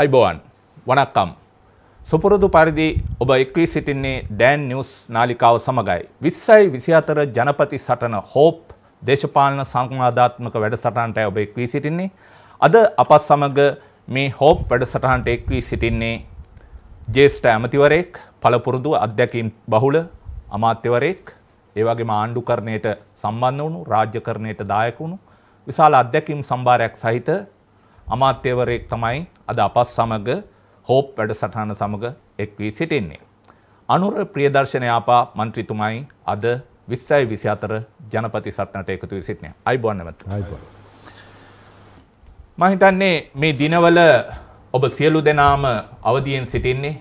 අයිබෝවන් වනක්කම්. සුපුරුදු පරිදි ඔබ එක්වී සිටින්නේ ඩෑන් නිියස් නාලිකාව සමඟයි. විස්සයි විසි අතර ජනපති සටන හෝප් දේශපාලන සංවාධාත්මක වැඩසටන්ට ඔබ එක්වී සිටින්නේ. අද අපත් සමඟ මේ හෝප් වැඩසටහන්ට එක්වී සිටින්නේ ජේෂ්ට ඇමතිවරයෙක් පළපුරුදු අධ්‍යැකින් බහුල අමාත්‍යවරයෙක් ඒවගේ ආණ්ඩුකරණයට සම්බන්ධ වුණු රාජ්‍යකරණයට දායකුණු විශාල අධ්‍යැකීම් සම්භාරයක් සහිත අමාත්‍යවරයෙක් තමයි අද අපස් සමග හෝප් වැඩසටහන සමඟ එක් වී සිටින්නේ. අනුර ප්‍රියදර්ශන යාපා මන්ත්‍රීතුමයි අද විස්සයි විසි අතර ජනපති සටනට එකතු වී සිටිනය අයිබෝන් නැමත මහිතන්නේ මේ දිනවල ඔබ සියලු දෙනාම අවධියෙන් සිටින්නේ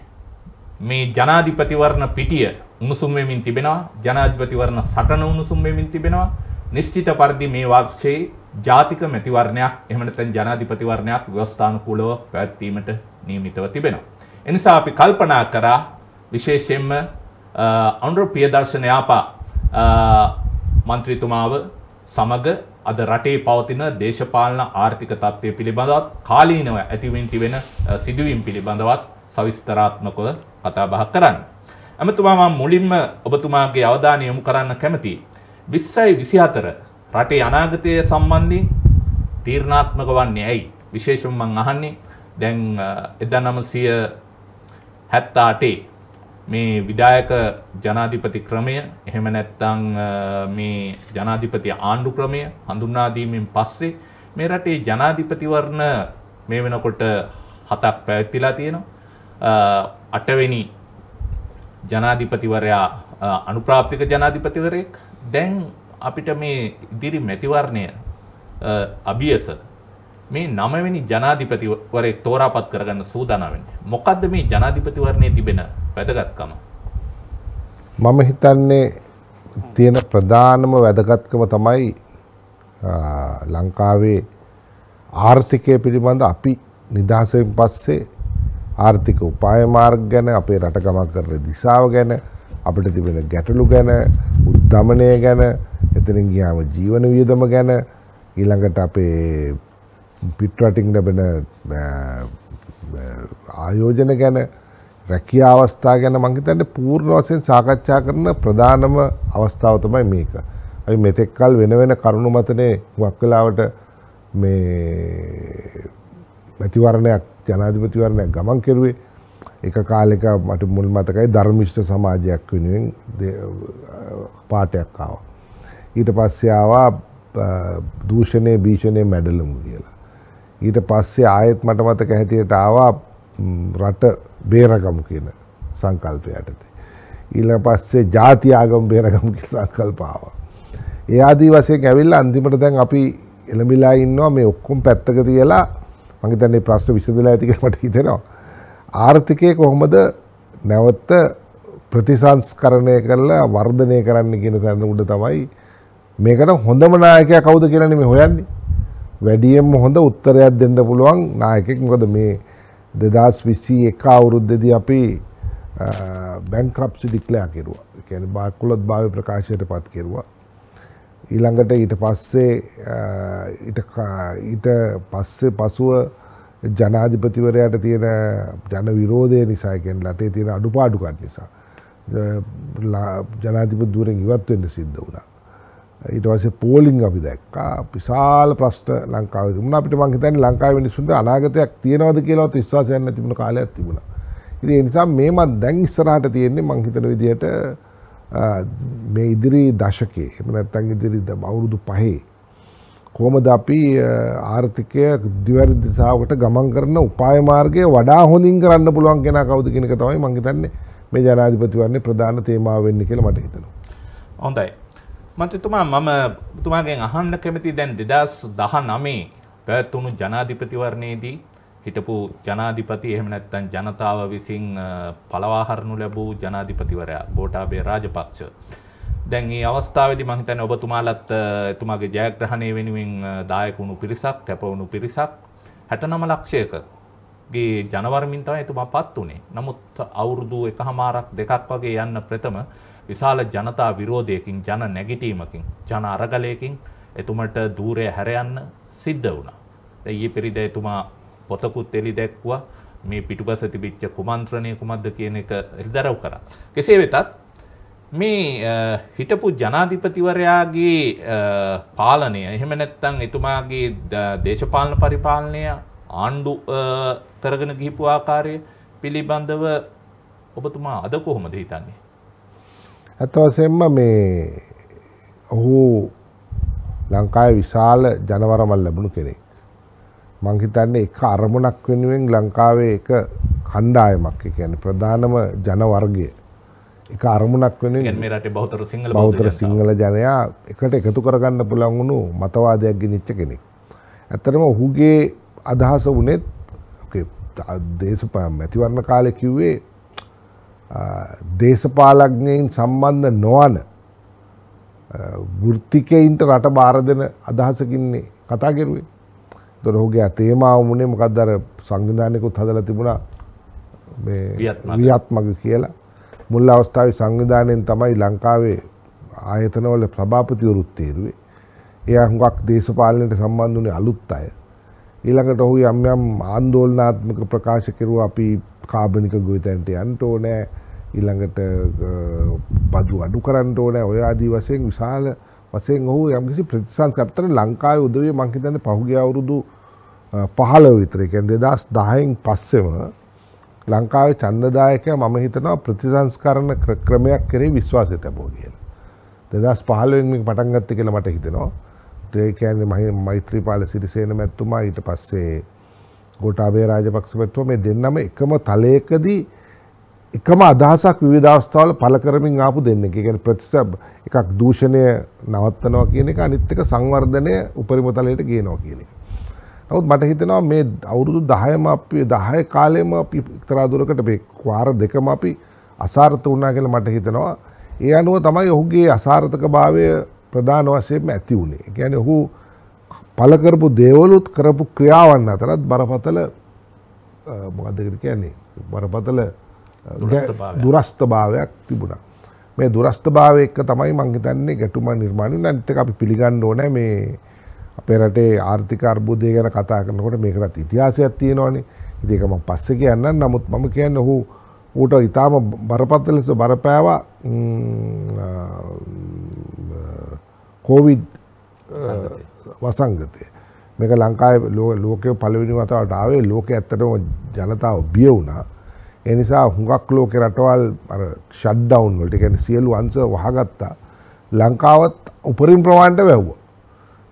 මේ ජනාධිපතිවරණ පිටිය උණුසුම් වෙමින් තිබෙනවා ජනාධිපතිවරණ සටන උණුසුම් වෙමින් තිබෙනවා නිශ්චිත පරිදි මේ වර්ෂයේ ජාතික මැතිවරණයක් එහෙම නැත්නම් ජනාධිපතිවරණයක් ව්‍යවස්ථානුකූලව පැවැත්වීමට නියමිතව තිබෙනවා. එනිසා අපි කල්පනා කරා විශේෂයෙන්ම අනුර ප්‍රියදර්ශන යාපා මන්ත්‍රීතුමාව සමග අද රටේ පවතින දේශපාලන ආර්ථික තත්ත්වය පිළිබඳවත් කාලීනව ඇතිවෙන් තිබෙන සිදුවීම් පිළිබඳවත් සවිස්තරාත්මකව කතා බහ කරන්න. ඇමතුමා මුලින්ම ඔබතුමාගේ අවධානය යොමු කරන්න කැමතියි. 20යි 24 රටේ අනාගතය සම්බන්ධී තීරණාත්මක වන්නේ ඇයි විශේෂම මං අහන්නේ දැන් එදා නමසිය හැත්තාටේ මේ විදායක ජනාධිපති ක්‍රමය එහෙම නැත්තං මේ ජනාධිපති ආණ්ඩු ක්‍රමය හඳුන්නාදීමෙන් පස්සේ මේ රටේ ජනාධිපතිවරණ මේ වෙනකොට හතක් පැවැත්තිලා තියෙනවා අටවෙනි ජනාධිපතිවරයා අනුප්‍රාප්තික ජනාධිපතිවරයෙක් දැන් අපිට මේ ඉදිරි මැතිවරණය අභියස මේ නමවෙනි ජනාධිපතිවරයෙක් තෝරාපත් කරගන්න සූදානවෙන්නේ. මොකද්ද මේ ජනාධිපතිවරණයේ තිබෙන වැදගත්කම? මම හිතන්නේ තියෙන ප්‍රධානම වැදගත්කම තමයි ලංකාවේ ආර්ථිකය පිළිබඳ අපි නිදහසෙන් පස්සේ ආර්ථික උපාය මාර්ග ගැන අපේ රට ගමන් කරන දිශාව ගැන අපිට තිබෙන ගැටලු ගැන උද්ධමනය ගැන එතනින් ගියාම ජීවන වියදම ගැන ඊළඟට අපේ පිටරටින් ලැබෙන ආයෝජන ගැන රැකියා අවස්ථා ගැන මං හිතන්නේ පූර්ණ වශයෙන් සාකච්ඡා කරන ප්‍රධානම අවස්ථාව තමයි මේක. අපි මෙතෙක් කල වෙන වෙන කරුණු මතනේ හුඟක් වෙලාවට මේ මැතිවරණයක් ජනාධිපතිවරණයක් ගමන් කෙරුවේ එක කාලෙක මට මුල් මතකයි ධර්මිෂ්ඨ සමාජයක් වෙනුවෙන් පාටයක් ආවා. ඊට පස්සේ ආවා දූෂණය භීෂණය මැඩලමු කියලා. ඊට පස්සේ ආයෙත් මට මතක හැටියට ආවා රට බේරගමු කියන සංකල්පය යටතේ. ඊළඟ පස්සේ ಜಾති ආගම බේරගමු කියන සංකල්ප ආවා. ඒ ආදී වශයෙන් ඇවිල්ලා අන්තිමට දැන් අපි එළඹිලා ඉන්නවා මේ ඔක්කොම පැත්තක තියලා මම හිතන්නේ ප්‍රශ්න විසඳලා ඇති කියලා මට හිතෙනවා ආර්ථිකය කොහොමද නැවත ප්‍රතිසංස්කරණය කරලා වර්ධනය කරන්න කියන තැන උඩ තමයි මේකට හොඳම නායකයා කවුද කියලානේ මේ හොයන්නේ. වැඩියෙන්ම හොඳ උත්තරයක් දෙන්න පුළුවන් නායකෙක් මොකද මේ 2021 අවුරුද්දේදී අපි බැංක්‍රප්සි ඩික්ලෙයා කෙරුවා. ඒ කියන්නේ බාකුලත් භාව්‍ය ප්‍රකාශයට පත් කෙරුවා. ඊළඟට ඊට පස්සේ ඊට ඊට පස්සේ පසුව ජනාධිපතිවරයාට තියෙන ජන විරෝධය නිසා කියන්නේ රටේ තියෙන අඩුපාඩුකම් නිසා ජනාධිපති ධුරෙන් ඉවත් වෙන්න සිද්ධ වුණා. ඊට වසේ පෝලිං අපි දැක්කා පිසාල ප්‍රශ්ට ලංකාව තිබුණ අපිට මං හිතන්නේ ලංකාවේ මිනිස්සුන්ට අනාගතයක් තියනවද කියලාවත් විශ්වාසයක් නැති තිබුණ කාලයක් තිබුණා. ඉතින් ඒ නිසා මේ මම දැන් ඉස්සරහට තියෙන්නේ මං හිතන විදිහට මේ ඉදිරි දශකයේ එහෙම නැත්නම් ඉදිරි අවුරුදු පහේ කොහොමද අපි ආර්ථිකය දිවැරදි දිශාවකට ගමන් කරන උපාය මාර්ගය වඩා හොඳින් කරන්න පුළුවන් කෙනා කවුද කියන එක තමයි මං හිතන්නේ මේ ජනාධිපතිවරණේ ප්‍රධාන තේමාව වෙන්නේ කියලා මට හිතෙනවා. හොඳයි. මන්ත්‍රතුමා මම තුමාගෙන් අහන්න කැමති දැන් දෙදස් දහ නමේ පැවැත්වුණු ජනාධිපතිවරණයේදී හිටපු ජනාධිපති එහෙම නැත්නම් ජනතාව විසින් පළවාහරණු ලැබූ ජනාධිපතිවරයා ගෝඨාභය රාජපක්ෂ දැන් මේ අවස්ථාවේදී මම හිතන්නේ ඔබතුමාලත් එතුමාගේ ජයග්‍රහණය වෙනුවෙන් දායක වුණු පිරිසක්, කැප වුණු පිරිසක් 69 ලක්ෂයක ගේ ජනවර්මින් තමයි එතුමාපත් උනේ. නමුත් අවුරුදු එකහමාරක් දෙකක් වගේ යන්න ප්‍රථම විශාල ජනතා විරෝධයකින් ජන නැගිටීමකින් ජන අරගලයකින් එතුමට දූරය හැරයන්න සිද්ධ වුණා. ඒ පිරිද එතුමා පොතකුත් එලි දැක්වා මේ පිටුපස තිබිච්ච කුමන්ත්‍රණය කුමක්ද කියන එක එල්දරව් කරා. කෙසේ වෙතත් මේ හිටපු ජනාධිපතිවරයාගේ පාලනය එහෙම නැත්තං එතුමාගේ දේශපාලන පරිපාලනය ආණ්ඩු කරගෙන ගිහිපු ආකාරය පිළිබඳව ඔබතුමා අද කොහොමද හිතන්නේ ඇත්ත වශයෙන්ම මේ ඔහු ලංකාවේ විශාල ජනවරමල් ලැබුණු කෙනෙක්. මං හිතන්නේ එක අරමුණක් වෙනුවෙන් ලංකාවේ එක කණ්ඩායමක් ඒ කියන්නේ ප්‍රධානම ජන වර්ගය එක අරමුණක් වෙනුවෙන් මේ රටේ බහුතර සිංහල බහුතර සිංහල ජනයා එකට එකතු කරගන්න පුළුවන් වුණු මතවාදයක් ගෙනිච්ච කෙනෙක්. ඇත්තටම ඔහුගේ අදහස වුණෙත් ඔකේ දේශපාලන මැතිවරණ කාලේ කිව්වේ දේශපාලඥයෙන් සම්බන්ධ නොවන වෘත්තිකයින්ට රට බාර දෙන අදහසකින්නේ කතා කෙරුවේ. දොර හෝගේ තේමාවමුණේ මොකක්දර සංවිධානයකුත් හදලා තිබුණා වියත්මග කියලා. මුල් අවස්ථාව සංවිධානයෙන් තමයි ලංකාවේ ආයතනවල ප්‍රභාපතිවරුත් තේරුවේ. එයා හුඟක් දේශපාලනයට සම්බන්ධ වුණේ අලුත් අය. ඊළඟට ඔහු යම් යම් ආන්දෝලනාත්මක ප්‍රකාශ කෙරුවා අපි කාබනික ගොවිතැන්ට යන්න ඕනේ. ඉළඟට පදු අඩු කරන්න ඕන ඔය අදී වසයෙන් විශාල වසයෙන් ඔහු යම්කිසි ප්‍රතිසංස් කපතන ලංකායි උදවේ මංහිතන්න පහුගේ අවුරුදු පහල විතර එකෙන් දෙදස් දායෙන් පස්සෙම ලංකාවේ චන්දදායකය මම හිතනවා ප්‍රතිසංස්කරණ ක්‍රමයක් කරේ විශ්වාසය තැබෝ කියල. දෙදස් පහලුවෙන්ම පටන්ගත්ත කියල මට හිතෙනවා ඒකෑන්නේ මහි මෛත්‍රීපාල සිරිසේන මැත්තුමා ඊට පස්සේ ගොටාබේ රාජපක්ෂමැත්තුව මේ දෙන්නම එකම තලයකදී එකම අදහසක් විවිධාවස්ථාවල පල කරමින් ආපු දෙන්න එක ගැන ප්‍රතිසබ් එකක් දූෂණය නවත්තනවා කියන එක අනිත් එක සංවර්ධනය උපරිමතලයට ගේනවා කියන එක. නමුත් මට හිතෙනවා මේ අවුරුදු 10ම අපි 10 කාලෙම අපි එක්තරා දුරකට මේ වාර දෙකම අපි අසාර්ථක වුණා කියලා මට හිතෙනවා. ඒ අනුව තමයි ඔහුගේ අසාර්ථකභාවය ප්‍රධාන වශයෙන්ම ඇති වුණේ. ඒ කියන්නේ ඔහු පල කරපු දේවලුත් කරපු ක්‍රියාවන් අතරත් බරපතල මොකද්ද කියන්නේ? බරපතල දුරස්ථභාවයක් තිබුණා. මේ දුරස්ථභාව එක්ක තමයි මං හිතන්නේ ගැටුම නිර්මාණය වෙන අනිත් එක අපි පිළිගන්න ඕනේ මේ අපේ රටේ ආර්ථික අර්බුදය ගැන කතා කරනකොට මේකට ඉතිහාසයක් තියෙනවානේ. ඉතින් ඒක මම පස්සේ කියන්නම්. නමුත් මම කියන්නේ ඔහු ඌට ඊටාම බරපතල ලෙස බරපෑවා කොවිඩ් වසංගතය. මේක ලංකාවේ ලෝකයේ පළවෙනි වතාවට ආවේ ලෝකයේ ඇත්තටම ජනතාව බිය වුණා. එනිසා හුඟක් ලෝක රටවල් ශඩ්ඩවන් වලට ගැන සියලු අන්ස වහගත්තා ලංකාවත් උපරින් ප්‍රමාණ්ට වැැව්ව.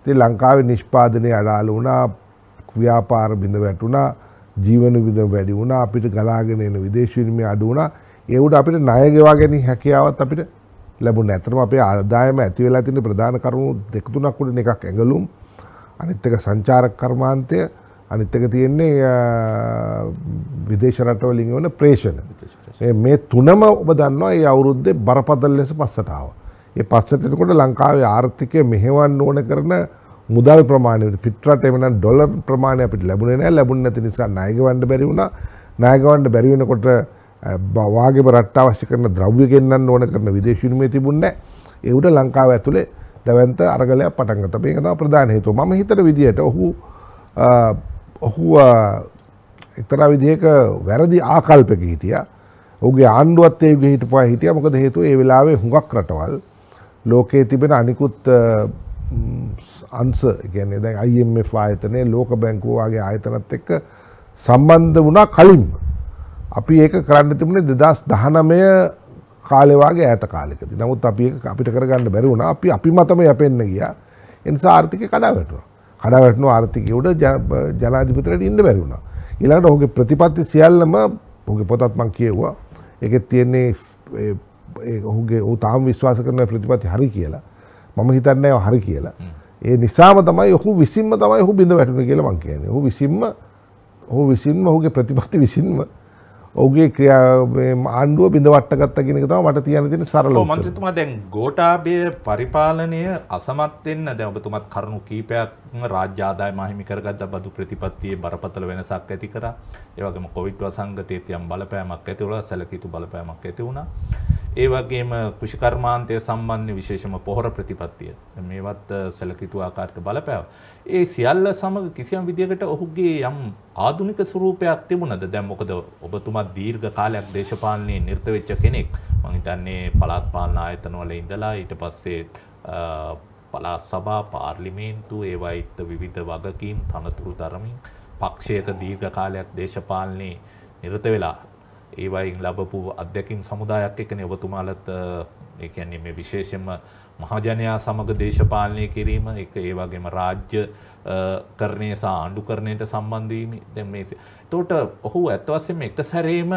ති ලංකාවේ නිෂ්පාදනය අඩාල වුණා ව්‍යාපාර බිඳ වැටුණා ජීවන විද වැඩි වුණා අපිට ගලාගෙන එන විදේශවිනිමය අඩුවුණා ඒවුට අපිට ණයගෙවා ගැන හැකියාවත් අපිට ලැබුණ ඇතරම අපේ ආදායම ඇති වෙලා තින ප්‍රධාන කරුණු දෙකතුනක් උඩ එකක් ඇඟලුම් අනිත් එක සංචාරක කර්මාන්තය අනිත්තක තියෙන්නේ විදේශ රටවලින් වන ප්‍රේෂණ. මේ තුනම ඔබ දන්නවා ඒ අවුරුද්දේ බරපතල ලෙස පස්සට ආවා. ඒ පස්සට එනකොට ලංකාවේ ආර්ථිකය මෙහෙවන්න ඕන කරන මුදල් ප්‍රමාණය පිටරට එමනම් ඩොලර් ප්‍රමාණය අපිට ලැබුණේ නැහැ. ලැබුණ නැති නිසා ණය ගවන්න බැරි වුණා. ණය ගවන්න බැරි වෙනකොට වාගේම රට අවශ්‍ය කරන ද්‍රව්‍ය ගෙන්නන්න ඕන කරන විදේශ විනිමය තිබුණේ නැහැ. ඒ උඩ ලංකාව ඇතුලේ දැවන්ත අරගලයක් පටන් ගත්තා. මේක තමයි ප්‍රධාන හේතුව. මම හිතන විදිහට ඔහු ඔහු එක්තරා විදිහක වැරදි ආකල්පක හිටිය ඔගේ ආණ්ඩුවත් ඒ ගහිට පා හිටිය මොකද හේතු ඒ වෙලාවේ හුඟක් රටවල් ලෝකයේ තිබෙන අනිකුත් අන්ස ගැන දැන් අයිF ආයතනය ලෝක බැංකුවවාගේ ආයතනත් එක්ක සම්බන්ධ වුණා කලින් අපි ඒක කරන්න තිබුණේ දෙදස් දහනමය කාලෙවාගේ ඇත කාලෙකද නමුත් අපි අපිට කරගන්න බැරිවුණ අපි අපි මතම යපෙන්න්න ගිය එනිසා ආර්ථික කඩාවටවා කඩවැටන ආර්ථිකවට ජනාධිපතරයට ඉන්න බැරිුණා. ඉලාට හොගේ ප්‍රතිපත්ති සියල්ලම හොගේ පොතත්මං කියව්වා එක තියෙන්නේ ඔහුගේ ඔහු තාම විශ්වාස කරන ප්‍රතිපත්ති හරි කියලා මම හිතන්නේ හරි කියලා. ඒ නිසාම තමයි ඔහු විසින්ම තමයි ඔහු බිඳ වැටුණ කියලා මං කියන්නේ. ඔහු විසින්ම ඔහු විසින්ම ඔහුගේ ප්‍රතිපත්ති විසින්ම ඔගේ ක්‍රියා ආණ්ඩුව බිඳවට ගත්ත කෙනෙක තම මට තියන තින සරල මන්ත්‍රතුමා දැන් ගෝටාබය පරිපාලනය අසමත්වෙන්න දැ ඔබතුමත් කරුණු කීපයක් රාජ්‍යාදාය මහිමි කරගත් බදු ප්‍රතිපත්තියේ බරපතල වෙනසක් ඇති කර ඒවගේම කොවිට්ව සංගතය තියම් බලපෑමක් ඇතිවල සැලකිතු බලපෑමක් ඇති වුණා ඒවගේම කෘෂිකර්මාන්තය සම්බන්ධ විශේෂම පොහොර ප්‍රතිපත්තිය මේවත් සැලකිතු ආකාරට බලපෑව ඒ සියල්ල සමග කිසියම් විදිහකට ඔහුගේ යම් ආධුනික ස්වරූපයක් තිබුණද දැන් මොකද ඔබතුමා දීර්ඝ කාලයක් දේශපාලනයේ නිරත වෙච්ච කෙනෙක් මම හිතන්නේ පළාත් පාලන ආයතන වල ඉඳලා ඊට පස්සේ පළාත් සභා පාර්ලිමේන්තු ඒවයිත් විවිධ වගකීම් තනතුරු දරමින් පක්ෂයක දීර්ඝ කාලයක් දේශපාලනයේ නිරත වෙලා ඒවයින් ලැබපු අධ්‍යක්ීම් සමුදායක් එක්කනේ ඔබතුමාලත් ඒ කියන්නේ මේ විශේෂයෙන්ම මහජනයා සමඟ දේශපාලනය කිරීම එක ඒ වගේම රාජ්‍ය කරණය සහ ආණ්ඩු කරණයට සම්බන්ධීම දැ මේ තෝට ඔහු ඇත්වස්සෙම එක සැරේම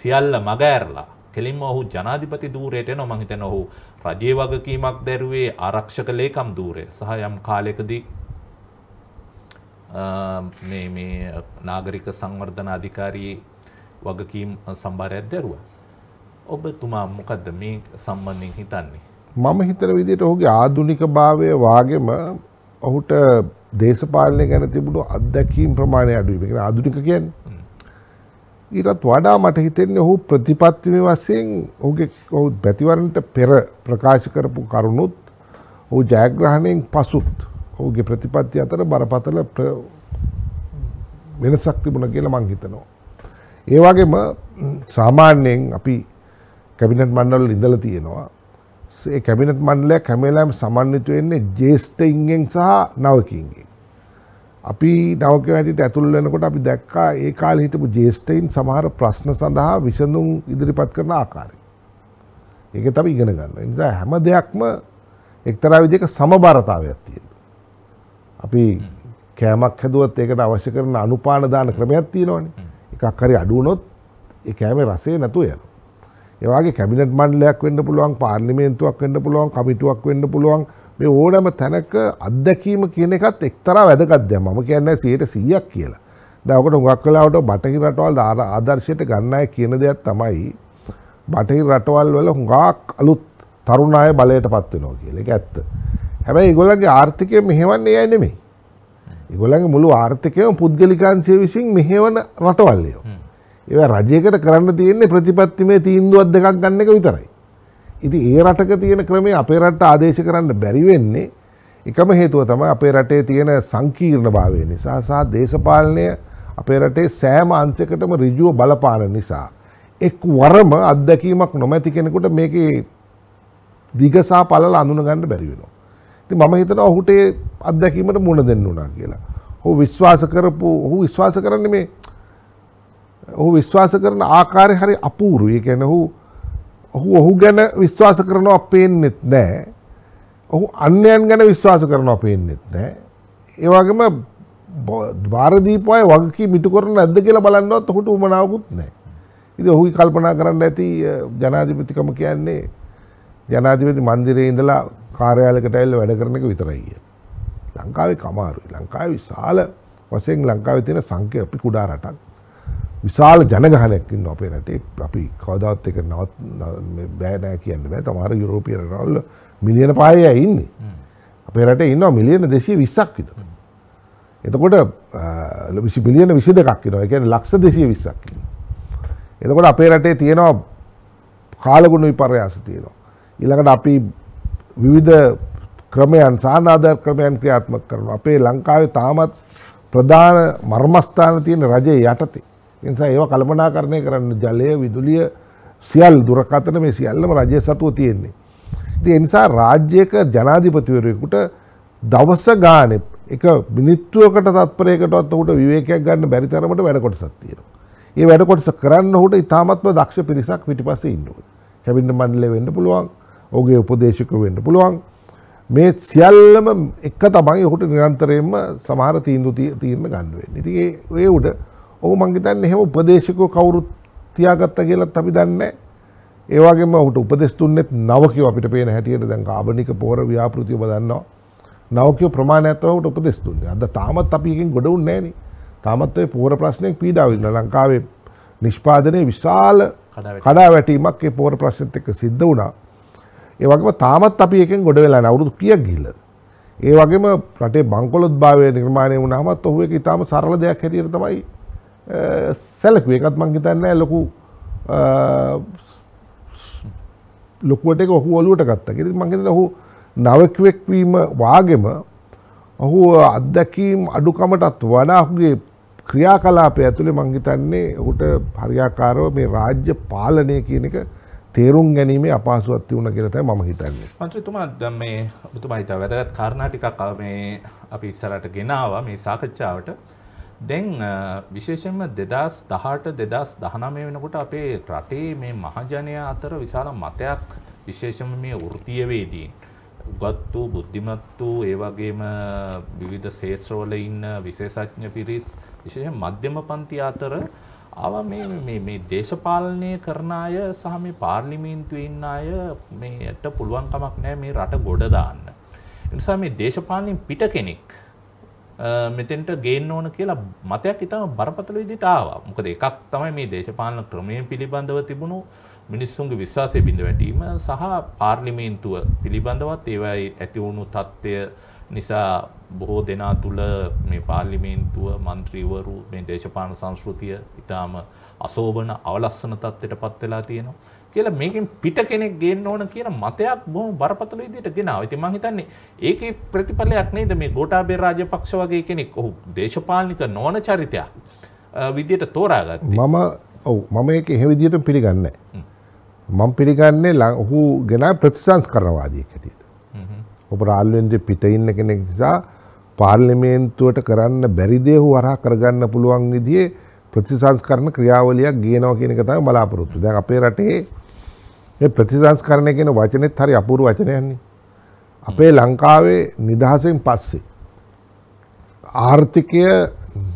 සියල්ල මගඇරලා කෙලින්ම ඔහු ජනාධිපති දූරයට නො මහිතන ඔහු රජය වගකීමක් දැරුවේ ආරක්ෂක ලේකම් දූරය සහ යම් කාලෙකදී මේ නාගරික සංවර්ධන අධිකාරී වගකීම් සම්බාරයක් දැරුවා ඔබතුමා මොකද මේ සම්බන්ධයෙන් හිතන්නේ. මම හිතන විදියට ඔහුගේ ආදුනික භාවය වාගේම ඔහුට දේශපාලනය ගැන තිබුණු අත්දැකීම් ප්‍රමාණය අඩුයි. ඒ කියන්නේ ආදුනික කියන්නේ. ඊටත් වඩා මට හිතෙන්නේ ඔහු ප්‍රතිපත්තිමය වශයෙන් ඔහුගේ ඔහු පැතිවරණට පෙර ප්‍රකාශ කරපු කරුණුත් ඔහු ජයග්‍රහණයෙන් පසුත් ඔහුගේ ප්‍රතිපත්ති අතර බරපතල වෙනසක් තිබුණා කියලා මං හිතනවා. ඒ වගේම සාමාන්‍යයෙන් අපි කැබිනට් මණ්ඩවල ඉඳලා තියෙනවා. ඒ කැබිනට් මණ්ඩලයක් හැම වෙලාවෙම සමන්විත වෙන්නේ ජේෂ්ඨයින්ගෙන් සහ නවකින්ගෙන්. අපි නවකයෝ හැටියට ඇතුල් වෙනකොට අපි දැක්කා ඒ කාලේ හිටපු ජේෂ්ඨයින් සමහර ප්‍රශ්න සඳහා විසඳුම් ඉදිරිපත් කරන ආකාරය. ඒක තමයි ඉගෙන ගන්න. ඒ නිසා හැම දෙයක්ම එක්තරා විදිහක සමබරතාවයක් තියෙනවා. අපි කෑමක් හැදුවත් ඒකට අවශ්‍ය කරන අනුපාන දාන ක්‍රමයක් තියෙනවනේ. එකක් හරි අඩු වුණොත් ඒ කෑමේ රසය නැතුව යනවා. ඒවාගේ කැබිනට් මණ්ඩලයක් වෙන්න පුළුවන් පාර්ලිමේන්තුවක් වෙන්න පුළුවන් කමිටුවක් වෙන්න පුළුවන් මේ ඕනෑම තැනක අත්දැකීම කියන එකත් එක්තරා වැදගත්ද මම කියන්න සයට සීයක් කියලා දැකට හුඟක් කලාවට බටහි රටවල් ආර ආදර්ශයට ගන්නය කියන දෙයක් තමයි බටහි රටවල් වල හුඟක් අලුත් තරුණ අය බලයට පත්වනෝ කියල එක ඇත්ත හැබැයි ඉගොලගේ ආර්ථිකය මෙහෙවන්නේ යයි නෙමේ ඉගොලගේ මුළු ආර්ථිකයම පුද්ගලිකාන්සය විසින් මෙහෙවන රටවල්ලයෝ ඒ රජයකට කරන්න තියෙන්නේ ප්‍රතිපත්තිමේ තීන්දුවත් දෙකක් ගන්න එක විතරයි. ඉති ඒ රටක තියෙන ක්‍රමේ අපේ රට ආදේශ කරන්න බැරිවෙන්නේ එකම හේතුව තම අපේ රටේ තියෙන සංකීර්ණ භාවය නිසා සහ දේශපාලනය අපේ රටේ සෑම අංචකටම රිජුව බලපාන නිසා. එක් වරම අත්දැකීමක් නොමැති කෙනෙකුට මේක දිගසා පලල අඳුන ගන්න බැරිවෙනවා. ති මම හිතන ඔහුට අත්දැකීමට මුණ දෙන්න වනා කියලා. හෝ විශ්වාස කරපු ඔහු විශ්වාස කරන්න මේ ඔහු විශ්වාස කරන ආකාරය හරි අපූරු ඒ කියන්නේ ඔහු ඔහු ඔහු ගැන විශ්වාස කරනවා පේන්නෙත් නැහැ. ඔහු අන්‍යයන් ගැන විශ්වාස කරනවා පේන්නෙත් නැහැ. ඒ වගේම ද්වාර දීපුවාය වගකීම් ඉටු කරන නැද්ද කියලා බලන්නවත් ඔහුට උමනාවකුත් නැහැ. ඉතින් ඔහු කල්පනා කරන්න ඇති ජනාධිපතිකම කියන්නේ ජනාධිපති මන්දිරයේ ඉඳලා කාර්යාලයකට ඇවිල්ලා වැඩ කරන එක විතරයි කියන්නේ. ලංකාවේ කමාරුයි. ලංකාවේ විශාල වශයෙන් ලංකාවේ තියෙන සංඛ්‍යා අපි කුඩා රටක්. විශාල ජනගහනයක් ඉන්න අපේ රටේ අපි කවදාත් එක නවත් බෑ නෑ කියන්න බෑ තමාර යුරෝපිය රටවල් මිලියන පායය ඉන්නේ අපේ රට ඉන්නවා මිලියන දෙසිය විස්සක් විතර එතකොට විසි මිලියන විසි දෙකක් නවා එකන ලක්ෂ දෙසිය විස්සක් එතකොට අපේ රටේ තියෙනවා කාලගුණ විපර්යාස තියෙනවා ඉළඟට අපි විවිධ ක්‍රමයන් සානාධර් ක්‍රමයන් ක්‍රියාත්මක කරනවා අපේ ලංකාවේ තාමත් ප්‍රධාන මර්මස්ථාන තියෙන රජය යටතේ නිසා ඒවා කල්පනාකරණය කරන්න ජලය විදුලිය සියල් දුරකථන මේ සියල්ලම රජය සතුව තියෙන්නේ. ඉතින් ඒ නිසා රාජ්‍යයක ජනාධිපතිවරයෙකුට දවස ගානේ එක මිනිත්තුවකට තත්පරයකටවත් ඔහුට විවේකයක් ගන්න බැරි තරමට වැඩ කොටසක් තියෙනවා. ඒ වැඩ කොටස කරන්න ඔහුට ඉතාමත්ම දක්ෂ පිරිසක් පිටිපස්සේ ඉන්න ඕනේ. කැබිනට් මණ්ඩලය වෙන්න පුළුවන්, ඔහුගේ උපදේශක වෙන්න පුළුවන්. මේ සියල්ලම එක තමයි ඔහුට නිරන්තරයෙන්ම සමහර තීන්දුව තීරණ ගන්න වෙන්නේ. ඉතින් ඒ ඒ උඩ ඔහු මංගිතන්න එහෙම උපදේශකෝ කවුරුත් තියාගත්ත කියලත් අපි දන්නේ. ඒවාගේම ඔහුට උපදෙස් දුන්නෙත් නවකව අපිට පේන හැටියට දැන් කාබනික පොහොර ව්‍යාපෘතිව දන්නවා. නවකව ප්‍රමාණයත්ව ඔහුට උපදෙස් දුන්නේ. අද තාමත් අපි එකකින් ගොඩ වුන්නේ නැහනේ. තාමත් ඔය පොහොර ප්‍රශ්නයක් පීඩාව විඳිනවා. ලංකාවේ නිෂ්පාදනයේ විශාල කඩාවැටීමක් ඒ පොහොර ප්‍රශ්නෙත් එක්ක සිද්ධ වුණා. ඒ වගේම තාමත් අපි එකෙන් ගොඩ වෙලා නැහැ. අවුරුදු කීයක් ගිහිල්ලාද? ඒ වගේම රටේ බංකොලොත් භාවය නිර්මාණය වුණාමත් ඔහු එක ඉතාම සරල දෙයක් හැටියට තමයි සැලකුව එකත් මං හිතන්නෑ ලොකු ලොකුවට එක ඔහු ඔලුවට ගත්ත කිරි මංගෙන ඔහු නවකවෙක්වීම වාගෙම ඔහු අත්දැකීම් අඩුකමටත් වඩාහුගේ ක්‍රියා කලාපය ඇතුළේ මංගිතන්නේ ඔහුට හරියාකාරව මේ රාජ්‍ය පාලනය කියන එක තේරුම් ගැනීම අපාසුවත්ති වුණ කියරතයි ම හිතන්නේ මන්ත්‍රතුමා මේ බතුමයිතා වැදගත් කාරණාටිකක් මේ අපි ඉස්සරට ගෙනාව මේ සාකච්ඡාවට දැන් විශේෂෙන්ම දෙදස් දහට දෙදස් දහනමය වෙනකොට අපේ රටේ මේ මහජනය අතර විශාල මතයක් විශේෂම මේ ෘතියවේදී. උගත් වූ බුද්ධිමත් වූ ඒවගේම විවිධ සේත්‍රවල ඉන්න විශේෂඥ පිරිස් විශේෂ මධ්‍යම පන්ති අතර අව මේ දේශපාලනය කරන අය සහ මේ පාර්ලිමේන්තුව ඉන්න අය මේට පුළුවන්කමක් නෑ මේ රට ගොඩ දාන්න. නිසා මේ දේශපාලනින් පිට කෙනෙක් මෙතෙන්ට ගේන්න ඕන කියලා මතයක් ඉතාම බරපතල විදිහට ආවා. මොකද එකක් තමයි මේ දේශපාලන ක්‍රමයෙන් පිළිබඳව තිබුණු මිනිස්සුන්ගේ විශ්වාසය බිඳ වැටීම සහ පාර්ලිමේන්තුව පිළිබඳවත් ඒවයි ඇති වුණු තත්ත්වය නිසා බොහෝ දෙනා තුළ මේ පාර්ලිමේන්තුව මන්ත්‍රීවරු මේ දේශපාලන සංස්කෘතිය ඉතාම අසෝබන අවලස්සන තත්ත්වයට පත් වෙලා තියෙනවා. කියලා මේකෙන් පිට කෙනෙක් ගේන්න ඕන කියන මතයක් බොහොම බරපතල විදිහට ගෙනාවා. ඉතින් මම හිතන්නේ ඒකේ ප්‍රතිඵලයක් නේද මේ ගෝඨාභය රාජපක්ෂ වගේ කෙනෙක් ඔහු දේශපාලනික නොවන චරිතයක් විදිහට තෝරාගත්තේ. මම ඔව් මම ඒක එහෙම විදිහට පිළිගන්නේ මම පිළිගන්නේ ඔහු ගෙනා ප්‍රතිසංස්කරණවාදියෙක් හැටියට. ඔබ රාල්වෙන්ද පිට ඉන්න කෙනෙක් නිසා පාර්ලිමේන්තුවට කරන්න බැරි දේ හු වරහ කරගන්න පුළුවන් විදිහේ ප්‍රතිසංස්කරණ ක්‍රියාවලියක් ගේනවා කියන එක තමයි බලාපොරොත්තු. දැන් අපේ රටේ මේ ප්‍රතිසංස්කරණය කියන වචනේත් හරි අපූර්ව වචනයන්නේ. අපේ ලංකාවේ නිදහසෙන් පස්සේ ආර්ථිකය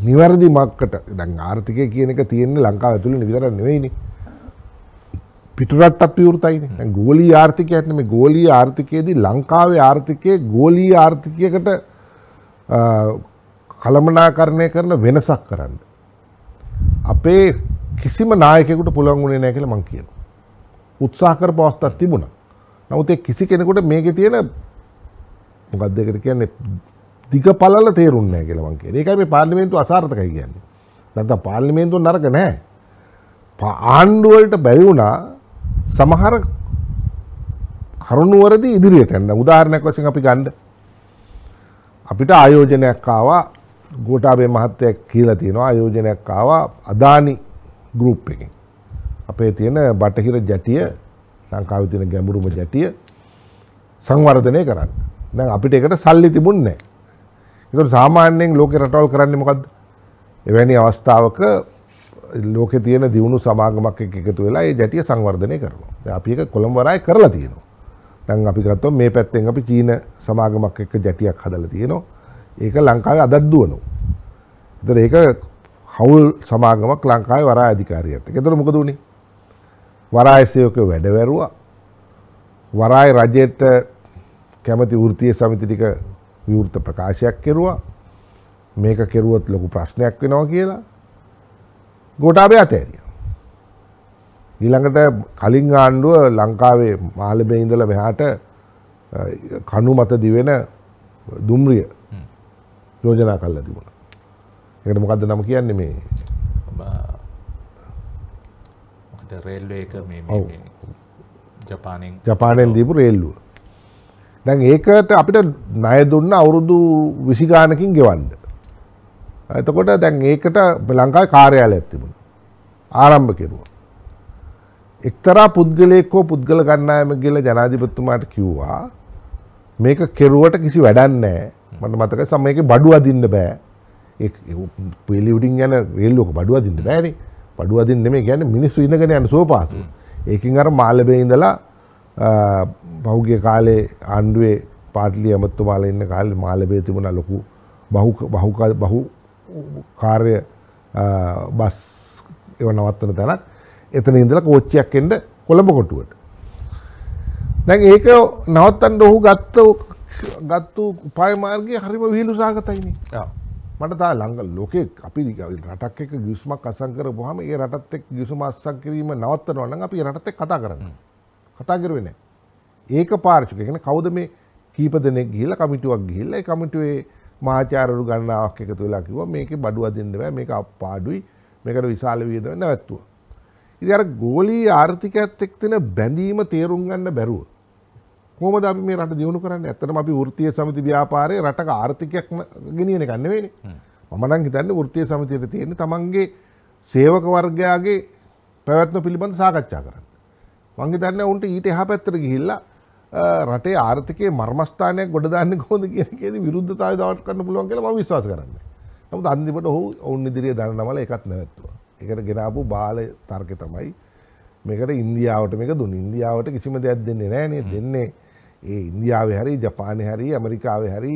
නිවැරදි මක්කට දැන් ආර්ථිකය කියන එක තියෙන්නේ ලංකාව ඇතුළේ විතරක් නෙවෙයිනේ. පිටරටත් අපිවෘතයිනේ. ගෝලීය ආර්ථිකයක් නෙමෙයි ගෝලීය ආර්ථිකයේදී ලංකාවේ ආර්ථිකයේ ගෝලීය ආර්ථිකයකට කළමනාකරණය කරන වෙනසක් කරන්න. අපේ කිසිම නායකයෙකුට පුළුවන් වුණේ නැහැ කියලා මම කියනවා. උත්සාහ කර පවස්ථත් තිබුණ. නමුතේ කිසි කෙනෙකුට මේක තියෙන මොකක් දෙකට කියන්නේ දිග පලල තේරුන්නේ කියලවන් කිය ඒකයි මේ පාර්ලිමේන්තු අසාර්ථකයි කියන්නේ. නැත්නම් පාර්ලිමේන්තුව නරක නැහැ. ආණ්ඩුව වලට බැරි වුණා සමහර කරුණුවරදී ඉදිරියට එන්න. උදාහරණයක් වශයෙන් අපි ගන්න අපිට ආයෝජනයක් ආවා ගෝඨාභය මහත්තයා කියලා තියෙනවා ආයෝජනයක් ආවා අදානි ගෲප් එකෙන්. අපේ තියෙන බටහිර ජැටිය ලංකාවේ තියෙන ගැඹුරුම ජැටිය සංවර්ධනය කරන්න. දැන් අපිට ඒකට සල්ලි තිබුණේ නැහැ. ඒකට සාමාන්‍යයෙන් ලෝකේ රටවල් කරන්නේ මොකද්ද? එවැනි අවස්ථාවක ලෝකේ තියෙන දියුණු සමාගමක් එක්ක එකතු වෙලා ඒ ජැටිය සංවර්ධනය කරනවා. දැන් අපි ඒක කොළඹ වරාය කරලා තියෙනවා. දැන් අපි ගත්තොත් මේ පැත්තෙන් අපි චීන සමාගමක් එක්ක ජැටියක් හදලා තියෙනවා. ඒක ලංකාවේ අදත් දුවනවා. ඒතර ඒක හවුල් සමාගමක් ලංකාවේ වරාය අධිකාරියත් එක්ක. ඒතර මොකද උනේ? වරාය සේවකයෝ වැඩ වැරුවා. වරාය රජයට කැමති වෘත්තීය සමිති ටික විවෘත ප්‍රකාශයක් කෙරුවා. මේක කෙරුවොත් ලොකු ප්‍රශ්නයක් වෙනවා කියලා. ගෝඨාභය අතෑරියා. ඊළඟට කලින් ආණ්ඩුව ලංකාවේ මාලඹේ ඉඳලා මෙහාට කණු මත දිවෙන දුම්රිය යෝජනා කළා තිබුණා. ඒකට මොකද්ද නම කියන්නේ මේ රේල්ල එක ජපානෙන් ජපානයෙන් දීපු රේල්ලුව දැන් ඒකට අපිට නය දුන්න අවුරුදු විසිගානකින් ගෙවන්න එතකොට දැන් ඒකට ලංකා කාර්යාල ඇත්තිබුණ ආරම්භ කෙරුව එක්තරා පුද්ගලයෙක්කෝ පුද්ගල ගන්නායම කියල ජනාධිපත්තුමාට කිව්වා මේක කෙරුවට කිසි වැඩන්නෑ මට මතක සමයක බඩු අදින්න බෑ පිළිවිටින් යන රේල්ලෝක බඩු අදින්න බෑනේ බඩු අදින් නෙමේ ගැන මිනිස්සු ඉඳගෙන යන සුවපාසු. ඒකින් අර මාලබේ ඉඳලා පෞගගේ කාලේ ආණ්ඩුවේ පාටලි ඇමත්තුමාල ඉන්න කාල මාලබේ තිබුණ ලොකු බහු කාර්ය බස් එව නවත්තන තැනක් එතන ඉඳල කෝච්චයක් එන්ට කොළඹ කොටුවට. දැන් ඒක නවත්තන්ට ඔහු ගත්ත ගත්තු පායමාර්ගය හරිම විහිලු සාගතයින. මට තා ළඟ ලෝකෙක් අපි රටක් එක ගිස්මක් අසංකර පහම ඒ රටත් එක් ගිසුම අස්සං කිරීම නවත්තනවන්න අපි රටත් එක් කතා කරන්න කතාකරවෙන ඒක පාර්ශිකගෙන කවුද මේ කීප දෙනෙක් ගිහිල කමිටුවක් ගිහිල්ල කමිටුවේ මාචාරරු ගන්නාවක් එක තුලා කිව මේක බඩුව දෙන්නව මේක අප්පාඩුයි මේකට විශාල වියදව නැවැත්තුව. ඉතිර ගෝලී ආර්ථිකඇත් එක්තින බැඳීම තේරුම් ගන්න බැරුව කොහොමද අපි මේ රට දියුණු කරන්නේ? ඇත්තටම අපි වෘත්තීය සමිති ව්‍යාපාරයේ රටක ආර්ථිකයක් ගෙනියන එක නෙවෙයිනේ. මම නම් හිතන්නේ වෘත්තීය සමිතියට තියෙන්නේ තමන්ගේ සේවක වර්ගයාගේ පැවැත්ම පිළිබඳ සාකච්ඡා කරන්න. මං හිතන්නේ උන්ට ඊට එහා පැත්තට ගිහිල්ලා රටේ ආර්ථිකයේ මර්මස්ථානයක් ගොඩ දාන්නේ කොහොමද කියන එකේදී විරුද්ධතාවය දවට කරන්න පුළුවන් කියලා මම විශ්වාස කරන්නේ. නමුත් අන්තිමට ඔහු ඔවුන් ඉදිරියේ දනනමල එකක් නැවැත්තුවා. ඒකට ගෙනාපු බාල තර්කය තමයි මේකට ඉන්දියාවට මේක දුන්නේ. ඉන්දියාවට කිසිම දෙයක් දෙන්නේ නැහැ නේ. දෙන්නේ ඒ ඉන්දියාවේ හරි ජපානය හරි ඇමරිකාව හරි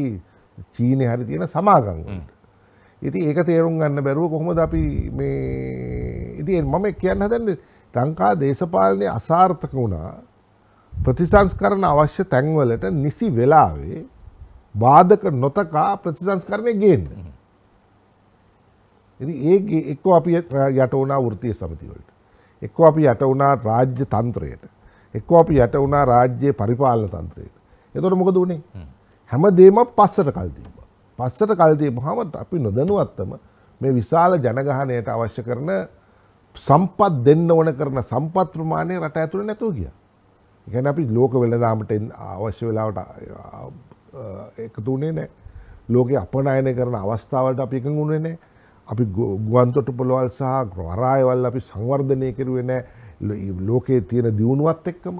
චීනය හරි තියෙන සමාගංගට ඉති ඒක තේරුම් ගන්න බැරුව කොහොමද අපි මේ ඉති මම කියන්න හදන්න ලංකා දේශපාලනය අසාර්ථක වුණා ප්‍රතිසංස්කරන අවශ්‍ය තැන්වලට නිසි වෙලාවේ බාධක නොතකා ප්‍රතිසංස්කරණය ගේන්න. ඒ එක්කෝ අපි යට වනා වෘතිය සමතිවලට. එක්කෝ අපි යට වනා රාජ්‍ය තන්ත්‍රයට. එක්කෝ අපි යට වුණා රාජ්‍යයේ පරිපාලන තන්ත්‍රයට. එතකොට මොකද උනේ? හැමදේම පස්සට කල් තිබ්බා. පස්සට කල් තිබ්බහම අපි නොදැනුවත්වම මේ විශාල ජනගහනයට අවශ්‍ය කරන සම්පත් දෙන්න ඕන කරන සම්පත් ප්‍රමාණය රට ඇතුළේ නැතුව ගියා. ඒ කියන්නේ අපි ලෝක වෙළඳාමට අවශ්‍ය වෙලාවට එකතු වුණේ නැහැ. ලෝකේ අපනයනය කරන අවස්ථාවලට අපි එකඟ වුණේ නැහැ. අපි ගුවන්තොටුපළවල් සහ වරායවල් අපි සංවර්ධනය කරුවේ නැහැ. ලෝකයේ තියෙන දියුණුවත් එක්කම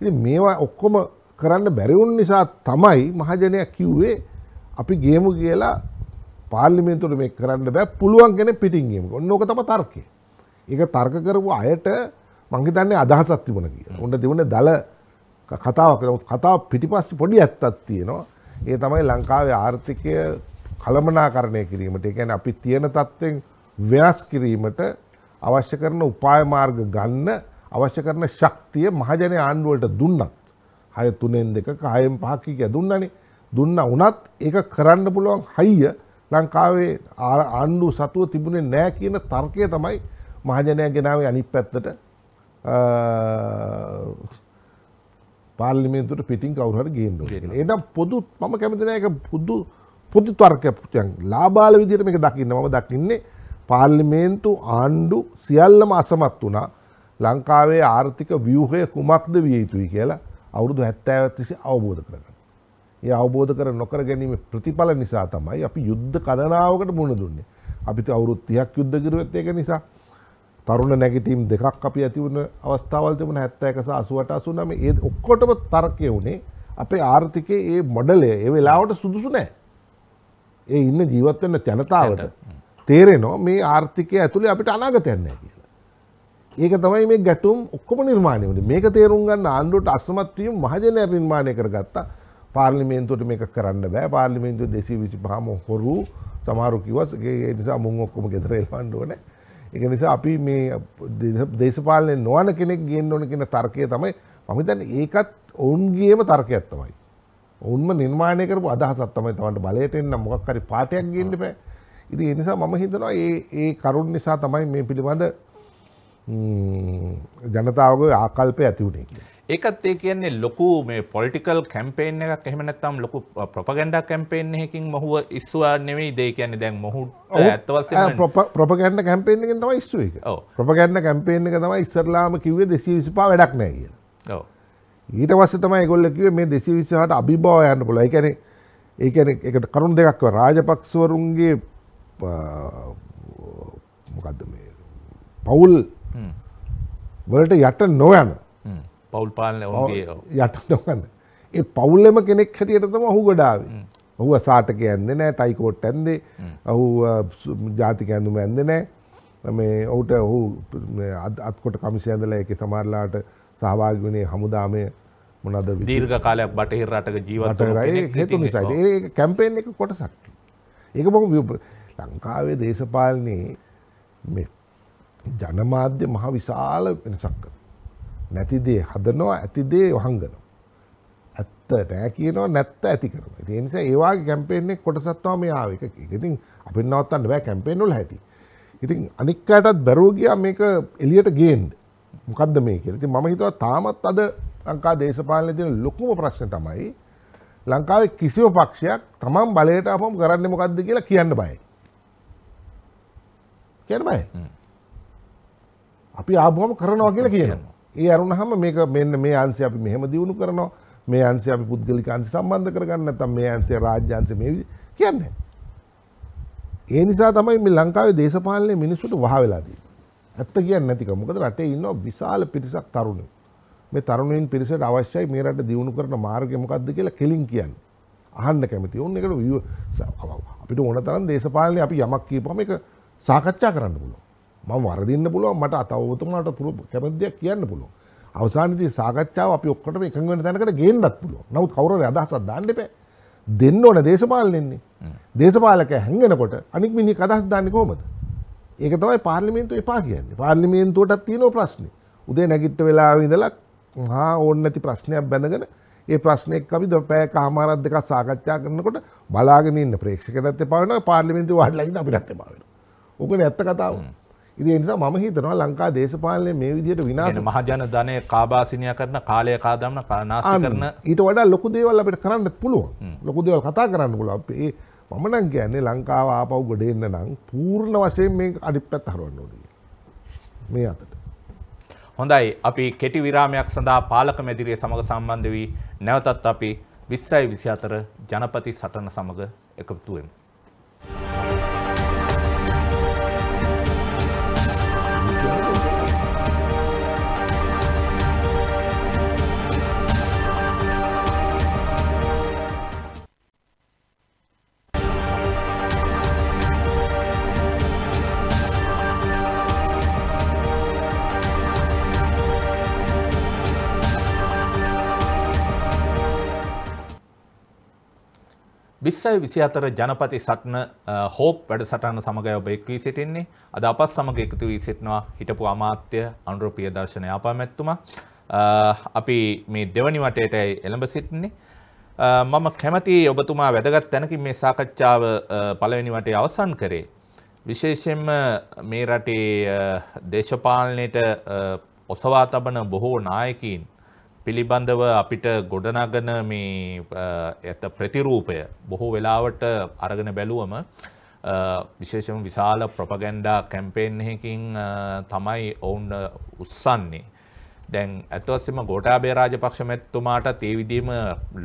ඉ මේවා ඔක්කොම කරන්න බැරිවුන් නිසා තමයි මහජනය කිව්වේ අපි ගේමු කියලා පාර්ලිමේන්තුට මේ කරන්න බෑ පුළුවන් කෙන පිටින්ගේම ඔන්නෝක තම තර්කය ඒක තර්ක කරපු අයට මංහිතන්නේ අදහසත් තිබුණ කිය ඔන්න තිබුණ දල කතාවක් කතා පිටිපස්ස පොඩි ඇත්තත් තියෙනවා ඒ තමයි ලංකාවේ ආර්ථිකය කළමනා කරණය කිරීමට එකැන අපි තියෙන තත්ත්වෙන් වෙනස් කිරීමට අවශ්‍ය කරන උපායමාර්ග ගන්න අවශ්‍ය කරන ශක්තිය මහජන ආණ්ඩුවලට දුන්නත් හය තුනෙන් දෙක කායෙන් පහකික දුන්නනේ දුන්න උනත් ඒක කරන්න පුළුවන් හයිය ලංකාවේ ආණ්ඩු සතුව තිබුණේ නෑ කියන තර්කය තමයි මහජනය ගෙනාවේ අනිත් පැත්තට පාලිමේතුට පිටින් කවුරහට ගේන්න එනම් පොදු මම කැමතිනයක පුද්දු පොදු තර්කයන් ලාබාල විදිරම එක දකින්න මම දකින්නේ පාර්ලිමේන්තු ආණ්ඩු සියල්ලම අසමත් වුණා ලංකාවේ ආර්ථික ව්‍යූහය කුමක්ද විය යුතුයි කියලා අවුරුදු හැත්තෑවත්තිසි අවබෝධ කරගන්න. ඒ අවබෝධ කර නොකර ගැනීම ප්‍රතිඵල නිසා තමයි අපි යුද්ධ කණනාවකට මුණ දුන්නේ. අපිට අවුරුත් තියක් යුද්ධ කිරුවත් ඒක නිසා තරුණ නැගිටීම් දෙකක් අපි ඇතිවන අවස්ථාවල් තිබුණ හැත්තෑක අසුවට අසුනම ඒ ඔක්කොටම තර්කය වුණේ අපේ ආර්ථිකයේ ඒ මොඩලය ඒ වෙලාවට සුදුසු නෑ. ඒ ඉන්න ජීවත්වන්න ජනතාවට තේරෙනවා මේ ආර්ථිකය ඇතුළේ අපිට අනාගතයන්නේ කියලා. ඒක තමයි මේ ගැටුම් ඔක්කොම නිර්මාණය වුණේ. මේක තේරුම් ගන්න ආණ්ඩුවට අසමත් වීම මහජනය නිර්මාණය කරගත්තා. පාර්ලිමේන්තුවට මේක කරන්න බෑ. පාර්ලිමේන්තුව 225ම හොරු සමහරු කිව්වා ඒ නිසා මුන් ඔක්කොම ගෙදර එලවන්න ඕනේ. ඒක නිසා අපි මේ දේශපාලනය නොවන කෙනෙක් ගේන්න ඕන කියන තර්කය තමයි මම හිතන්නේ ඒකත් ඔවුන්ගේම තර්කයක් තමයි. ඔවුන්ම නිර්මාණය කරපු අදහසක් තමයි තමන්ට බලයට එන්න මොකක් හරි පාටයක් ගේන්න බෑ. ඉති එනිසා මම හිතනවා ඒ ඒ කරුණ නිසා තමයි මේ පිළිබඳ ජනතාවග ආකල්පය ඇතිවුණේ. ඒකත් ඒ කියන්නේ ලොකු මේ පොලිටිකල් කැම්පේෙන් එකක් එහෙමනත්තම් ලොකු ප්‍රපගණ්ඩ කැම්පේෙන් එකකින් මොහුව ඉස්වා නෙවෙයි දේ කියන්නේ දැන් මොහු ඇත්තවස ප්‍රපගණ්ඩ කැම්පේෙන් එක තම ස්ස එක ප්‍රපගණ්ඩ කැම්පේෙන් එක තම ඉස්සරලාම කිවේ දෙසී විසිපා වැඩක් නෑ කිය. ඊට වස්ස තමයි ගොල්ල කිව මේ දෙසි විසිහට අභිභාව යන්න පුොල එකන ඒකන එක කරුණ දෙකක්ව රාජපක්ෂවරුන්ගේ මොකක්ද මේ පවුල් වලට යට නොයන පවුල් පාලන යට නොකන්න ඒ පවුල්ලම කෙනෙක් හැටියටතම ඔහු ගොඩාව ඔහු සාටක ඇන්ද නෑ ටයිකෝට් ඇන්දේ ඔහු ජාතික ඇඳුම ඇන්ද නෑ මේ ඔවුට ඔහු අත්කොට කමිසි ඇඳල එක සමරලාට සහභාග වනේ හමුදාමය මොනද දීර්ග කාලයක් බටහිරටක ජීවත ඒ කැම්පේෙන් එක කොටසක් ඒක බොහ ලංකාවේ දේශපාලනයේ ජනමාධ්‍ය මහ විශාල වෙනසක් කර. නැතිදේ හදනවා ඇතිදේ වහංගනවා. ඇත්ත නෑ කියනවා නැත්ත ඇති කරන තිනිසා ඒවාගේ කැම්පේෙන්ෙක් කොටසත්වා මේ ආවක ඉතින් අපි නවත්තන්න බෑ කැම්පේනුල් හැටි. ඉතින් අනික්කයටත් බැරෝගයා මේක එලියට ගේන්ඩ මොකක්ද මේ කෙරති මම හිතව තාමත් අද ලංකා දේශපාලන තින ලොකුම ප්‍රශ්න තමයි ලංකාවේ කිසිව පක්ෂයක් තමන් බලයට අපම කරන්න මොකක්ද කියලා කියන්න බයි. කියනමයි අපි ආබුවම කරනවා කියලා කියනවා ඒ අරුණහම මේක මෙන්න මේ අන්සේ අපි මෙහෙම දියුණු කරනවා මේ අන්සේ අපි පුද්ගලික අන්සේ සම්බන්ධ කරගන්න නැත්නම් මේ අන්සේ රාජ්‍ය අන්සේ මේ කියන්නේ ඒ නිසා තමයි මේ ලංකාවේ දේශපාලනයේ මිනිස්සුන්ට වහ වෙලා තියෙන්නේ ඇත්ත කියන්නේ නැතිකම මොකද රටේ ඉන්නවා විශාල පිරිසක් තරුණයෝ මේ තරුණයින් පිරිසට අවශ්‍යයි මේ රට දියුණු කරන මාර්ගය මොකක්ද කියලා කෙලින් කියන්නේ. අහන්න කැමති. ඕන්න එකට අපිට ඕන තරම් දේශපාලනේ අපි යමක් කියපුවම ඒක සාකච්ඡා කරන්න පුළුව මම වරදින්න පුළුවන් මට අතවතුමාට පුරු කැමතියක් කියන්න පුළුව අවසානති සාකච්ඡාව අපි ඔක්කට එකඟ වෙන තැනකට ගේන්නත් පුළුව නවත් කවර අදහසත් දාන්න එපෑ දෙන්න ඕන දේශපාලනෙන්නේ දේශපාලක හැඟෙනකොට අනික් මිනි අදහස් දාන්න කොහොමද ඒක තමයි පාර්ලිමේන්තුව එපා කියන්නේ පාර්ලිමේන්තුවටත් තියෙනවා ප්‍රශ්නේ උදේ නැගිට වෙලාවෙ ඉඳලා හා ඕන නැති ප්‍රශ්නයක් බැඳගෙන ඒ ප්‍රශ්නේ එක්ක අපි පැය කමාරක් දෙකක් සාකච්ඡා කරනකොට බලාගෙන ඉන්න ප්‍රේක්ෂකයන්ට එපා වෙනවා පාර්ලිමේන්තුව වාඩිලා ඉන්න අපිටත් එපා වෙනවා ඕක නැත්ත කතාව. ඉදි නිසා මම හිතනවා ලංකා දේශපාලනය මේ විදිහට විනාශ මහජන ධනය කාබාසිනය කරන කාලය කාදම්න කනාශ කරන ඊට වඩා ලොකු දේවල් අපිට කරන්න පුළුවන් ලොකු දේවල් කතා කරන්න පුළුවන් අපේ මම නම් කියන්නේ ලංකාව ආපහු ගොඩ එන්න නම් පූර්ණ වශයෙන් මේ අඩිප්පත් හරවන්න ඕනේ මේ අතට හොඳයි අපි කෙටි විරාමයක් සඳහා පාලක මැදිරිය සමඟ සම්බන්ධ වී නැවතත් අපි විස්සයි විසි අතර ජනපති සටන සමඟ එකතුවෙන්. Thank you. විස්සය විසි අතර ජනපති සටන හෝප් වැඩසටන සමඟය ඔබෙක් වී සිටින්නේ අද අපත් සමඟ එකතු වී සිටිනවා හිටපු අමාත්‍ය අනුරුපිය දර්ශනය අපාමැත්තුම අපි මේ දෙවනි වටයටයි එළඹ සිටින්නේ මම කැමති ඔබතුමා වැදගත් තැනකින් මේ සාකච්ඡාව පළවෙනි වටේ අවසන් කරේ විශේෂෙන්ම මේ රටේ දේශපාලනයට ඔසවා තබන බොහෝ නායකීන් පිළිබඳව අපිට ගොඩනගන මේ ඇත ප්‍රතිරූපය බොහෝ වෙලාවට අරගෙන බැලුවම විශේෂම විශාල ප්‍රොපගැන්ඩා කැම්පේන්හකින් තමයි ඔවුන් උත්සන්නේ. දැන් ඇත්වත්සම ගෝටාබේ රාජපක්ෂ මැත්තුමාට තේවිදීම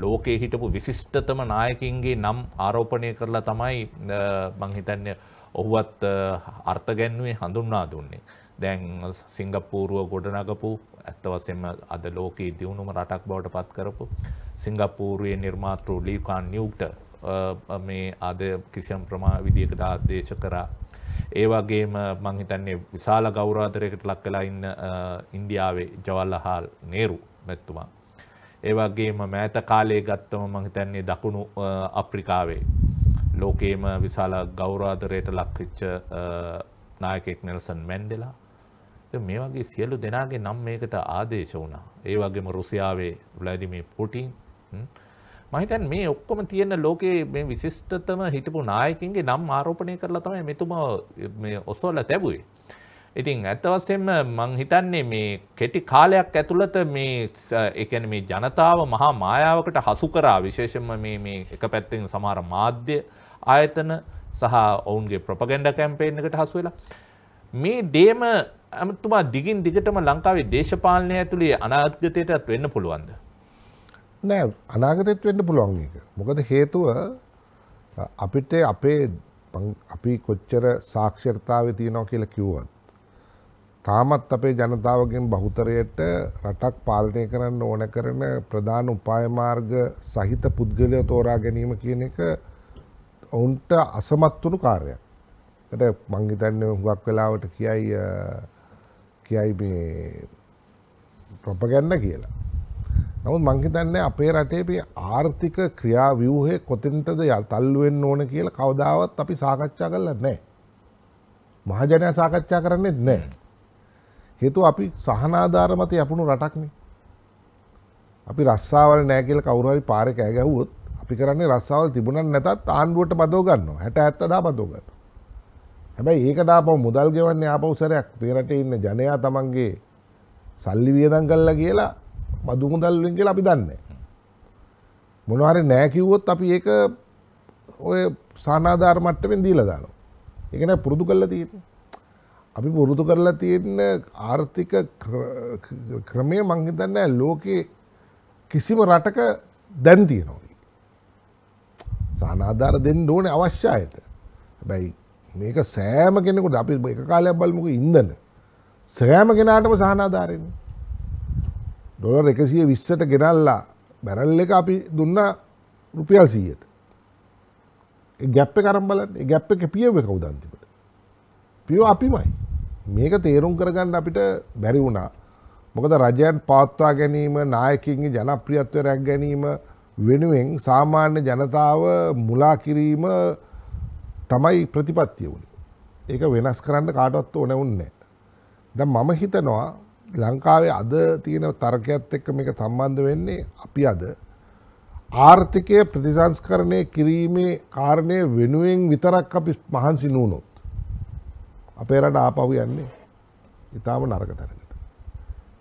ලෝකයේ හිටපු විසිෂ්ටතම නායකින්ගේ නම් ආරෝපණය කරලා තමයි මංහිතන්ය ඔහුවත් අර්ථගැන්වේ හඳුන්නා දුන්නේ. දැන් සිංගප්පූරුව ගොඩනගපු ඇත්තවසෙන්ම අද ලෝකයේ දියුණුම රටක් බවට පත් කරපු සිංගප්පූරුවේ නිර්මාතෘ ලීකාන් නියුක්ට මේ අද කිසියම් ප්‍රමා විදියකට ආදේශ කරා ඒ වගේම මං හිතන්නේ විශාල ගෞරාදරයකට ලක් කලා ඉන්න ඉන්දියාවේ ජවල්ලහල් නේරු මැත්තුමා. ඒ වගේම මෑත කාලයේ ගත්තම මං හිතන්නේ දකුණු අප්‍රිකාවේ ලෝකේම විශාල ගෞරාදරයට ලක්විච්ච නායකෙක් නෙල්සන් මැන්ඩෙලා මේ වගේ සියලු දෙනාගේ නම් මේකට ආදේශ වුණා. ඒ වගේම රුසියාවේ ව්ලඩිමී පුටින් මහිතන් මේ ඔක්කොම තියෙන ලෝකයේ මේ විශිෂ්ටතම හිටපු නායකින්ගේ නම් ආරෝපණය කරලා තමයි මෙතුමා මේ ඔසවලා තැබුවේ. ඉතින් ඇත්ත වශයෙන්ම මං හිතන්නේ මේ කෙටි කාලයක් ඇතුළත මේ ඒ කියන්නේ මේ ජනතාව මහා මායාවකට හසු කරා විශේෂයෙන්ම මේ මේ එක පැත්තෙන් සමහර මාධ්‍ය ආයතන සහ ඔවුන්ගේ ප්‍රොපගැන්ඩා කැම්පේන් එකට හසු වෙලා මේ දේම ඇමතුමා දිගින් දිගටම ලංකාවේ දේශපාලනය ඇතුළේ අනාගතයටත් වෙන්න පුළුවන්ද. නෑ අනාගතෙත් වෙන්න පුළුවන් එක. මොකද හේතුව අපිට අපේ අපි කොච්චර සාක්ෂර්තාව තියෙනවා කියලා කිව්වත්. තාමත් අපේ ජනතාවගෙන් බහුතරයට රටක් පාලනය කරන්න ඕන කරන ප්‍රධාන උපායමාර්ග සහිත පුද්ගලය තෝරා ගැනීම කියන එක ඔවුන්ට අසමත්වුණු කාරයක්. කට මංගිතන්න හුගක් වෙලාවට කියයි කියයි මේ ප්‍රොපගැන්න කියලා. නමුත් මංහිතන්න අපේ රටේ ආර්ථික ක්‍රියා වියහේ කොතින්ටද තල්ලුවෙන් ඕන කියල කවදාවත් අපි සාකච්ඡා කරල නෑ. මහජනය සාකච්ඡා කරන්නෙත් නෑ. හේතු අපි සහනාධාර මත යපුණු රටක්න. අපි රස්සාවල් නෑකෙල් කවුරහරි පාරක ඇගැවුත් අපි කරන්නේ රස්සාවල් තිබුණන් නැතත් ආණ්ඩුවට බදෝගන්න හැට ඇත්තදා බදෝගන්න. හැබැයි ඒකට ආපහු මුදල් ගෙවන්නේ ආපහු සැරයක් මේ රටේ ඉන්න ජනයා තමන්ගේ සල්ලි වියදම් කළා කියලා බදු මුදල් වලින් කියලා අපි දන්නේ මොනවා හරි නැහැ කිව්වොත් අපි ඒක ඔය සානාධාර මට්ටමින් දීලා දානවා. ඒක නෑ පුරුදු කරලා තියෙන්නේ. අපි පුරුදු කරලා තියෙන ආර්ථික ක්‍රමය මං හිතන්නේ ලෝකේ කිසිම රටක දැන් තියෙනවා. සානාධාර දෙන්න ඕනේ අවශ්‍යයිද? හැබැයි මේක සෑම කෙනෙකුට අපි එක කාලයක් බලමුක ඉන්දන සෑම කෙනාටම සහනාධාරෙන් ඩොලර් එකසිය විස්සට ගෙනල්ලා බැරල් එක අපි දුන්න රුපියල් සීයට ගැප්ප කරම් බලන්න ගැප් එක පියව කවුදන්තිකට පියෝ අපිමයි මේක තේරුම් කරගන්න අපිට බැරි වුණා මොකද රජයන් පාත්වා ගැනීම නායකින්ගේ ජනප්‍රියත්වරයක් ගැනීම වෙනුවෙන් සාමාන්‍ය ජනතාව මුලා කිරීම තමයි ප්‍රතිපත්තිය වුණේ. ඒක වෙනස් කරන්න කාටවත් ඕන වුන්නේ දැන් මම හිතනවා ලංකාවේ අද තියෙන තර්කයත් එක්ක මේක සම්බන්ධ වෙන්නේ අපි අද ආර්ථිකය ප්‍රතිසංස්කරණය කිරීමේ කාරණය වෙනුවෙන් විතරක් අපි මහන්සි නුනොත්. අපේ රට ආපහු යන්නේ ඉතාම නරක තැනකට.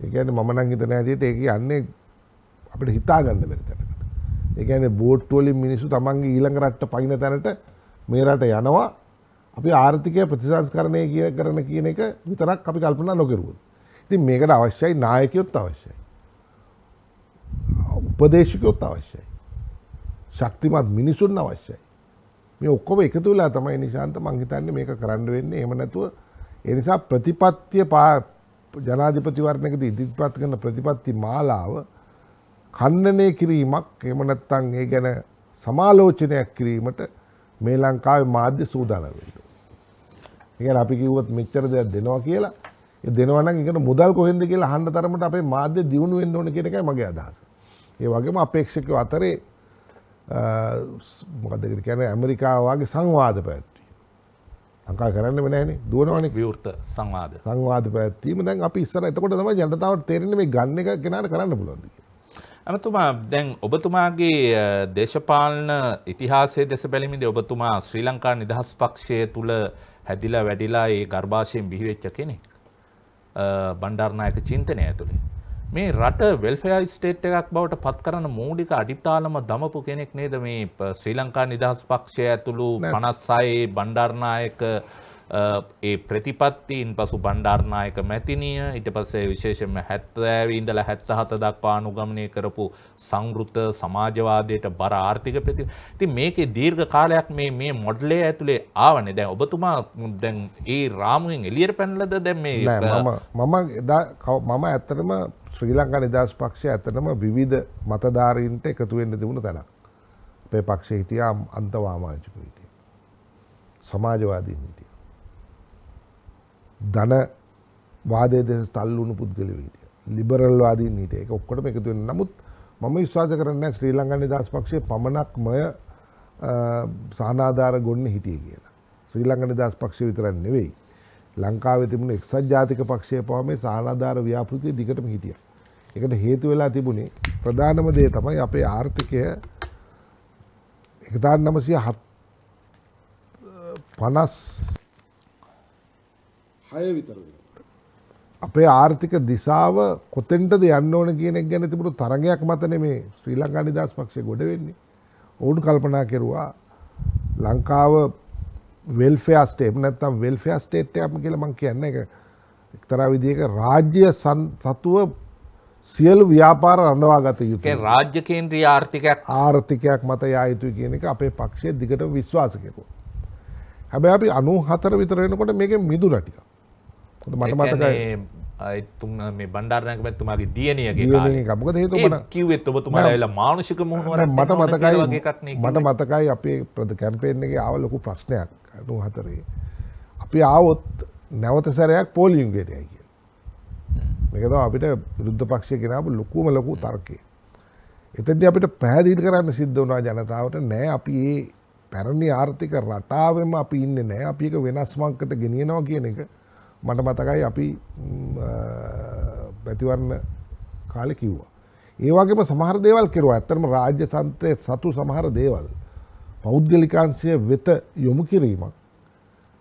ඒ කියන්නේ මම නම් හිතන හැටියට ඒක යන්නේ අපිට හිතා ගන්න බැරි තැනකට. ඒ කියන්නේ බෝට්ටු වලින් මිනිස්සු තමන්ගේ ඊළඟ රටට පයින්න තැනට මේ රට යනවා අපි ආර්ථිකය ප්‍රතිසංස්කරණය කිය කරන කියන එක විතරක් අපි කල්පනා නොකරුවොත්. ඉතින් මේකට අවශ්‍යයි නායකයොත් අවශ්‍යයි. උපදේශකයොත් අවශ්‍යයි. ශක්තිමත් මිනිසුන් අවශ්‍යයි. මේ ඔක්කොම එකතු වෙලා තමයි නිශාන්ත මං හිතන්නේ මේක කරන්න වෙන්නේ. එහෙම නැතුව ඒ නිසා ප්‍රතිපත්තිය ජනාධිපතිවරණයකදී ඉදිරිපත් කරන ප්‍රතිපත්ති මාලාව ඛණ්ඩනය කිරීමක් එහෙම නැත්නම් ඒ ගැන සමාලෝචනයක් කිරීමට මේ ලංකාවේ මාධ්‍ය සූදානම් වෙන්න. ඒ කියන්නේ අපි කිව්වොත් මෙච්චර දෙයක් දෙනවා කියලා ඒ දෙනවා නම් ඒකට මුදල් කොහෙන්ද කියලා අහන්න තරමට අපේ මාධ්‍ය දියුණු වෙන්න ඕන කියන එකයි මගේ අදහස. ඒ වගේම අපේක්ෂකයෝ අතරේ මොකද කියන්නේ ඇමරිකාව වගේ සංවාද පැවැත්වීම. ලංකාව කරන්නෙම නැහැනේ දුවනවනේ විවෘත සංවාද. සංවාද පැවැත්වීම දැන් අපි ඉස්සර එතකොට තමයි ජනතාවට තේරෙන්නේ මේ ගන්න එක කෙනාට කරන්න පුළුවන් කියලා. ඇමතුමා දැන් ඔබතුමාගේ දේශපාලන ඉතිහාසය දෙස බැලිමිද ඔබතුමා ශ්‍රී ලංකා නිදහස් පක්ෂය තුළ හැදිලා වැඩිලා ඒ ගර්භාෂයෙන් බිහිවෙච්ච කෙනෙක් බණ්ඩාර්නායක චින්තනය ඇතුළේ. මේ රට වෙල්ෆයා ස්ටේට් එකක් බවට පත් කරන මූලික අඩිතාලම දමපු කෙනෙක් නේද මේ ශ්‍රී ලංකා නිදහස් පක්ෂය ඇතුළු පනස්සායේ බණ්ඩාර්නායක ඒ ප්‍රතිපත්තින් පසු බණ්ඩාර්නායක මැතිනිය ඉට පස්සේ විශේෂම හැත්තෑව ඉඳල හැත්ත හත දක්වා අනුගමනය කරපු සංගෘත සමාජවාදයට බර ආර්ථික ප්‍රති ති මේකේ දීර්ඝ කාලයක් මේ මේ මොඩ්ලේ ඇතුළේ ආවනේ දැන් ඔබතුමා දැන් ඒ රාමුවෙන් එලියර පැනලද දැම් මේ මම මම ඇත්තටම ශ්‍රී ලංකා නිදස් පක්ෂය ඇතටම විවිධ මතධාරීන්ට එකතුවෙන්න තිබුණ තැනක් අපේ පක්ෂ හිටියා අන්තවාමාංචික හිටිය සමාජවාදීන් හිටිය ධන වාදය දෙන තල්ලුණු පුද්ගලයෝ හිටිය. ලිබරල් වාදීන් හිටිය. ඒක ඔක්කොටම එකතු වෙන. නමුත් මම විශ්වාස කරන්නේ ශ්‍රී ලංකා නිදහස් පක්ෂයේ පමණක්මය සහනාධාර ගොන්න හිටියේ කියලා. ශ්‍රී ලංකා නිදහස් පක්ෂය විතරක් නෙවෙයි. ලංකාවේ තිබුණු එක්සත් ජාතික පක්ෂය පවා මේ සහනාධාර ව්‍යාපෘතිය දිගටම හිටියා. ඒකට හේතු වෙලා තිබුණේ ප්‍රධානම දේ තමයි අපේ ආර්ථිකය එකදාන් නමසය පනස් හය විතර වෙනවා. අපේ ආර්ථික දිසාව කොතෙන්ටද යන්න ඕන කියනෙක් ගැන තිබුණු තරගයක් මතන මේ ශ්‍රී ලංකා නිදහස් පක්ෂය ගොඩ වෙන්නේ. ඔවුන් කල්පනා කෙරුවා ලංකාව වෙල්ෆයා ස්ටේප් නැත්තම් වෙල්ෆයා ස්ටේට්ටයක්ම කියල මං කියන්න එක එක්තරා විදික රාජ්‍ය සතුව සියලු ව්‍යාපාර රඳවා ගත යුතු රාජ්‍ය කේන්ද්‍රී ආර්ථිකයක් ආර්ථිකයක් මත යා යුතුයි කියන එක අපේ පක්ෂය දිගට විශ්වාසකෙකු. හැබැ අපි අනු හතර විතරෙනකොට මේක මිදුරටිකක්. මට මතකයි තුම මේ බණ්ඩාරනක පැත්තුමාගේ දියනියගේ මොකද හේතුව කිව්වෙත් ඔබතුමා ඇවිල්ලා මානුෂික මුහුණුවර මට මතකයි වගේ එකක් මට මතකයි අපේ ප්‍රද කැම්පේන් එකේ ආව ලොකු ප්‍රශ්නයක් 94 අපි ආවොත් නැවත සැරයක් පෝලිං ගේට් එකයි කියලා මේක තමයි අපිට විරුද්ධ පක්ෂය ගෙනාපු ලොකුම ලොකු තර්කය එතෙන්දී අපිට පැහැදිලි කරන්න සිද්ධ වුණා ජනතාවට නෑ අපි මේ පැරණි ආර්ථික රටාවෙම අපි ඉන්නේ නෑ අපි එක වෙනස් වංකට ගෙනියනවා කියන එක මට මතකයි අපි පැතිවරණ කාලෙ කිව්වා. ඒවාගේම සමහර දේවල් කෙරවා ඇත්තරම රාජ්‍ය සන්තය සතු සමහර දේවල්. පෞද්ගලිකාන්සිය වෙත යොමු කිරීමක්.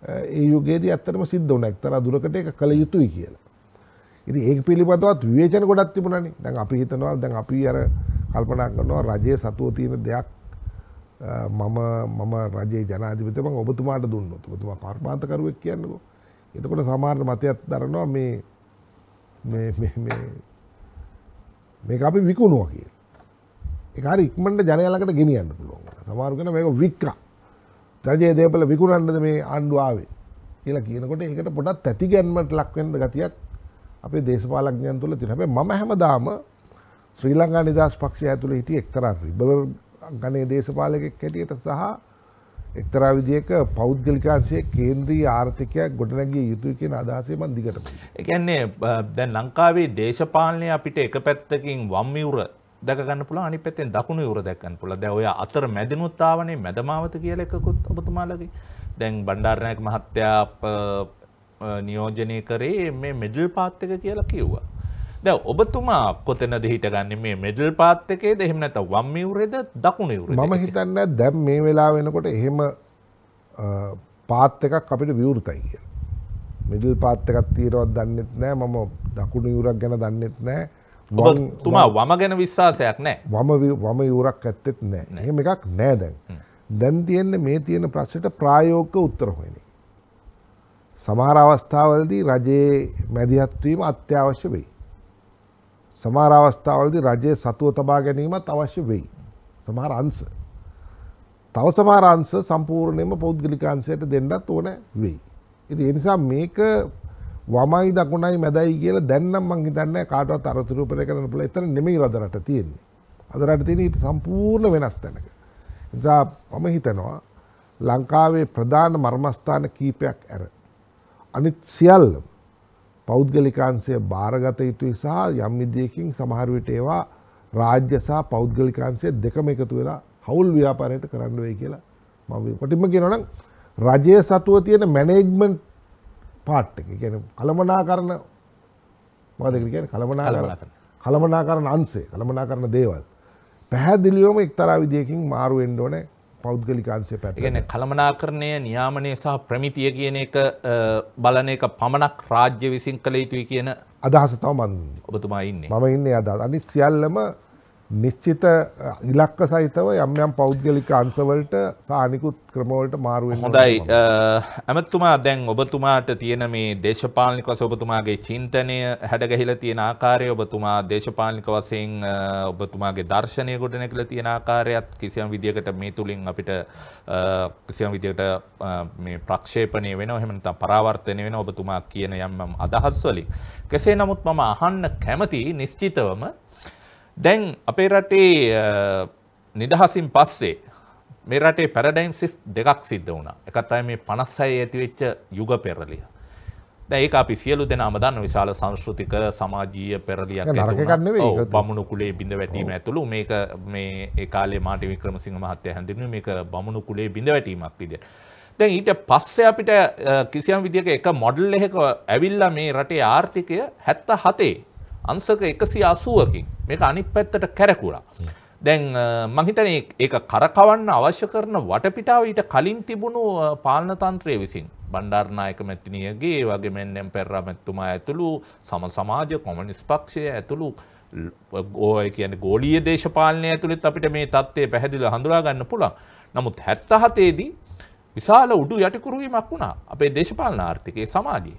ඒ යුගේදී ඇත්තරම සිද්ධ වන එක්තර දුරකට එක කළ යුතුයි කියලා. ඉති ඒ පිළිබඳවත් වේචන ගොඩත් තිබුණනි දැන් අපි හිතනවා දැන් අපි අර කල්පනා කරනවා රජය සතුව තියෙන දෙයක් මම මම රජයේ ජනාධිපතිම ඔබතුමාට දුන්නොත් ඔබතුමා කර්මාන්තකරුවෙක් කියන්නකෝ එතකොට සමාරණ මතයක් දරනවා මේ මේක අපි විකුණුව කිය එකරි ඉක්මට ජනයාලකට ගෙනියන්න පුළුවන් සමාරුගෙන මේක වික්කා රජය දේපල විකුණන්නද මේ ආණ්ඩු ආවේ කියලා කියනකොට ඒකට පොඩත් ඇතිගැන්මට ලක්වෙන්ද ගතියක් අපේ දේශපාලක්ඥයන් තුළ තින හැබැයි මම හැමදාම ශ්‍රී ලංකා නිදහස් පක්ෂය ඇතුළේ හිටිය එක්තරා රිබලර් ගණයේ දේශපාලකෙක් හැටියට සහ එක්තරා විදියක පෞද්ගලිකාංශයේ කේන්ද්‍රීය ආර්ථිකයක් ගොඩනැගිය යුතුයි කියන අදහසේ මම දිගටම. ඒ කියන්නේ දැන් ලංකාවේ දේශපාලනය අපිට එක පැත්තකින් වම් යුර දැක ගන්න පුළුවන් අනිත් පැත්තෙන් දකුණු යුර දැක ගන්න පුළුවන්. දැන් ඔය අතර මැදිනුත් ආවනේ මැදමාවත කියලා එකකුත් ඔබතුමාලගේ. දැන් බණ්ඩාරනායක මහත්තයා නියෝජනය කරේ මේ මෙඩල් පාත් එක කියලා කිව්වා. දැ ඔබතුමා කොතනද හිටගන්න මේ මෙඩල් පාත්තකේ දෙහෙම නැත වම්මිවරේද දකුණවර මම හිතන්න දැම් මේ වෙලා වෙනකොට එහෙම පාත්තකක් අපිට විවෘතයි කිය. මිඩල් පාත්තකත් තීරවත් දන්නෙත් නෑ මම දකුණ යුරක් ගැන දන්නෙත් නෑ තුමා වම ගැන විශ්වාසයක් නෑ වම වම යුරක් ඇත්තෙත් නෑ එහෙම එකක් නෑ දැන් දැන් තියෙන්නේ මේ තියෙන ප්‍රශ්ට ප්‍රායෝක උත්තර හොයන. සමහර අවස්ථාවලදී රජයේ මැදිහත්වීම අත්‍යවශ්‍ය වෙයි. සමහර අවස්ථාවලදී රජයේ සතුව තබා ගැනීමත් අවශ්‍ය වෙයි. සමහර අංශ. තව සමහර අංශ සම්පූර්ණයෙන්ම පෞද්ගලික අංශයට දෙන්නත් ඕන වෙයි. ඉතින් ඒ නිසා මේක වමයි දකුණයි මැදයි කියලා දැන් නම් මං හිතන්නේ කාටවත් අරතුරුපරය කරන්න පුළුවන්. එතන නෙමෙයි රද රට තියෙන්නේ. අද රට තියෙන්නේ ඊට සම්පූර්ණ වෙනස් තැනක. ඒ නිසා මම හිතනවා ලංකාවේ ප්‍රධාන මර්මස්ථාන කීපයක් ඇර අනිත් සියල්ලම පෞද්ගලිකාන්සය භාරගත යුතුයි සහ යම් විදියකින් සමහරවිට ඒවා රාජ්‍ය සහ පෞද්ගලිකාන්සේ දෙකම එකතු වෙලා හවුල් ව්‍යාපාරයට කරන්න වෙයි කියලා මම පටිම කියනවනම් රජය සතුව තියෙන මැනේජ්මන්ට් පාට් එක කියන්නේ කළමනාකරන මොකද කියන්නේ කළමනාකරන කළමනාකරන අංශය කළමනාකරන දේවල් පැහැදිලිවම එක්තරා විදියකින් මාරු වෙන්න ඕනේ පෞද්ගලිකාන්සේ පැට ගැන කළමනාකරණය නියාමනය සහ ප්‍රමිතිය කියන එක බලන එක පමණක් රාජ්‍ය විසින් කළ යුතුයි කියන අදහස තවමන් ඔබතුමා ඉන්න මම ඉන්න අදා අනිත් සියල්ලම නිශ්චිත ඉලක්ක සහිතව යම්යම් පෞද්ගලික අන්සවලට සානිකුත් ක්‍රමවලට මාරුවෙන් හොඳයි ඇමතුමා දැන් ඔබතුමාට තියෙන මේ දේශපාලික වස ඔබතුමාගේ චින්තනය හැඩගැහිල තියෙන ආකාරය ඔබතුමා දේශපාලික වසයෙන් ඔබතුමාගේ දර්ශනය ගොඩනැකල තියෙන ආකාරයත් කිසියම් විදිකට මේ තුළින් අපිට කිසියම් විදියට ප්‍රක්ෂේපනය වෙන හෙමනත පරාවර්තනය වෙන ඔබතුමා කියන යම්ම අදහස් වලින් කෙසේ නමුත් මම අහන්න කැමති නිශ්චිතවම දැන් අපේ රටේ නිදහසින් පස්සේ මේ රටේ පැරඩයිම් සිෆ් දෙකක් සිද්ධ වුණා. එකක් තමයි මේ 56 ඇතිවෙච්ච යුග පෙරලිය. දැන් ඒක අපි සියලු දෙනාම දන්න විශාල සංස්කෘතික සමාජීය පෙරලියක් ඇති වුණා. බමුණු කුලේ බිඳ වැටීම ඇතුළු මේක මේ ඒ කාලේ මාටි වික්‍රමසිංහ මහත්තයා හැඳින්වුවේ මේක බමුණු කුලේ බිඳ වැටීමක් විදියට. දැන් ඊට පස්සේ අපිට කිසියම් විදිහක එක මොඩල් එකක ඇවිල්ලා මේ රටේ ආර්ථිකය 77 අංසක එකසි අසුවකින් මේක අනිත් පැත්තට කැරකුරා. දැන් මහිතන ඒ කරකවන්න අවශ්‍ය කරන වටපිටාව ඊට කලින් තිබුණු පාලනතන්ත්‍රය විසින්. බණ්ඩාර්නායක මැතිනියගේ වගේ මෙන්නම් පෙරා මැත්තුමා ඇතුළු සම සමාජ කොමනිස් පක්ෂය ඇතුළු ඕය කියන ගෝලිය දේශපාලනය ඇතුළෙත් අපිට මේ තත්ත්වය පැහැදිල හඳුරා ගන්න පුළන්. නමුත් හැත්තහතේදී විශාල උඩු යටිකුරුවීමක් වුණා අපේ දේශපාලන ආර්ථිකයේ සමාජයේ.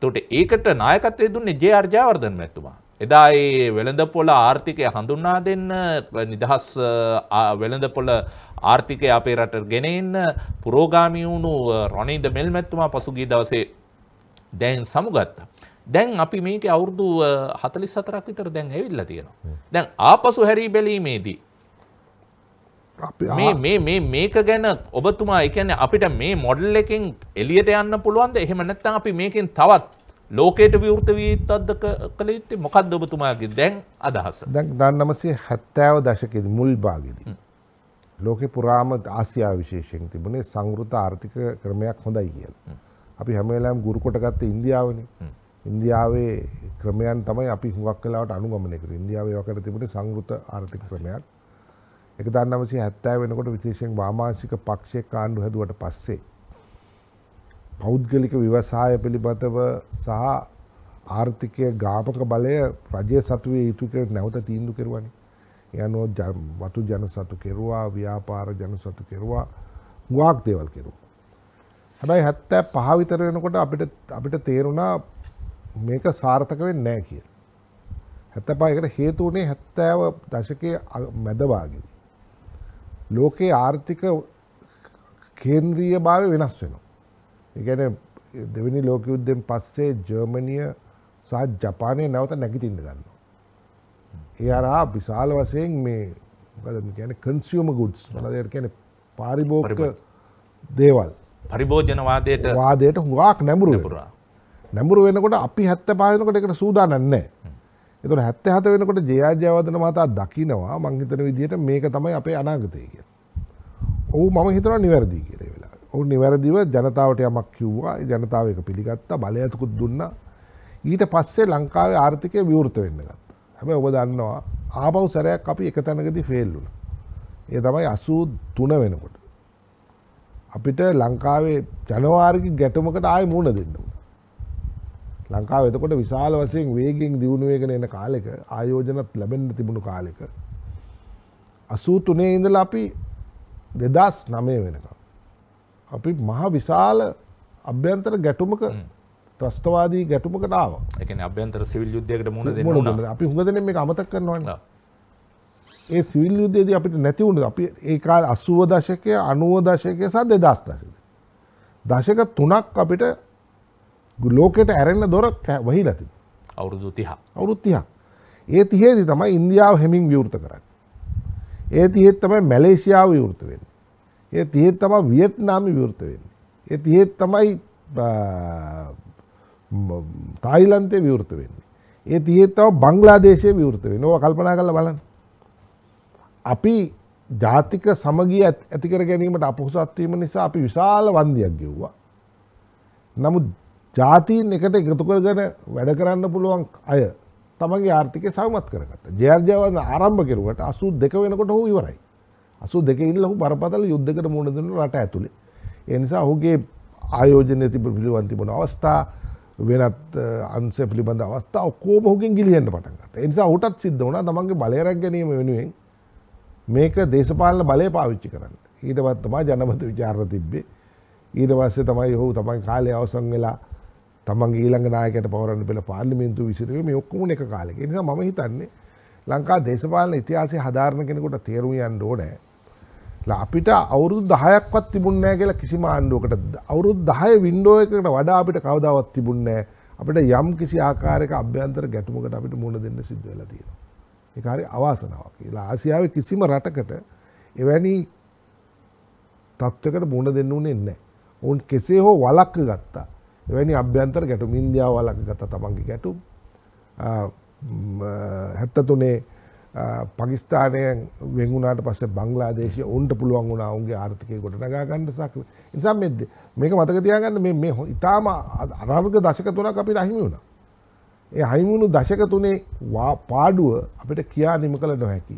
තොට ඒකට නායකත්තය දුන්නේ ජේ අර්ජාවර්ධන මැත්තුමා එදා ඒ වෙළඳපොළ ආර්ථිකය හඳුන්වා දෙන්න නිදහස් වෙළඳපොළ ආර්ථිකය අපේ රට ගෙනෙන්න පුරෝගාමි වුණු රොනින්ද මෙල්මැත්තුමා පසුගිය දවසේ දැන් සමුගත්තා. දැන් අපි මේක අවුරුදු හතලි සතරක් විතර දැන් ඇවිල්ල තියෙනවා. දැන් ආපසු හැරී බැලීමේදී. මේක ගැන ඔබතුමා එකන අපිට මේ මොඩල් එකෙන් එලියට යන්න පුළුවන්ද එහෙම නැත්තම් අපි මේකෙන් තවත් ලෝකයට විවෘත වීත් අද්ද කළ යුත්තේ මොකක්ද ඔබතුමාගේ දැන් අදහස. දැන් දන්නමසේ හැත්තෑව දශකෙද මුල් භාගෙදී. ලෝකෙ පුරාම ආසියා විශේෂයෙන් තිබුණේ සංගෘත ආර්ථික ක්‍රමයක් හොඳයි කියල. අපි හැමවෙලාම් ගුරුකොටගත්ත ඉන්දියාවන ඉන්දියාවේ ක්‍රමයන් තමයි අපි හුවක් කලාට අනුගමනයක ඉන්දියාවේ වකට තිබුණ සංගෘත ආර්ථික ක්‍රමයක් එක දන්නමසේ හැත්තෑ වෙනකොට විශේෂෙන් වාමාංශික පක්ෂය කාණ්ඩු හැදුවට පස්සේ. පෞද්ගලික විවසාය පිළිබඳව සහ ආර්ථිකය ගාමක බලය රජය සතුවේ යුතු කර නැවත තීන්දු කෙරුවනි. යනෝ වතු ජන සතු කෙරවා ව්‍යාපාර ජන සතු කෙරවා ගවාක් දේවල් කෙරුවා. හැබැයි හැත්තෑ පහවිතර වෙනකොට අපිට අපිට තේරුණා මේක සාර්ථක වෙන්නේ නැහැ කියලා. 75කට හේතු වුණේ 70 දශකයේ මැදවාගේ. ලෝකේ ආර්ථික කේන්ද්‍රීයභාවය වෙනස් වෙනවා. එකන දෙවැනි ලෝක යුද්ධෙන් පස්සේ ජර්මනිය සහ ජපානය නැවත නැගිටින්න ගන්න. ඒ අරා විශාල වසයෙන් මේ ගැන කන්සියම ගුඩ්ස් මනදයට කියන පාරිභෝගක දේවල් පරිභෝජනවාදයට වාදයට හුවක් නැඹුරු පුරා නැඹුරු වෙනකොට අපි හැත්ත පායනකොට එකට සූදා නන්නේ. එතුට හැත්ත හත වෙනකොට ජයාජයවදන මතා දකිනවා මංහිතන විදිහට මේක තමයි අපේ අනාගතය කිය. ඔහු මම හිතනවා නිවැරදිී කියරේ වෙලා. ඔවුන් නිවැරදිව ජනතාවට යමක් කිව්වා ජනතාව එක පිළිගත්තා බලයතුකුත් දුන්න ඊට පස්සේ ලංකාවේ ආර්ථිකය විවෘත වෙන්න ගත්ත හැබැ ඔබ දන්නවා ආපව් සැරයක් අපි එක තැනකති ෆෙල්ලුන ඒ තමයි අසූ තුන වෙනකොට අපිට ලංකාවේ ජනවාර්ගි ගැටමකට ආය මුණ දෙන්න ලංකාව එතකොට විශාල වසයෙන් වේගෙන් දියුණුවේගෙන එන කාලෙක ආයෝජනත් ලැබෙන්න තිබුණු කාලෙක අසූ තුනේ ඉඳල අපි දෙදස් නමය වෙනක අපි මහා විශාල අභ්‍යන්තර ගැටුමක ත්‍රස්තවාදී ගැටුමකට ආව එක අභ්‍යන්තර සිවිල් යුද්ධයකට මුණ දෙන්න අපි හුඟදන මේ අමතක් කරනවා ඒ සිවිල් යුද්ධයේද අපිට නැති වුණු අපි ඒ කාල අසුව දශකය අනුව දශකය සහ දෙදස් දශක දශක තුනක් අපිට ලෝකෙට ඇරෙන්න දොර වහිලා තිබ අවුරුදු තිහා අවුරුත් තිහා ඒ තිහේදී තමයි ඉන්දියාව හෙමින් විවෘත කරන්න ඒ තිහෙත් තමයි මැලේසියාව විවෘත වෙන්න ඒ තියත් තමා වියත්නාමි විවෘත වෙන්නේ. ඒ තියත් තමයි තායිලන්තය විවෘත වෙන්නේ. ඒ තියත් තව බංගලාදේශය විවෘත වෙන ඕ කල්පනා කරලා බලන්න. අපි ජාතික සමගිය ඇතිකර ගැනීමට අපොහසත්වීම නිසා අපි විශාල වන්දියක් ගෙව්වා. නමුත් ජාතීන් එකට එකතු කරගෙන වැඩ කරන්න පුළුවන් අය තමගේ ආර්ථිකය සමත් කරගත්ත. ජයර්ජයවන්න ආරම්භ කෙරුවට අසු දෙක වෙනකොට හෝ ඉවරයි. අසු දෙකින් ලහු පරපතල යුද්ධකට මුණ දෙන රට ඇතුළේ. ඒ නිසා ඔහුගේ ආයෝජනය තිබ පිළිබඳ තිබුණ අවස්ථා වෙනත් අන්ස පිළිබඳ අවස්ථා ඔක්කෝම ඔහුගෙන් ගිලිහෙන්න පටන් ගත්තා. ඒ නිසා ඔහුටත් සිද්ධ වුණා තමන්ගේ බලය රැක ගැනීම වෙනුවෙන් මේක දේශපාලන බලය පාවිච්චි කරන්න. ඊටවත් තමයි ජනමත විචාරණ තිබ්බේ. ඊට පස්සේ තමයි ඔහු තමන් කාලේ අවසන් වෙලා තමන්ගේ ඊළඟ නායකයට පවරන්න පෙළ පාර්ලිමේන්තුව විසිරුවේ මේ ඔක්කොම එක කාලෙක. ඒ නිසා මම හිතන්නේ ලංකා දේශපාලන ඉතිහාසය හදාරණ කෙනෙකුට තේරුම් යන්න ඕනෑ. අපිට අවුරුදු දහයක්වත් තිබුණෑ කියලා කිසිම ආණ්ඩුවකට අවුරුදු දහය වින්ඩෝ එකට වඩා අපිට කවදාවත් තිබුණෑ අපිට යම් කිසි ආකාරයක අභ්‍යන්තර ගැටුමකට අපිට මුණ දෙන්න සිද්ධ වෙලා තියෙනවා. ඒක හරි අවාසනාවක්. කියලා ආසියාවේ කිසිම රටකට එවැනි තත්ත්වයකට මුණ දෙන්න උනේ නැහැ. ඔවුන් කෙසේ හෝ වළක්ව ගත්තා. එවැනි අභ්‍යන්තර ගැටුම් ඉන්දියාව වළක්ව ගත්තා තමන්ගේ ගැටුම්. හැත්තතුනේ පකිස්ානයෙන් වෙංගුණට පස්ස බංලාදේශ ඔන්ට පුළුවන් වුණා ඔුන්ගේ ආර්ථකය ගොට නගාගන්න සක් නිසා මෙද මේක මතක තියාගන්න මේ හො ඉතාම අරාභක දශක තුනක් අපිට අහිමි වුණ. ඒ හයිමුණු දශක තුනේ පාඩුව අපිට කියා නිම කළ නොහැකි.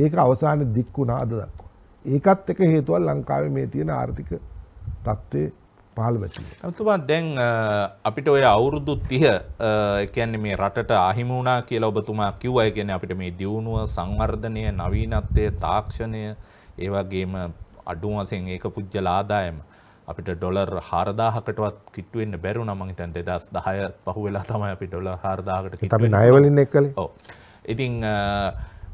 ඒක අවසාන දික්වුණාද දක්වා. ඒකත් එක හේතුවල් ලංකාවේ මේ තියෙන ආර්ථික තත්ත්වය පාලවති. ඇතුමා දැන් අපිට ඔය අවුරුදු තිහ එකැන්න මේ රටට අහිමුණා කියලා ඔබතුමා කිව්වය කියෙන අපිට මේ දියුණුව සංවර්ධනය නවීනත්වය තාක්ෂණය ඒවගේම අඩුවසෙන් ඒක පුද්ජලාදායම අපිට ඩොලර් හාරදාහකටවත් කිට්ුවෙන්න්න බැරු නමන් තැන් දෙදස් දහය පහුවෙලා තමයි අපි ඩොල හාරදාකට තම නයවලින් එක් කල ඉතිං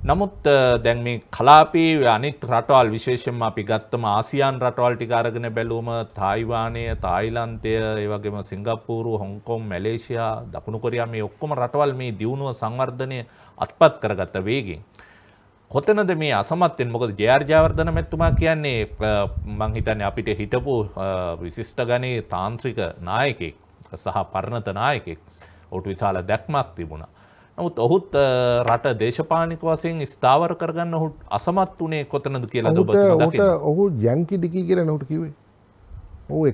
නමුත් දැන් මේ කලාපේ අනිත් රටවල් විශේෂයෙන්ම අපි ගත්තම ආසියාන් රටවල් ටික අරගෙන බැලුවම තායිවානය, තායිලන්තය, ඒ වගේම සිංගප්පූරු, හොංකොං, මැලේසියා, දකුණු කොරියා මේ ඔක්කොම රටවල් මේ දියුණුව සංවර්ධනය අත්පත් කරගත්ත වේගෙන්. කොතනද මේ අසමත්වෙන් මොකද ජයාර් ජයවර්ධන මැතිතුමා කියන්නේ මං හිතන්නේ අපිට හිටපු විශිෂ්ට ගණේ තාන්ත්‍රික නායකෙක් සහ පරණත නායකෙක්. ඔට විශාල දැක්මක් තිබුණා. නමුත් ඔහුත් රට දේශපානික වසයෙන් ස්ථාවර කරගන්න ඔහුට අසමත් වනේ කොතනද කියලා ඔබ ඔහු ජැංකි ඩිකී කියලා නොට කිවේ ඔහු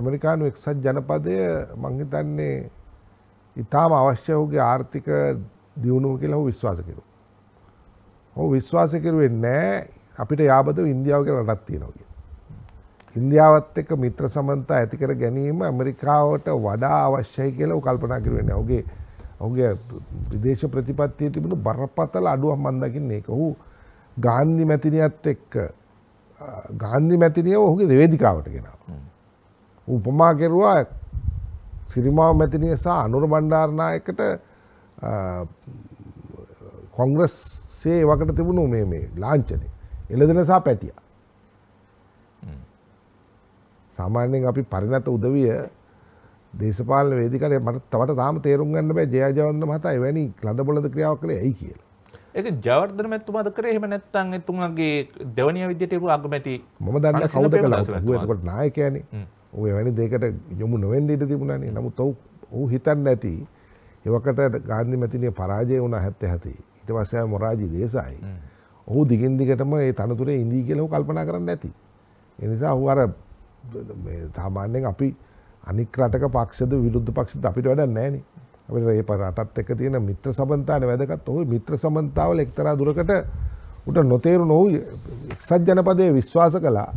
ඇමරිකානු එක්සත් ජනපදය මංහිතන්නේ ඉතාම අවශ්‍ය ඔහුගේ ආර්ථික දියුණුව කියලා ඔහු විශ්වාස කරු ඔහු විශ්වාස කරුවෙන් නෑ අපිට යාබද ඉන්දියාව කියලා රටත් තියෙනවගේ ඉන්දියාවත් එක මිත්‍ර සමන්තා ඇතිකර ගැනීම ඇමරිකාවට වඩා අවශ්‍යයි කියලා කල්පනා කරුවෙන් ඔගේ ඔහුගේ ප්‍රදේශ ප්‍රතිපත්තිය තිබුණු බරපතල අඩුවක් මම දකින්නේ ඒක. ඔහු ගාන්ධි මැතිනියත් එක්ක ගාන්ධි මැතිනිය ඔහුගේ නිවේදිකාවට ගෙනාවා. උපමා කෙරුවා සිරිමාව මැතිනිය සහ අනුර බණ්ඩාරනායකට කොංග්‍රස් සේ වකට තිබුණු මේ මේ ලාංඡනේ එළදෙනසා පැටියා. සාමාන්‍යයෙන් අපි පරිණත උදවිය දේශපාලන වේදිකාට මට තවට තාම තේරුම් ගන්න බෑ ජයජවන්න මහතා එවැනි ලඳබොළද ක්‍රියාවක් කළේ ඇයි කියලා. ඒක ජවර්ධන මැතිතුමාද කරේ එහෙම නැත්නම් එතුමාගේ දෙවනිය විදියට ඒ අගමැති මම දන්නේ කවුද කළා. ඌ එතකොට නායකයානේ. ඌ එවැනි දෙයකට යොමු නොවෙන්න ඉඩ තිබුණානේ. නමුත් ඌ ඌ හිතන්නේ නැති එවකට ගාන්ධි මැතිණිය පරාජය වුණා 77. ඊට පස්සේ මොරාජි දේසායි. ඔහු දිගින් දිගටම ඒ තනතුරේ ඉඳී කියලා ඌ කල්පනා කරන්නේ නැති. ඒ නිසා ඌ අර සාමාන්‍යයෙන් අපි අනික් රටක පක්ෂද විරුද්ධ පක්ෂද අපිට වැඩ නෑන අපට ඒ පරටත් එක තියෙන මිත්‍ර සබන්තාන වැදකත් ඔහු මිත්‍ර සබන්තාවල එක්තරා දුරකට උට නොතේරු නොහු එක්සත් ජනපදය විශ්වාස කලා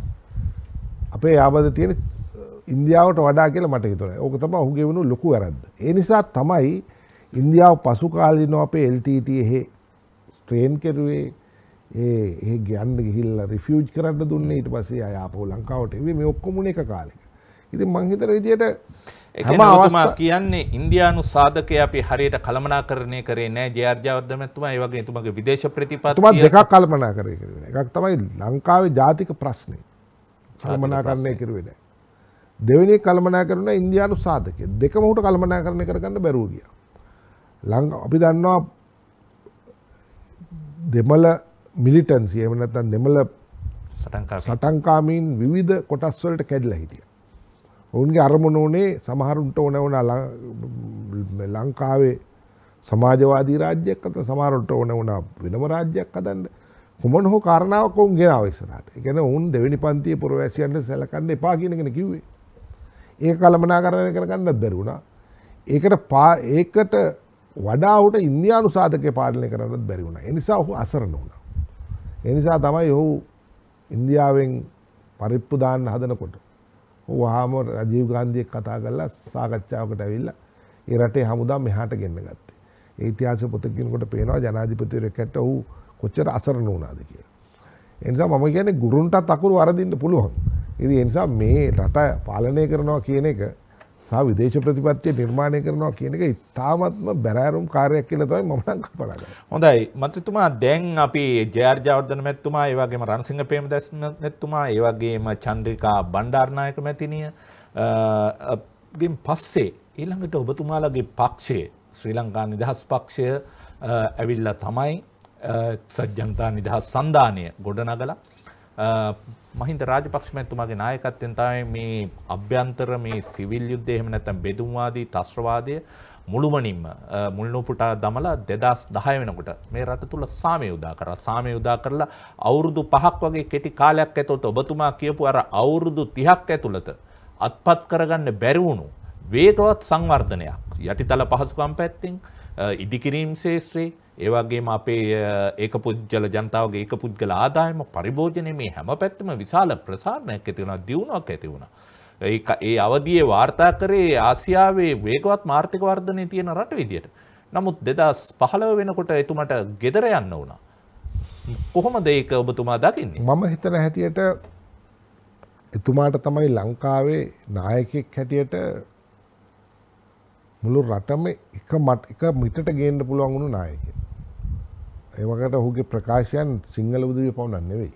අපේ යාබද තියෙන ඉන්දියාවට වඩා කියල මට හිතුර ඕක තම හුගෙවුණු ලොකු වැරද්ද. ඒ නිසා තමයි ඉන්දියාව පසු කාලිනෝ අපේ එල්ටට එහෙ ස්ට්‍රේන් කෙරුවේ ඒ ඒ ගන්න ගිහිල්ල රිෆියජ් කරන්න දුන්න ඊට පසේ අයාපෝ ලංකාවට එවේ මේ ඔක්කොමුණ එක කාලෙක ඉති මංහිතර විදියට එමතුමා කියන්නේ ඉන්දයානු සාධකය අපි හරියට කළමනා කරණය කරේ නෑ ජයාර්ජාවර්ධමැත්තුම ඒවගේ තුමගේ විදේශ ප්‍රතිපත්ම දෙක කල්මනා කරය කරන එකක් තමයි ලංකාවේ ජාතික ප්‍රශ්නය කල්මනා කරණය කිරුවෙන. දෙවනි කල්මනා කරන ඉන්දයානු සාධකය දෙක මහුට කල්මනා කරණය කරගන්න බැරූගිය. ලං අපි දන්නවා දෙමල මිලිටන්සි එමනත්තන් දෙමල සටන්කාමීන් විධ කොටස්වලට කැඩිලා හිටිය. ඔවුන්ගේ අරමුණ ඕනේ සමහරුන්ට ඕන ඕන ලංකාවේ සමාජවාදී රාජ්‍යයක් අත සමහරුන්ට ඕන ඕන වෙනම රාජ්‍යයක් හදන්න කොමන හෝ කාරණාවක් ඔවුන් ගෙනාව ඉස්සරහට. ඒ කියන්නේ ඔවුන් දෙවෙනි පන්තියේ පුරවැසියන්ට සැලකන්න එපා කියන එකනේ කිව්වේ. ඒක කළමනාකරණය කරගන්නත් බැරි වුණා. ඒකට පා ඒකට වඩා ඔහුට ඉන්දියානු සාධකය පාලනය කරන්නත් බැරි වුණා. ඒ නිසා ඔහු අසරණ වුණා. ඒ නිසා තමයි ඔහු ඉන්දියාවෙන් පරිප්පු දාන්න හදනකොට වහාම රජීව ගාන්ධිය කතා කරලා සාකච්ඡාවකට ඇවිල්ලා ඒ රටේ හමුදා මෙහාට ගෙන්න ගත්තේ. ඒ ඉතිහාස පොත කියනකොට පේනවා ජනාධිපතිවරයෙක්ට ඔහු කොච්චර අසරණ වුණාද කියලා. ඒ නිසා මම කියන්නේ ගුරුන්ටත් අකුරු වරදින්න පුළුවන්. ඉතින් ඒ නිසා මේ රට පාලනය කරනවා කියන එක තා විදේශ ප්‍රතිපත්තිය නිර්මාණය කරනවා කියන එක ඉතාමත්ම බැරෑරුම් කාරයක් කියලා තමයි මම නම් කල්පනා හොඳයි මන්ත්‍රීතුමා දැන් අපි ජයර් ජයවර්ධන මැතිතුමා ඒ වගේම රණසිංහ ප්‍රේමදාස මැතිතුමා ඒ වගේම චන්ද්‍රිකා බණ්ඩාරනායක මැතිණිය ගෙන් පස්සේ ඊළඟට ඔබතුමාලගේ පක්ෂයේ ශ්‍රී ලංකා නිදහස් පක්ෂය ඇවිල්ලා තමයි සජ්ජනතා නිදහස් සන්ධානය ගොඩනගලා මහින්ද රාජපක්ෂ මැතිතුමාගේ නායකත්වයෙන් තමයි මේ අභ්‍යන්තර මේ සිවිල් යුද්ධය එහෙම නැත්නම් බෙදුම්වාදී ත්‍රස්වාදය මුළුමනින්ම මුල්නූපුටා දමලා 2010 වෙනකොට මේ රට තුල සාමය උදා කරා සාමය උදා කරලා අවුරුදු 5ක් වගේ කෙටි කාලයක් ඇතුළත ඔබතුමා කියපු අර අවුරුදු 30ක් ඇතුළත අත්පත් කරගන්න බැරි වුණු වේගවත් සංවර්ධනයක් යටිතල පහසුකම් පැත්තෙන් ඉදිකිරීම් ශේෂ්ත්‍රයේ ඒවගේම අපේ ඒක පුද්ගල ජනතාවගේ ඒක පුද්ගල ආදායම පරිභෝජනය මේ හැම පැත්තම විශාල ප්‍රසාරණයක් ඇතිවුණ දියුණුවක් ඇතිවුණ. ඒ අවදියේ වාර්තා කරේ ආසියාවේ වේගවත් මාර්ථික වර්ධනය තියෙන රට විදියට. නමුත් දෙදස් පහලව වෙනකොට එතුමට ගෙදර යන්න වුණා. කොහොම දෙක ඔබතුමා දකින්නේ. මම හිතන හැටියට එතුමාට තමයි ලංකාවේ නායකෙක් හැටියට මුළු රටම එක මට එක මිටට ගේන්න පුළුවන් වුණු නායකෙක්. ඒවකට ඔහුගේ ප්‍රකාශයන් සිංහල උදවිය පවුණන් නෙවෙයි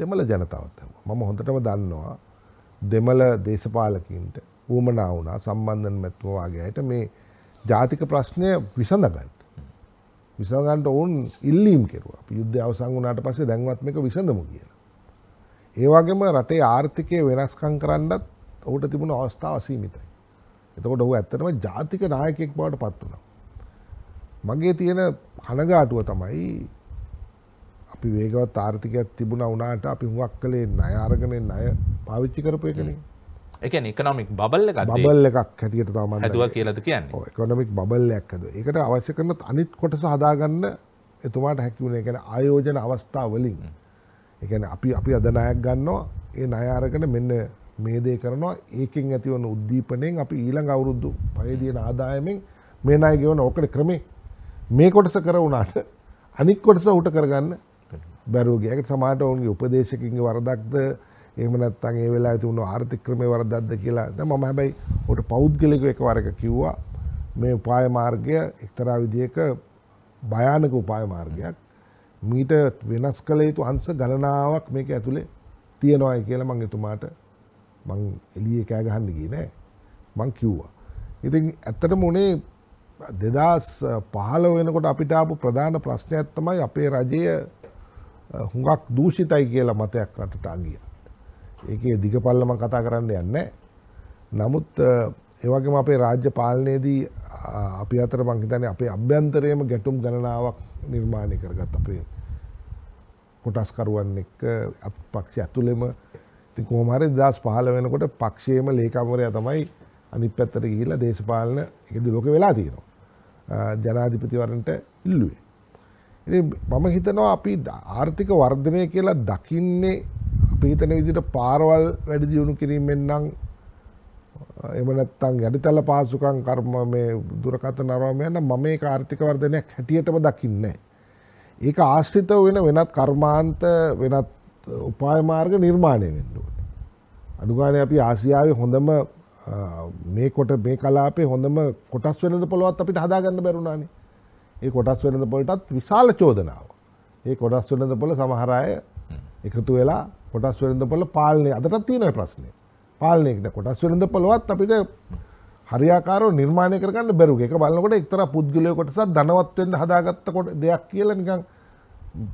දෙමළ ජනතාවත් මම හොඳටම දන්නවා දෙමළ දේශපාලකින්ට ඌමනා වුණා සම්බන්ධන මැත්මවාගේ අයට මේ ජාතික ප්‍රශ්නය විසඳගන්න විසඳගන්නට ඔවුන් ඉල්ලීම් කෙරුවා යුද්ධ අවසන් වුණාට පස්සේ දැන්වත් මේක විසඳමු කියලා. ඒ වගේම රටේ ආර්ථිකය වෙනස්කම් කරන්නත් ඔහුට තිබුණ අවස්ථාව අසීමිතයි. එතකොට ඔහු ඇත්තටම ජාතික නායකයෙක් බවට පත් වුණා. මගේ තියෙන කනගාටුව තමයි අපි වේගවත් ආර්ථිකයක් තිබුණ වුණාට අපි හුවක් කළේ ණය අරගෙන ණය පාවිච්චි කරපු එකනේ. ඒ කියන්නේ ඉකනොමික් බබල් එකක් බබල් එකක් හැටියට තමයි මම හදුවා කියලාද කියන්නේ. ඔව් ඉකනොමික් බබල් එකක් හදුවා. ඒකට අවශ්‍ය කරන අනිත් කොටස හදාගන්න එතුමාට හැකි වුණේ. ඒ කියන්නේ ආයෝජන අවස්ථා වලින්. ඒ කියන්නේ අපි අපි අද ණයක් ගන්නවා. ඒ ණය අරගෙන මෙන්න මේ දේ කරනවා. ඒකෙන් ඇතිවන උද්දීපනයෙන් අපි ඊළඟ අවුරුදු 5 දින ආදායමෙන් මේ ණය ගෙවන ඕකේ ක්‍රමේ මේ කොටස කර වුණාට අනික් කොටස උට කරගන්න බැරුවගේකට සමාට ඔවුන්ගේ උපදේශකින්ගේ වරදක්ද එමනත්තන් ඒ වෙලා තිබුණු ආර්ථික්‍රමය වරදක්ද කියලා මම හැබැයි ඔට පෞද්ගලික එක වරක කිව්වා මේ උපාය මාර්ගය එක්තරා විදියක භයානක උපාය මාර්ගයක් මීට වෙනස් කළ යුතු අන්ස ගණනාවක් මේක ඇතුළේ තියෙනවායි කියලා මං එතුමාට මං එලිය කෑගහන්න ගියේ නෑ මං කිව්වා. ඉතින් ඇත්තටම උනේ දෙදස් පහල වෙනකොට අපිටාපු ප්‍රධාන ප්‍රශ්නයක් තමයි අපේ රජය හුඟක් දූෂිතයි කියලා මතයක් රටට අගිය. ඒකේ දිගපල්ලම කතා කරන්න යන්න. නමුත් ඒවගේම අපේ රාජ්‍ය පාලනයේදී අපි අතර මංහිතන අපේ අභ්‍යන්තරයම ගැටුම් ගණනාවක් නිර්මාණය කරගත් අපේ කොටස්කරුවන් එක් පක්ෂ ඇතුළෙම ති කෝමරි දස් පහල වෙනකොට පක්ෂයේම ලේකම්වරය තමයි අනිත් පැත්තර ගිහිලා දේශපාලන එකද ලොක වෙලා තියෙනවා. ජනාධිපතිවරන්ට ඉල්ලුවේ. ඉති මම හිතනවා අපි ආර්ථික වර්ධනය කියලා දකින්නේ පිහිතන විදිට පාරවල් වැඩි දියුණු කිරීමෙන් නම් එමනත්තං යටිතල පාසුකං කර්ම මේ දුරකත නරවාම යන්න මම මේ ආර්ථික වර්ධනයක් හැටියටම දකින්නේ. ඒක ආශ්‍රිත වෙන වෙනත් කර්මාන්ත වෙනත් උපායමාර්ග නිර්මාණය වෙන්නුවට. අඩුගානය අපි ආසියාවේ හොඳම මේ කොට මේ කලාපේ හොඳම කොටස් වෙනද පොළොවත් අපිට හදාගන්න බැරුණානේ ඒ කොටස් වෙනද පොලටත් විශාල චෝදනාව ඒ කොටස් වෙනද පොල සමහරය එකතු වෙලා කොටස් වෙනද පොල පාලනය අදටත් තියෙන ප්‍රශ්නය පාලනයකට කොටස් වෙනද පොළොවත් අපිට හරියාකාර නිර්මාණය කරගන්න බැරු එක බලකොට එක්තර පුද්ගලය කොටසත් දනවත්වෙන්ට හදාගත්ත කොට දෙයක් කියල නිකං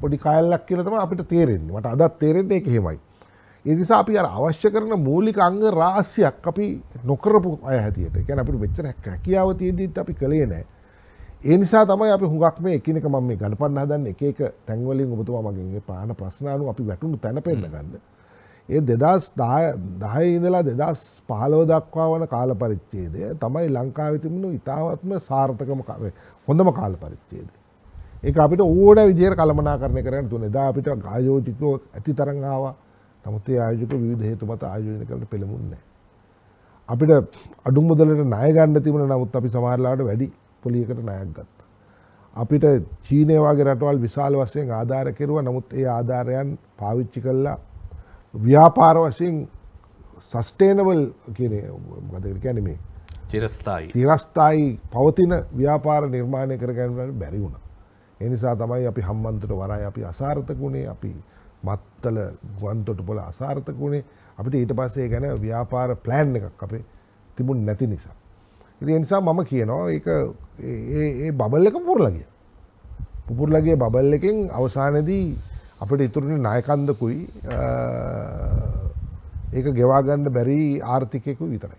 පොඩි කල්ලක් කියලතම අපිට තේරෙන් වට අදත් තේරෙන්නේ එක හෙමයි එනිසා අපි අර අවශ්‍ය කරන මූලික අංග රාසියක් අපි නොකරපු අය හැටියට කියන්නේ අපිට මෙච්චර හැකියාව තියෙද්දිත් අපි කළේ නැහැ. ඒ නිසා තමයි අපි හුඟක් මේ එකිනෙක මම මේ ගලපන්න හදන්නේ එක එක තැන් වලින් ඔබතුමා මගෙන් මේ පාන ප්‍රශ්න අනුව අපි වැටුණු තැන පෙන්න ගන්න. ඒ 2010 10 ඉඳලා 2015 දක්වා වන කාල පරිච්ඡේදය තමයි ලංකාවේ තිබුණු ඉතාමත්ම සාර්ථකම හොඳම කාල පරිච්ඡේදය. ඒක අපිට ඕන විදිහට කළමනාකරණය කරන්න දුන්නේ. දා අපිට ආයෝජිතව ඇති තරම් ආවා. නමුත් ඒ ආයෝජක විවිධ හේතු මත ආයෝජනය කරන්න පෙළඹුන්නේ අපිට අඩු මුදලට ණය ගන්න තිබුණා නමුත් අපි සමහරලාට වැඩි පොලියකට ණයක් ගත්තා. අපිට චීනය වගේ රටවල් විශාල වශයෙන් ආධාර කෙරුවා නමුත් ඒ ආධාරයන් පාවිච්චි කළා ව්‍යාපාර වශයෙන් සස්ටේනබල් කියන මොකද කියන්නේ මේ චිරස්ථායි තිරස්ථායි පවතින ව්‍යාපාර නිර්මාණය කරගන්නට බැරි වුණා. ඒ නිසා තමයි අපි හම්බන්තට වරයි අපි අසාර්ථක වුණේ අපි අත්තල ගුවන් තොටුපොල අසාර්ථක වුණේ අපිට ඊට පස්සේ ගැන ව්‍යාපාර ප්ලෑන් එකක් අපේ තිබුණ නැති නිසා. ඉති නිසා මම කියනවා ඒ බබල් එක පුරලගිය. පුපුරලගේ බබල් එකෙන් අවසානදී අපට ඉතුරුණ නායකන්දකුයි ඒක ගෙවාගන්න බැරි ආර්ථිකයකු විතරයි.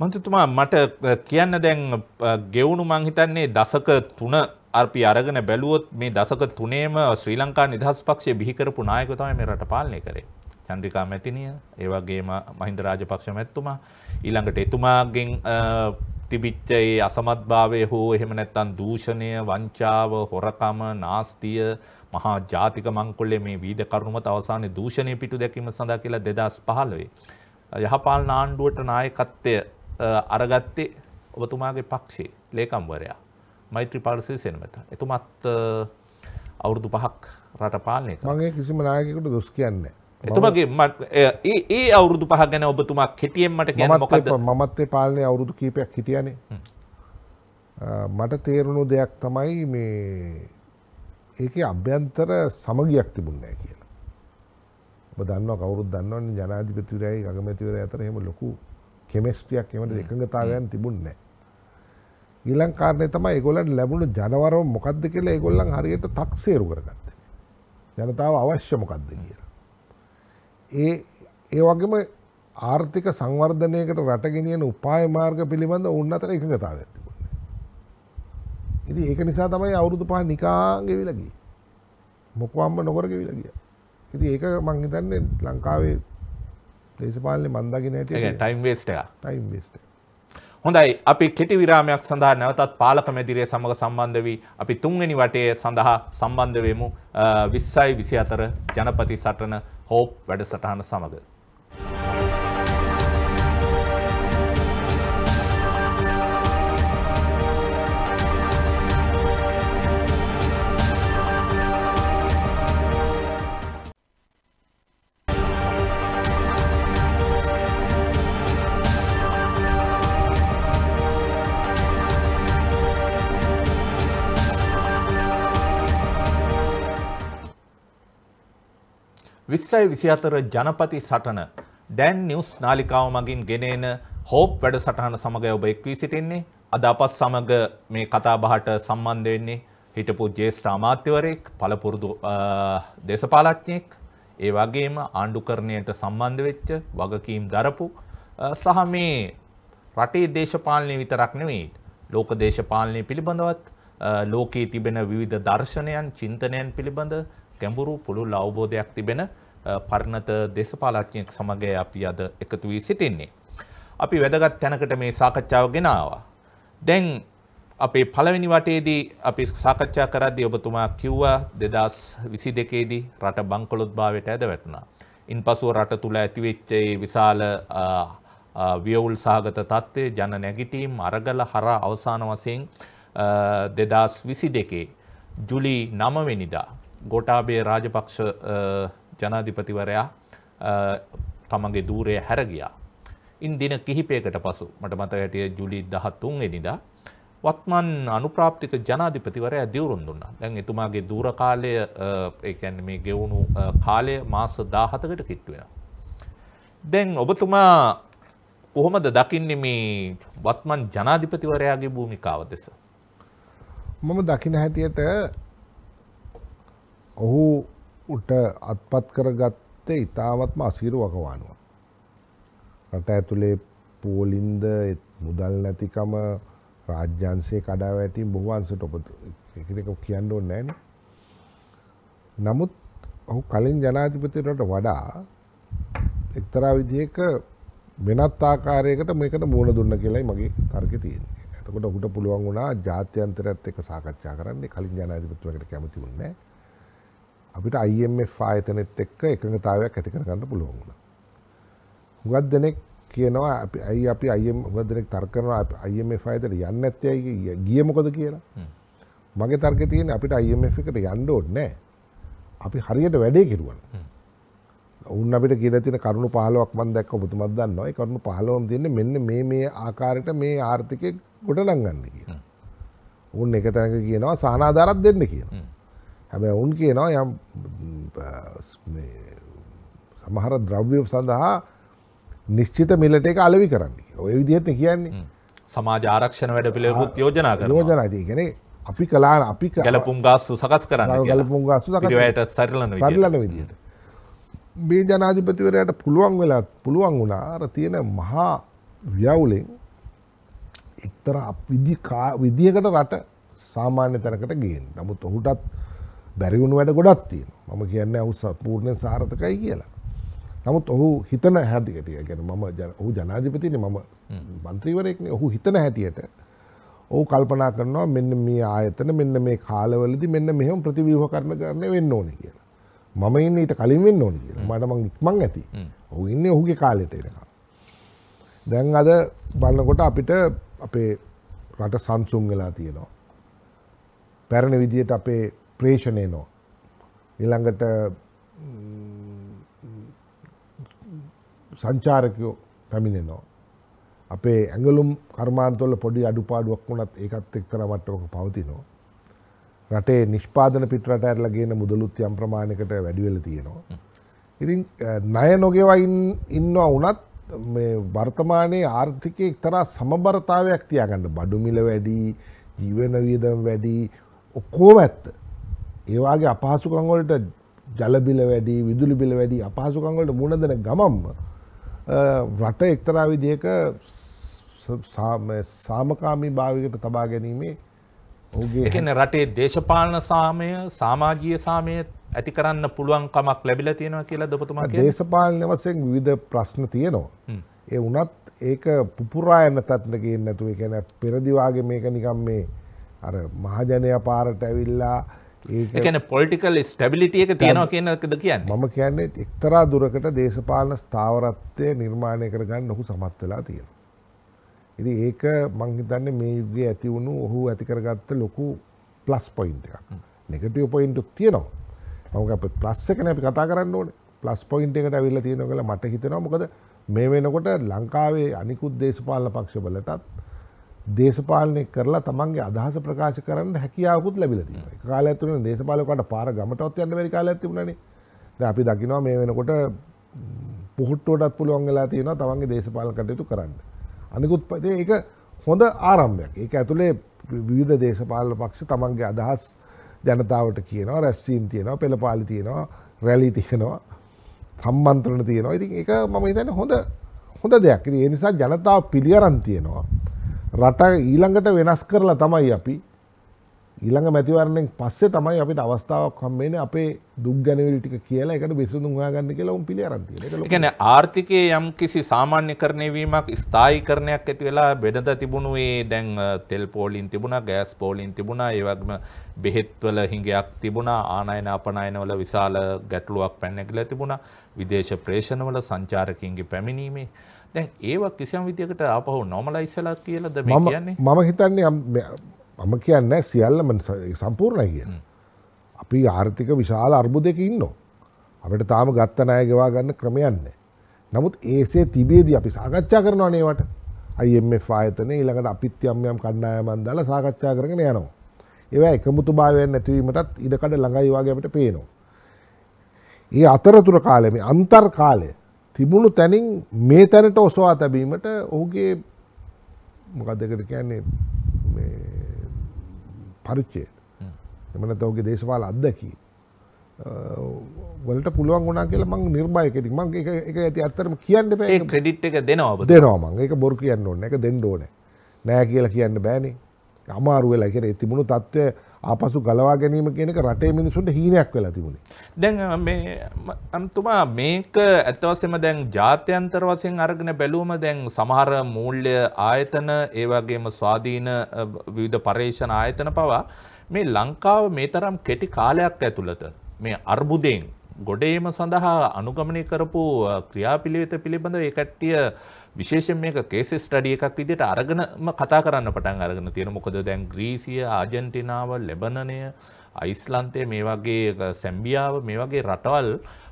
මන්තතුමා මට කියන්න දැන් ගෙවුණු මංහිතන්නේ දසක තුන අපි අරගෙන බැලුවොත් මේ දසක තුනේම ශ්‍රී ලංකා නිදහස් පක්ෂය බිහිකරපු නායකයෝ තමයි මේ රට පාලනය කරේ. චන්ද්‍රිකා මැතිණිය, ඒ වගේම මහින්ද රාජපක්ෂ මැතිතුමා, ඊළඟට එතුමාගෙන් තිබිච්ච ඒ අසමත්භාවය හෝ එහෙම නැත්නම් දූෂණය, වංචාව, හොරකම, නාස්තිය, මහා ජාතික මංකොල්ලේ මේ විවිධ කරුණු මත අවසානයේ දූෂණය පිටු දැකීම සඳහා කියලා 2015 යහපාලන ආණ්ඩුවට නායකත්වය අරගත්තේ ඔබතුමාගේ පක්ෂයේ ලේකම්වරයා මෛත්‍රපාල සිරිසෙනමැත. එතුමත් අවුරුදු පහක් රට පාලනය මගේ කිසිම නායකට දොස් කියන්න. එතුමගේ ඒ අවුරුදු පහ ගැන ඔබතුමා කෙටියෙන්මට කිය මොකද මත්තේ පාලනය අවුරුදු කීපයක් හිටියනේ මට තේරුණු දෙයක් තමයි මේ ඒක අභ්‍යන්තර සමගයක් තිබුන්නෑ කියලා. ඔබ දන්නවා කවුරුත් දන්නවන්නේ ජනාධිපතිවරයයි අගමැතිවරය අතර එහෙම ලොකු කෙමිස්ට්‍රියක් එහෙම එකඟතාවයන් තිබුන්නේ නැහැ. ඊළං කාරණය තමයි ඒගොලන් ලැබුණු ජනවරම මොකක්ද කියලා ඒගොල්ලන් හරියට තක්සේරු කරගත්තේ. ජනතාව අවශ්‍ය මොකක්ද කියලා. ඒ ඒ වගේම ආර්ථික සංවර්ධනයකට රටගෙනියන උපාය මාර්ග පිළිබඳ උන් අතර එකඟතාවයක් තිබුණේ. ඉතින් ඒක නිසා තමයි අවුරුදු පහ නිකාන් ගෙවිලා ගියේ. මොකවම්ම නොකර ගෙවිලා ගියා. ඉතින් ඒක මං හිතන්නේ ලංකාවේ දේශපාලනේ මන් දකින්න හැටි. ඒක ටයිම් වේස්ට් එක. ටයිම් වේස්ට් එක. හොඳයි අපි කෙටි විරාමයක් සඳහා නැවතත් පාලක මැදිරිය සමඟ සම්බන්ධ වී අපි තුන්වෙනි වටය සඳහා සම්බන්ධ වෙමු විස්සයි විසි අතර ජනපති සටන හෝප් වැඩසටහන සමඟ. විස්සයි විසිහතර ජනපති සටන ඩැන් නිවස් නාලිකාව මගින් ගෙනන හෝප් වැඩ සටහන සමඟ ඔබ එක්වී සිටින්නේ අද අපස් සමඟ මේ කතාබහට සම්බන්ධවෙන්නේ හිටපු ජේෂ්ඨ අමාත්‍යවරයෙක් පළපුරුදු දේශපාලච්ඥයෙක් ඒ වගේම ආණ්ඩුකරණයට සම්බන්ධ වෙච්ච වගකීම් දරපු සහ මේ රටේ දේශපාලනය විතරක් නෙවෙයි ලෝක දේශපාලනය පිළිබඳවත් ලෝකයේ තිබෙන විවිධ දර්ශනයන් චින්තනයන් පිළිබඳ ගැඹුරු පුළුල් අවබෝධයක් තිබෙන පරණත දේශපාලඥයෙක් සමඟ අපි අද එකතු වී සිටින්නේ. අපි වැදගත් තැනකට මේ සාකච්ඡාව ගෙනවා. දැන් අපේ පළවෙනි වටේදී අපි සාකච්ඡා කරද්දී ඔබතුමා කිව්වා දෙදස් විසි දෙකේදී රට බංකොලොත් භාවයට ඇද වැටුණා. ඉන් පසුව රට තුළ ඇතිවෙච්චේ විශාල වියවුල් සහගත තත්ත්වය ජන නැගිටීම් අරගල හර අවසාන වසයෙන් දෙදස් විසි දෙකේ ජුලි නමවෙනිදා ගොටාබේ රාජපක්ෂ ජනාධිපතිවරයා තමන්ගේ දූරය හැරගියා. ඉන් දින කිහිපයකට පසු මට මත ඇටිය ජුලි දහත්තුන් එනිදා. වත්මන් අනුප්‍රාප්තික ජනාධිපතිවරය දියවරුන් දුන්න දැන් එතුමාගේ දූරකාලය ඒැන් මේ ගෙවුණු කාලය මාස දාහතකට කිට්ටුවෙන. දැන් ඔබතුමා කොහොමද දකින්න මේ වත්මන් ජනාධිපතිවරයාගේ භූමිකාව දෙෙස. මම දකින හැටියට ඔහු උට අත්පත් කරගත්තේ ඉතාමත්ම අසීරු වකවානුවක්. රට ඇතුළේ පෝලින්ද මුදල් නැතිකම රාජ්‍යන්සේ කඩා වැටින් බොහවන්සට ඔප එකක කියන්න ඕන්න නෑන. නමුත් ඔහු කලින් ජනාධිපතිරට වඩා එක්තරා විදිහක වෙනත් ආකාරයකට මේකට මුණ දුන්න කියලයි මගේ තර්ක තියෙන්නේ. එතකොට ඔහුට පුළුවන් වුණා ජාත්‍යන්තරයත් එක්ක සාකච්ඡා කරන්න කලින් ජනාධිපතිවකට කැමති වුණේ නැහැ. අපිට IMF ආයතනෙත් එක්ක එකඟතාවයක් ඇති කරගන්න පුළුවන් වුණා. හුඟක් දෙනෙක් කියනවා අපි ඇයි අපි IMF හුඟක් දෙනෙක් තර්ක කරනවා IMF ආයතනට යන්නේ නැත්තේ ඇයි ගියේ මොකද කියලා. මගේ තර්කය තියෙන්නේ අපිට IMF එකට යන්න ඕනේ නැහැ. අපි හරියට වැඩේ කෙරුවා. ඔවුන් අපිට කියලා තියෙන කරුණු 15ක් මම දැක්ක ඔබතුමත් දන්නවා. ඒ කරුණු 15ම තියෙන්නේ මෙන්න මේ මේ ආකාරයට මේ ආර්ථිකය ගොඩනගන්න කියලා. ඔවුන් එක තැනක කියනවා සහනාධාරයක් දෙන්න කියලා. හැබැ ඔවුන් කියනවා යම් සමහර ද්‍රව්‍ය සඳහා නිශ්චිත මිලට එක අලවි කරන්නේ ඔය විදිහත් කියන්නේ සමාජ ආරක්ෂණ වැඩ පිළිකුත් යෝජනා යෝජනාදී කෙනෙ අපි කලා අපි ගැලපුම් ගාස්තු සකස් කරන්න ගැලපුම් ගාස්තු ට සරලන සරලන විදිහට මේ ජනාධිපතිවරයට පුළුවන් වෙලා පුළුවන් වුණා අර තියෙන මහා ව්‍යවුලෙන් එක්තර විදිහකට රට සාමාන්‍ය තැනකට ගේෙන් නමුත් ඔහුටත් බැරිවුණු වැඩ ගොඩක් තියෙන මම කියන්න ඔහු පූර්ණය සාර්ථකයි කියලා. නමුත් ඔහු හිතන හැටියටිය ගැන ම ඔහු ජනාධිපතින මම මන්ත්‍රීවරයෙක්න ඔහු හිතන හැටියට ඔහු කල්පනා කරනවා මෙන්න මේ ආයතන මෙන්න මේ කාලවලදි මෙන්න මෙහම ප්‍රතිවීහ කරන කරන්න වෙන්න ඕන කියලා. මම ඉන්න ඊට කලින් වෙන්න ඕන කියලා මටමං ඉක්මං ඇති ඔහු ඉන්න ඔහුගේ කාලෙට එනකම්. දැන් අද බලන්නකොට අපිට අපේ රට සංසුන් වෙලා තියෙනවා. පැරණ විදියට අපේ ප්‍රේෂණයනෝ. ඉළඟට සංචාරකයෝ පැමිණෙනවා. අපේ ඇඟලුම් කර්මාන්තොල පොඩි අඩුපාඩුවක් වුණත් ඒකත් එක්තර මට්ටමක පවතිනවා. රටේ නිෂ්පාදන පිටරට ඇරලා ගේන මුදලුත් යම් ප්‍රමාණයකට වැඩි වෙලා තියෙනවා. ඉතින් ණය නොගෙවා ඉන්නවා වුණත් මේ වර්තමානයේ ආර්ථිකයේ එක්තරා සමබරතාවයක් තියාගන්න බඩු මිල වැඩි, ජීවන වියදම් වැඩි, ඔක්කොම ඇත්ත. ඒවාගේ අපහසුකංගොලට ජලබිල වැඩි විදුලි බිල වැඩි අපහසුකංගොලට මුණදන ගමම් රට එක්තරා විදියක සාමකාමී භාවිකට තබා ගැනීමේ ඔගේ රටේ දේශපාලන සාමය සාමාජීය සාමය ඇති කරන්න පුළුවන් කමක් ලැබිල තියෙනවා කියලා දොපතුමා දේශපාලන වසයෙන් විධ ප්‍රශ්න තියෙනවා ඒ උනත් ඒක පුපුරා එන්න තත්නගෙන් නැතුව ගැන පෙරදිවාගේ මේක නිකම් මේ අර මහජනය පාරට ඇවිල්ලා එකන පොලිටිකල් ස්ටබිලිටිය එක තියෙනවා කියනකද කියන්න මම කියන්නේ එක්තරා දුරකට දේශපාලන ස්ථාවරත්වය නිර්මාණය කරගන්න ඔහු සමත් වෙලා තියෙන. ඉති ඒක මංහිතන්න මේ යුගේ ඇති වුණු ඔහු ඇතිකරගත්ත ලොකු ප්ලස් පොයින්ට එකක් නෙගටිය පොයින්ටක් තියෙනවා මක අප ප්ලස් එකන අපි කතා කරන්න ඕන ප්ලස් පොයින්ට එකට ඇවිල්ල තියෙන කළ මට හිතෙනවා මොකද මේ වෙනකොට ලංකාවේ අනිකුත් දේශපාලන පක්ෂ බලටත් දේශපාලනය කරලා තමන්ගේ අදහස ප්‍රකාශ කරන්න හැකියාවකුත් ලැබිලා තියෙනවා. එක කාලයක් තුන දේශපාලකවට පාර ගමටවත් යන්න බැරි කාලයක් තිබුණානේ. දැන් අපි දකිනවා මේ වෙනකොට පුහුට්ටුවටත් පුළුවන් වෙලා තියෙනවා තමන්ගේ දේශපාලන කටයුතු කරන්න. අනිකුත් පැත්තේ ඒක හොඳ ආරම්භයක්. ඒක ඇතුලේ විවිධ දේශපාලන පක්ෂ තමන්ගේ අදහස් ජනතාවට කියනවා, රැස්වීම් තියෙනවා, පෙළපාලි තියෙනවා, රැලි තියෙනවා, සම්මන්ත්‍රණ තියෙනවා. ඉතින් ඒක මම හිතන්නේ හොඳ හොඳ දෙයක්. ඉතින් ඒ නිසා ජනතාව පිළිඅරන් තියෙනවා. රට ඊළඟට වෙනස් කරලා තමයි අපි ඊළඟ මැතිවරණයෙන් පස්සේ තමයි අපිට අවස්ථාවක් හම්බෙන්නේ අපේ දුක් ගැනවිලි ටික කියලා එකට විසඳුම් හොයාගන්න කියලා උන් පිළිඅරන් තියෙනවා. ඒ කියන්නේ ආර්ථිකයේ යම්කිසි සාමාන්‍යකරණය වීමක් ස්ථායීකරණයක් ඇති වෙලා වෙනද තිබුණු ඒ දැන් තෙල් පෝලින් තිබුණා, ගෑස් පෝලින් තිබුණා, ඒ වගේම බෙහෙත්වල හිඟයක් තිබුණා, ආනයන අපනයනවල විශාල ගැටලුවක් පැන නැගිලා තිබුණා, විදේශ ප්‍රේෂණවල සංචාරකයන්ගේ පැමිණීමේ දැන් ඒව කිසිම විදිකට අපහු නොමලයිස්සලා කියලද මේ කියන්නේ මම හිතන්නේ මම කියන්න සියල්ලම සම්පූර්ණයි කියන. අපි ආර්ථික විශාල අර්බුදයක ඉන්නවා. අපිට තාම ගත්ත ණය ගෙවා ගන්න ක්‍රමයක් නැහැ. නමුත් ඒසේ තිබේදී අපි සාකච්ඡා කරනවා නේවට. IMF ආයතනය ඊළඟට අපිත් යම් යම් කණ්ඩායමක් දාලා සාකච්ඡා කරගෙන යනවා. ඒවා එකමුතුභාවයෙන් නැතිවීමටත් ඉඩකඩ ළඟයි වගේ අපිට පේනවා. ඒ අතරතුර කාලය මේ අන්තර් කාලය තිබුණු තැනින් මේ තැනට ඔස්වා තැබීමට ඔහුගේ මොකදකට කියන්නේ පරිච්චේ එමනත ඔගේ දේශපාල අත්දැකී වලට පුළුවන් ගුණා කියල මං නිර්මායකෙති මං එක ඇති අත්තරම කියන්න බෑ ක්‍රඩිට් එක දෙනවා දෙනවා මං එක බොරු කියන්න ඕන්න එක දෙන්න ඕන නෑ කියලා කියන්න බෑනේ අමාරුවෙලා කෙර තිබුණු තත්ත්වය ආපසු ගලවා ගැනීම කියනක රටේ මිනිසුන්ට හීනයක් වෙලා තිබුණේ. දැන් මේ අම්තුමා මේක ඇත්තවසෙම දැන් ජාත්‍යන්තර වශයෙන් අරගෙන බැලුවම දැන් සමහර මූල්‍ය ආයතන ඒ වගේම ස්වාධීන විවිධ පර්යේෂණ ආයතන පවා මේ ලංකාව මේ තරම් කෙටි කාලයක් ඇතුළත මේ අර්බුදයෙන් ගොඩේම සඳහා අනුගමනය කරපු ක්‍රියාපිළිවෙත පිළිබඳව ඒ කට්ටිය විශේෂෙන් මේක කේස් ස්ටඩිය එකක් විදිහට අරගෙනම කතා කරන්න පටන් අරගෙන තියෙන මොකද දැන් ග්‍රීසිය ආජන්ටිනාව ලෙබනනය අයිස්ලන්තය මේ වගේ සැම්බියාව මේ වගේ රටවල්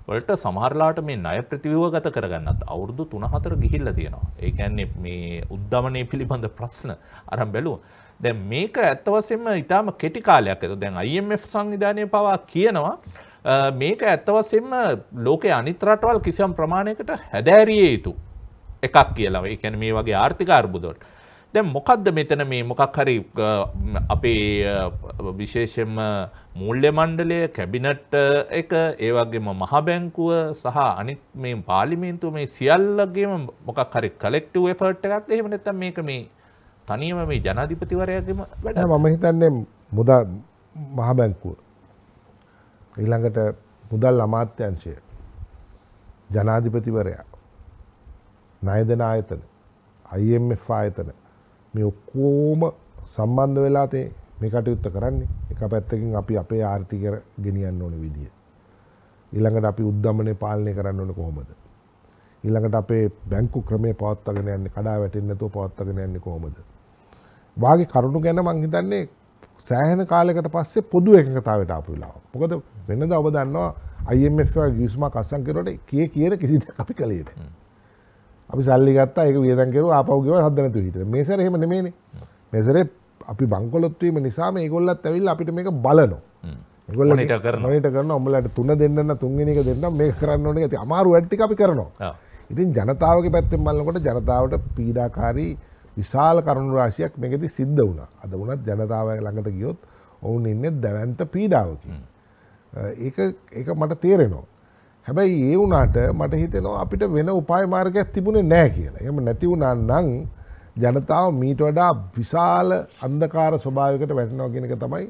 වලට සමහරලාට මේ ණය ප්‍රතිව්‍යව ගත කරගන්නත් අවුරුදු 3-4 ගිහිල්ලා තියෙනවා. ඒ කියන්නේ මේ උද්දමනයේ පිළිබඳ ප්‍රශ්න අරන් බැලුවා. දැන් මේක ඇත්ත වශයෙන්ම ඉතාම කෙටි කාලයක් ඇතුළත දැන් IMF සංවිධානය පවා කියනවා මේක ඇත්ත වශයෙන්ම ලෝකයේ අනිත් රටවල් කිසියම් ප්‍රමාණයකට හැදෑරිය යුතු එකක් කියලව එකැන මේ වගේ ආර්ථික අර්බුදොට. දැ මොකක්ද මෙතන මේ මොකක් හරි අපේ විශේෂෙන්ම මුල්්‍ය මණ්ඩලය කැබිනට් එක ඒවගේම මහබැංකුව සහ අනිත් මේ පාලිමින්තු මේ සියල්ලගේම මොකක් හරි කලෙක්ටව ෆට් එකත් එහෙම නැත මේක මේ තනියම මේ ජනාධිපතිවරයගම වැඩ මම හිතන්නේ මුදා මහබැංකුව ඊළඟට මුදල් අමාත්‍යංශය ජනාධිපතිවරයා ණයදෙන ආයතන IMF ආයතන මේ ඔක්කොම සම්බන්ධ වෙලා තේ මේ කටයුත්ත කරන්නේ එක පැත්තකින් අපි අපේ ආර්ථිකය ගෙනියන්න ඕන විදිය. ඊළඟට අපි උද්දමනය පාලනය කරන්න ඕන කොහොමද? ඊළඟට අපේ බැංකු ක්‍රමය පවත්වාගෙන යන්නේ කඩා වැටෙන්නේ නැතුව පවත්වාගෙන යන්නේ කොහොමද? වාගේ කරුණු ගැන මං හිතන්නේ සෑහෙන කාලයකට පස්සේ පොදු එකකතාවයට ආපු වෙලාව. මොකද වෙනද ඔබ දන්නවා IMF වගේ ගිවිසුමක් අස්සම් කරුවට කී කියන කිසි දෙයක් අපි කළේ නැහැ. අපි සල්ලිගත්තා ඒක වියදන්කරු ආපවගව හදනතු හිට මේසර එහෙම නෙමේනේ මෙසරේ අපි බංකොලොත්වීම නිසාම ඒගොල්ලත් ඇවිල් අපිට මේක බලනෝ ගොල නිට කරන ඔමලට තුන දෙන්න තුන්ගෙනක දෙන්න මේ කරන්න ඕන ඇති අමාරු ඇට්ටි අපි කරනවා ඉතින් ජනතාවගේ පැත්තෙන් මල්ලකොට ජනතාවට පීඩාකාරී විශාල කරුණු රාශියක් මෙකෙති සිද්ධ වුණ අද වනත් ජනතාවය ළඟට ගියොත් ඔවුන් ඉන්න දැවන්ත පීඩාවකින් ඒක ඒක මට තේරෙනවා හැබැයි ඒ වුණාට මට හිතෙනවා අපිට වෙන උපාය මාර්ගයක් තිබුණේ නැහැ කියලා. එහෙම නැති වුණා නම් ජනතාව මීට වඩා විශාල අන්ධකාර ස්වභාවයකට වැටෙනවා කියන එක තමයි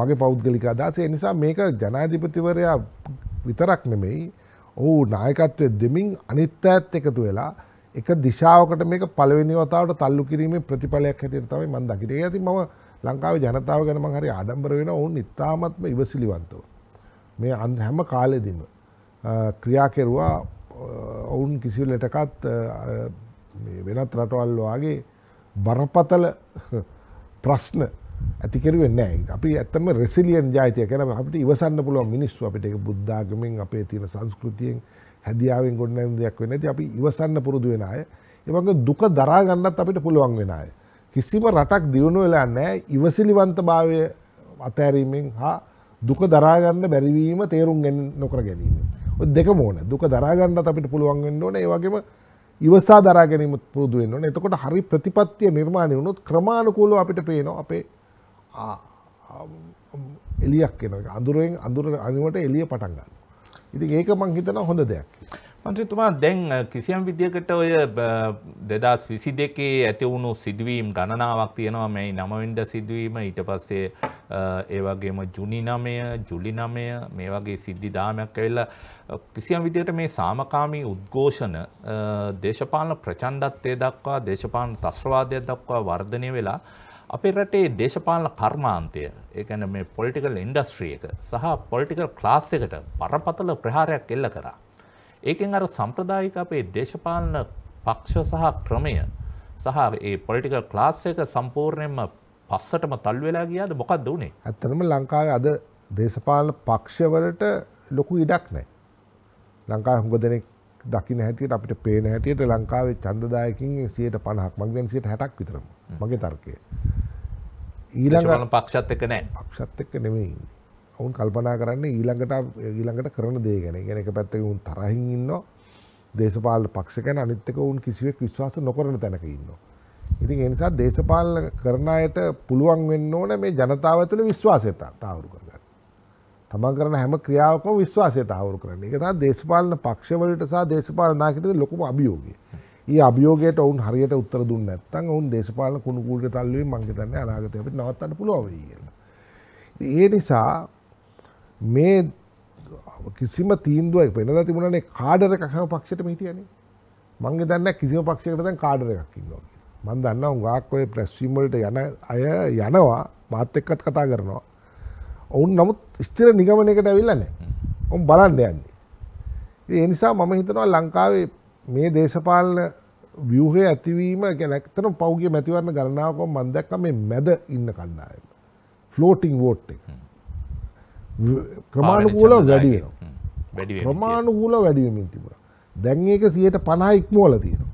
මගේ පෞද්ගලික අදහස. ඒ නිසා මේක ජනාධිපතිවරයා විතරක් නෙමෙයි ඔහු නායකත්වයේ දෙමින් අනිත් ඈත් එකතු වෙලා එක දිශාවකට මේක පළවෙනි වතාවට තල්ලු කිරීමේ ප්‍රතිඵලයක් හැටියට තමයි මම දකින්නේ. ඒ ඇතින් මම ලංකාවේ ජනතාව ගැන මම හරි ආඩම්බර වෙනවා. ඔවුන් ඉතාමත්ම ඉවසිලිවන්තව. මේ හැම කාලෙදිම ක්‍රියා කෙරුවා ඔවුන් කිසිලටකත් වෙනත් රටවල් වගේ බරපතල ප්‍රශ්න ඇතිකරුව නෑ අපි ඇත්තම රෙසිලියන් ජාතිය කැන අපට ඉවසන්න පුළුව මිනිස්සු අපිට එක බුද්ධාගමෙන් අපේ තියෙන සංස්කෘතියෙන් හැදියාවෙන් ගොඩනැම් දෙයක් වෙන ඇති අපි ඉවසන්න පුරුදු වෙන අය එවගේ දුක දරාගන්නත් අපිට පුළුවන් වෙන අය කිසිම රටක් දියුණු වෙලා නෑ ඉවසිලිවන්ත භාවය අතැරීමෙන් හා දුක දරාගන්න බැරිවීම තේරුම් නොකර ගැනීම. දෙක මෝන දුක දරාගන්නත් අපිට පුළුවන් වෙන්න ඕනේ ඒ වගේම ඉවසා දරා ගැනීමත් පුරුදු වෙන්න ඕනේ. එතකොට හරි ප්‍රතිපත්තිය නිර්මාණය වුණොත් ක්‍රමානුකූලව අපිට පේනවා අපේ එලියක් එනවා. අඳුරෙන් අඳුර අනිවට එළිය පටන් ගන්නවා. ඉතින් ඒක මං හිතනවා හොඳ දෙයක් කියලා. මන්ත්‍රතුමා දැන් කිසියම් විදිකට ඔය දෙදස් විසි දෙකේ ඇතිවුණු සිදුවීම් ගණනාවක් තියෙනවා මෙයි නමවෙන්ඩ සිදුවීම ඊට පස්සේ ඒවගේම ජුනි නමය ජුලි නමය මේ වගේ සිද්ධි දාමයක් ඇවෙල්ල කිසියම් විදියට මේ සාමකාමී උද්ඝෝෂණ දේශපාලන ප්‍රචන්්ඩත්වය දක්වා දේශපාලන තස්්‍රවාදය දක්වා වර්ධනය වෙලා අපේ රටේ දේශපාලන කර්මාන්තය ඒකැන මේ පොලිටිකල් ඉන්ඩස්ට්‍රියක සහ පොලිටිකල් ක්ලාස් එකට පරපතල ප්‍රහාරයක් එල්ල කරා ඒකෙන් අර සම්ප්‍රදායික අපේ දේශපාලන පක්ෂ සහ ක්‍රමය සහ ඒ පොලිටිකල් ක්ලාස් එක සම්පූර්ණයෙන්ම පස්සටම තල්ලු වෙලා ගියාද මොකද්ද උනේ? ඇත්තටම ලංකාවේ අද දේශපාලන පක්ෂවලට ලොකු ඉඩක් නැහැ. ලංකාවේ හුඟ දෙනෙක් දකින්න හැටියට අපිට පේන හැටියට ලංකාවේ ඡන්දදායකින් 150ක් මම දැන් 160ක් විතරම. මගේ තර්කය. ඊළඟ පක්ෂත් එක්ක නැහැ. පක්ෂත් එක්ක නෙමෙයි ඉන්නේ. ඔවුන් කල්පනා කරන්න ඊළඟට ඊළඟට කරන දේ ගැන ගැන එක පැත්තක උන් තරහින් ඉන්න දේශපාල පක්ෂකැන අනිත්තක උන් කිසිවෙක් විශ්වාස නොකරන තැනක ඉන්න. ඉතින් එනිසා දේශපාලන කරණයට පුළුවන් වෙන්න ඕන මේ ජනතාව තුළ විශ්වාසය තාවරු කරගන්න. තමන් කරන හැම ක්‍රියාවකම විශ්වාසය තාවරු කරන්න එක තා දේශපාලන පක්ෂවලට සහ දේශපාල නාකිටද ලොකුම අභියෝගය. ඒ අභියෝගයට ඔවුන් හරියට උත්තර දුන්න නැත්තම් ඔවුන් දේශපාලන කුණුකූලට තල්ලුවෙන් මං හිතන්නේ අනාගතේ අපිට නවත්තන්න පුළුවන් වෙයි කියලා. ඒ නිසා මේ කිසිම තීන්දුවක් වෙනදා තිබුණනේ කාඩර එකක් හැම පක්ෂයටම හිටියනේ. මංගේ දන්නේ කිසිම පක්ෂයකට දැන් කාඩර එකක් ඉන්නවා කියලා. මම දන්නවා උගාක් ඔය ප්‍රෙස් වීම් වලට යන අය යනවා මාත් එක්කත් කතා කරනවා. ඔවුන් නමුත් ස්ථිර නිගමනයකට ඇවිල්ලා නැහැ. ඔවුන් බලන්න යන්නේ. ඒ නිසා මම හිතනවා ලංකාවේ මේ දේශපාලන ව්‍යහය ඇතිවීම ගැනක්තන පෞගගේ මැතිවරණ ගණනාවකො මන්දක්ක මේ මැද ඉන්න කණ්ඩායම. ෆලෝටිං වෝට් එක. ක්‍රමාණුකූල වැඩි වෙන ප්‍රමාණුකූල වැඩියමින් තිබුණ දැන් ඒක සියට පණා ඉක්මෝල තියෙන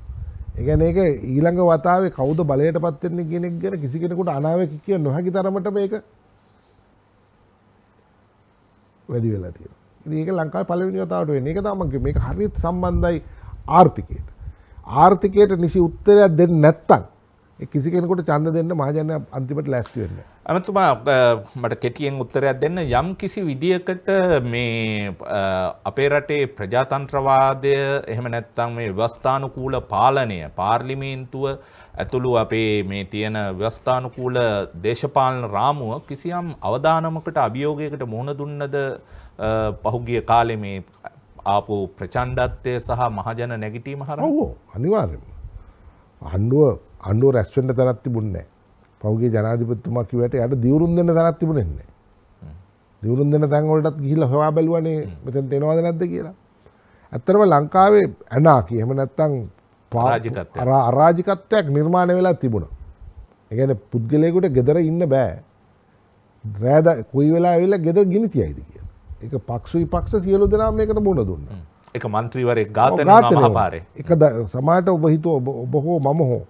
එකන ඒක ඊළඟ වතාව කවුද බලයට පත්වෙන්නේ කෙනෙක් ගැන කිසි කෙනෙකුට අනාව කිය නොහැකි තරමට මේක වැඩි වෙලා තියෙන ඒක ලංකායි පලවිනි වතාවට එක තමන්ගේ මේ හරිත් සම්බන්ධයි ආර්ථිකයට ආර්ථිකයට නිසි උත්තරයක් දෙන්න නැත්තන් කිසි කෙනකොට චන්ද දෙන්න මහජන අන්තිමට ලැස්තිවෙන්න. ඇමතුමා මට කෙටියෙන් උත්තරයක් දෙන්න යම් කිසි විදිකට මේ අපේ රටේ ප්‍රජාතන්ත්‍රවාදය එහෙම නැත්තම් මේ ව්‍යවස්ථානුකූල පාලනය පාර්ලිමේන්තුව ඇතුළු අපේ මේ තියෙන ව්‍යවස්ථානුකූල දේශපාලන රාමුව කිසියම් අවධානමකට අභියෝගයකට මුහුණ දුන්නද පහුගිය කාලේ මේ ආපු ප්‍රචණ්ඩත්වය සහ මහජන නැගිටීම හර අනිවාර්යම අණ්ඩුව අන්නුව රැස්වෙන්ට තැනත් තිබුන්නේ පෞගේ ජනාධිපත්තුමා කිවට යට දියුරුම් දෙන්න තැනත් තිබුණෙන්නේ දියුරුම් දෙන්න තැන්වලටත් ගිහිල හවා බැලුවනේ මෙතැන්ට එනවාද නැද්ද කියලා ඇත්තරම ලංකාවේ ඇනා කියහෙම නැත්තං අරාජිකත්වයක් නිර්මාණය වෙලා තිබුණ එකන පුද්ගලයකුට ගෙදර ඉන්න බෑ රෑද කොයි වෙලා වෙලා ගෙදර ගිනි තියයිද කිය එක පක්ෂු පක්ෂ සියලු දෙනාම එකට මුණ දුන්න එක මන්ත්‍රීවරේ ගාත පාරේ එක සමාට ඔබ හිතුව ඔබ හෝ මම හෝ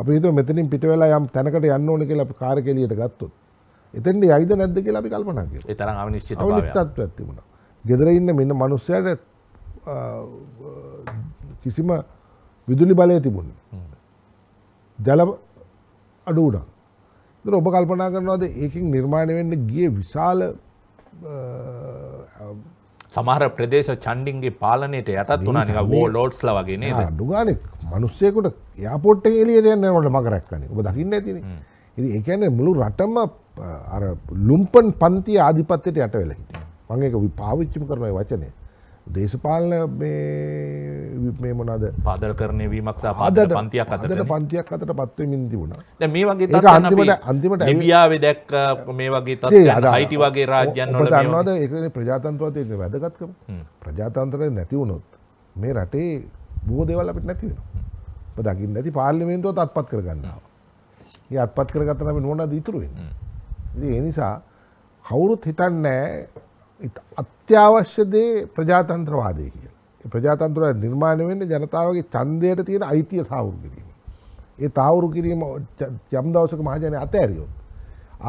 අපි හිතුව මෙතනින් පිට වෙලා යම් තැනකට යන්න ඕන කියලා අපි කාර් කෙලියට ගත්තොත් එතෙන්ට යයිද නැද්ද කියලා අපි කල්පනා කරනවා ඒ තරම් අවිනිශ්චිත භාවයක් තත්ත්වයක් තිබුණා ගෙදර ඉන්න මෙන්න මිනිස්සයාට කිසිම විදුලි බලය තිබුණේ ජල අඩු වුණා ඉතින් ඔබ කල්පනා කරනවාද ඒකෙන් නිර්මාණය වෙන්න ගිය විශාල සමහර ප්‍රදේශ චන්ඩින්ගේ පාලනයට යටත් වනානික වෝ ලෝඩ්ස්ල වගේ නේද ඩුගාන මනුස්සයකුට යාපොට්ට එලියට යන්නට මකරැක්කන ඔබ දකින්න ඇතින ඉති එකන මුළු රටම ලුම්පන් පන්ති ආධිපත්තයට යට වෙලහිට මංක පාවිච්චිම කරනයි වචනය දේශපාලන මේ මොනද පාදර කරනය වීමක් පාදර පන්තියක් අතට පන්තියක් අතට පත්වමින් තිබුණා මේ වගේ අන්තිමට අන්තිමට ඇියාව දැක් මේ වගේ ත අයිති වගේ රාජ්‍යන් දන්නවාද ඒ ප්‍රජාතන්ත්‍රවතය වැදගත්කම ප්‍රජාතන්ත්‍රය නැතිවුණොත් මේ රටේ බෝ දෙවල් අපිට නැතිවෙන දකිින් නැති පාර්ලිමේන්තුව අත්පත් කරගන්නාව ඒ අත්පත් කරගතනම නොන දීතුරුවෙන් ඒ නිසා කවුරුත් හිතන්නෑ අත්‍යවශ්‍ය දේ ප්‍රජාතන්ත්‍රවාදය කිය. ප්‍රජාතන්ත්‍රය නිර්මාණය වෙන්න ජනතාවගේ චන්දයට තියෙන අයිතිය සාවරු කිරීම. ඒ තාවරු කිරීම යම් දවසක මහජනය අතෑරියොත්.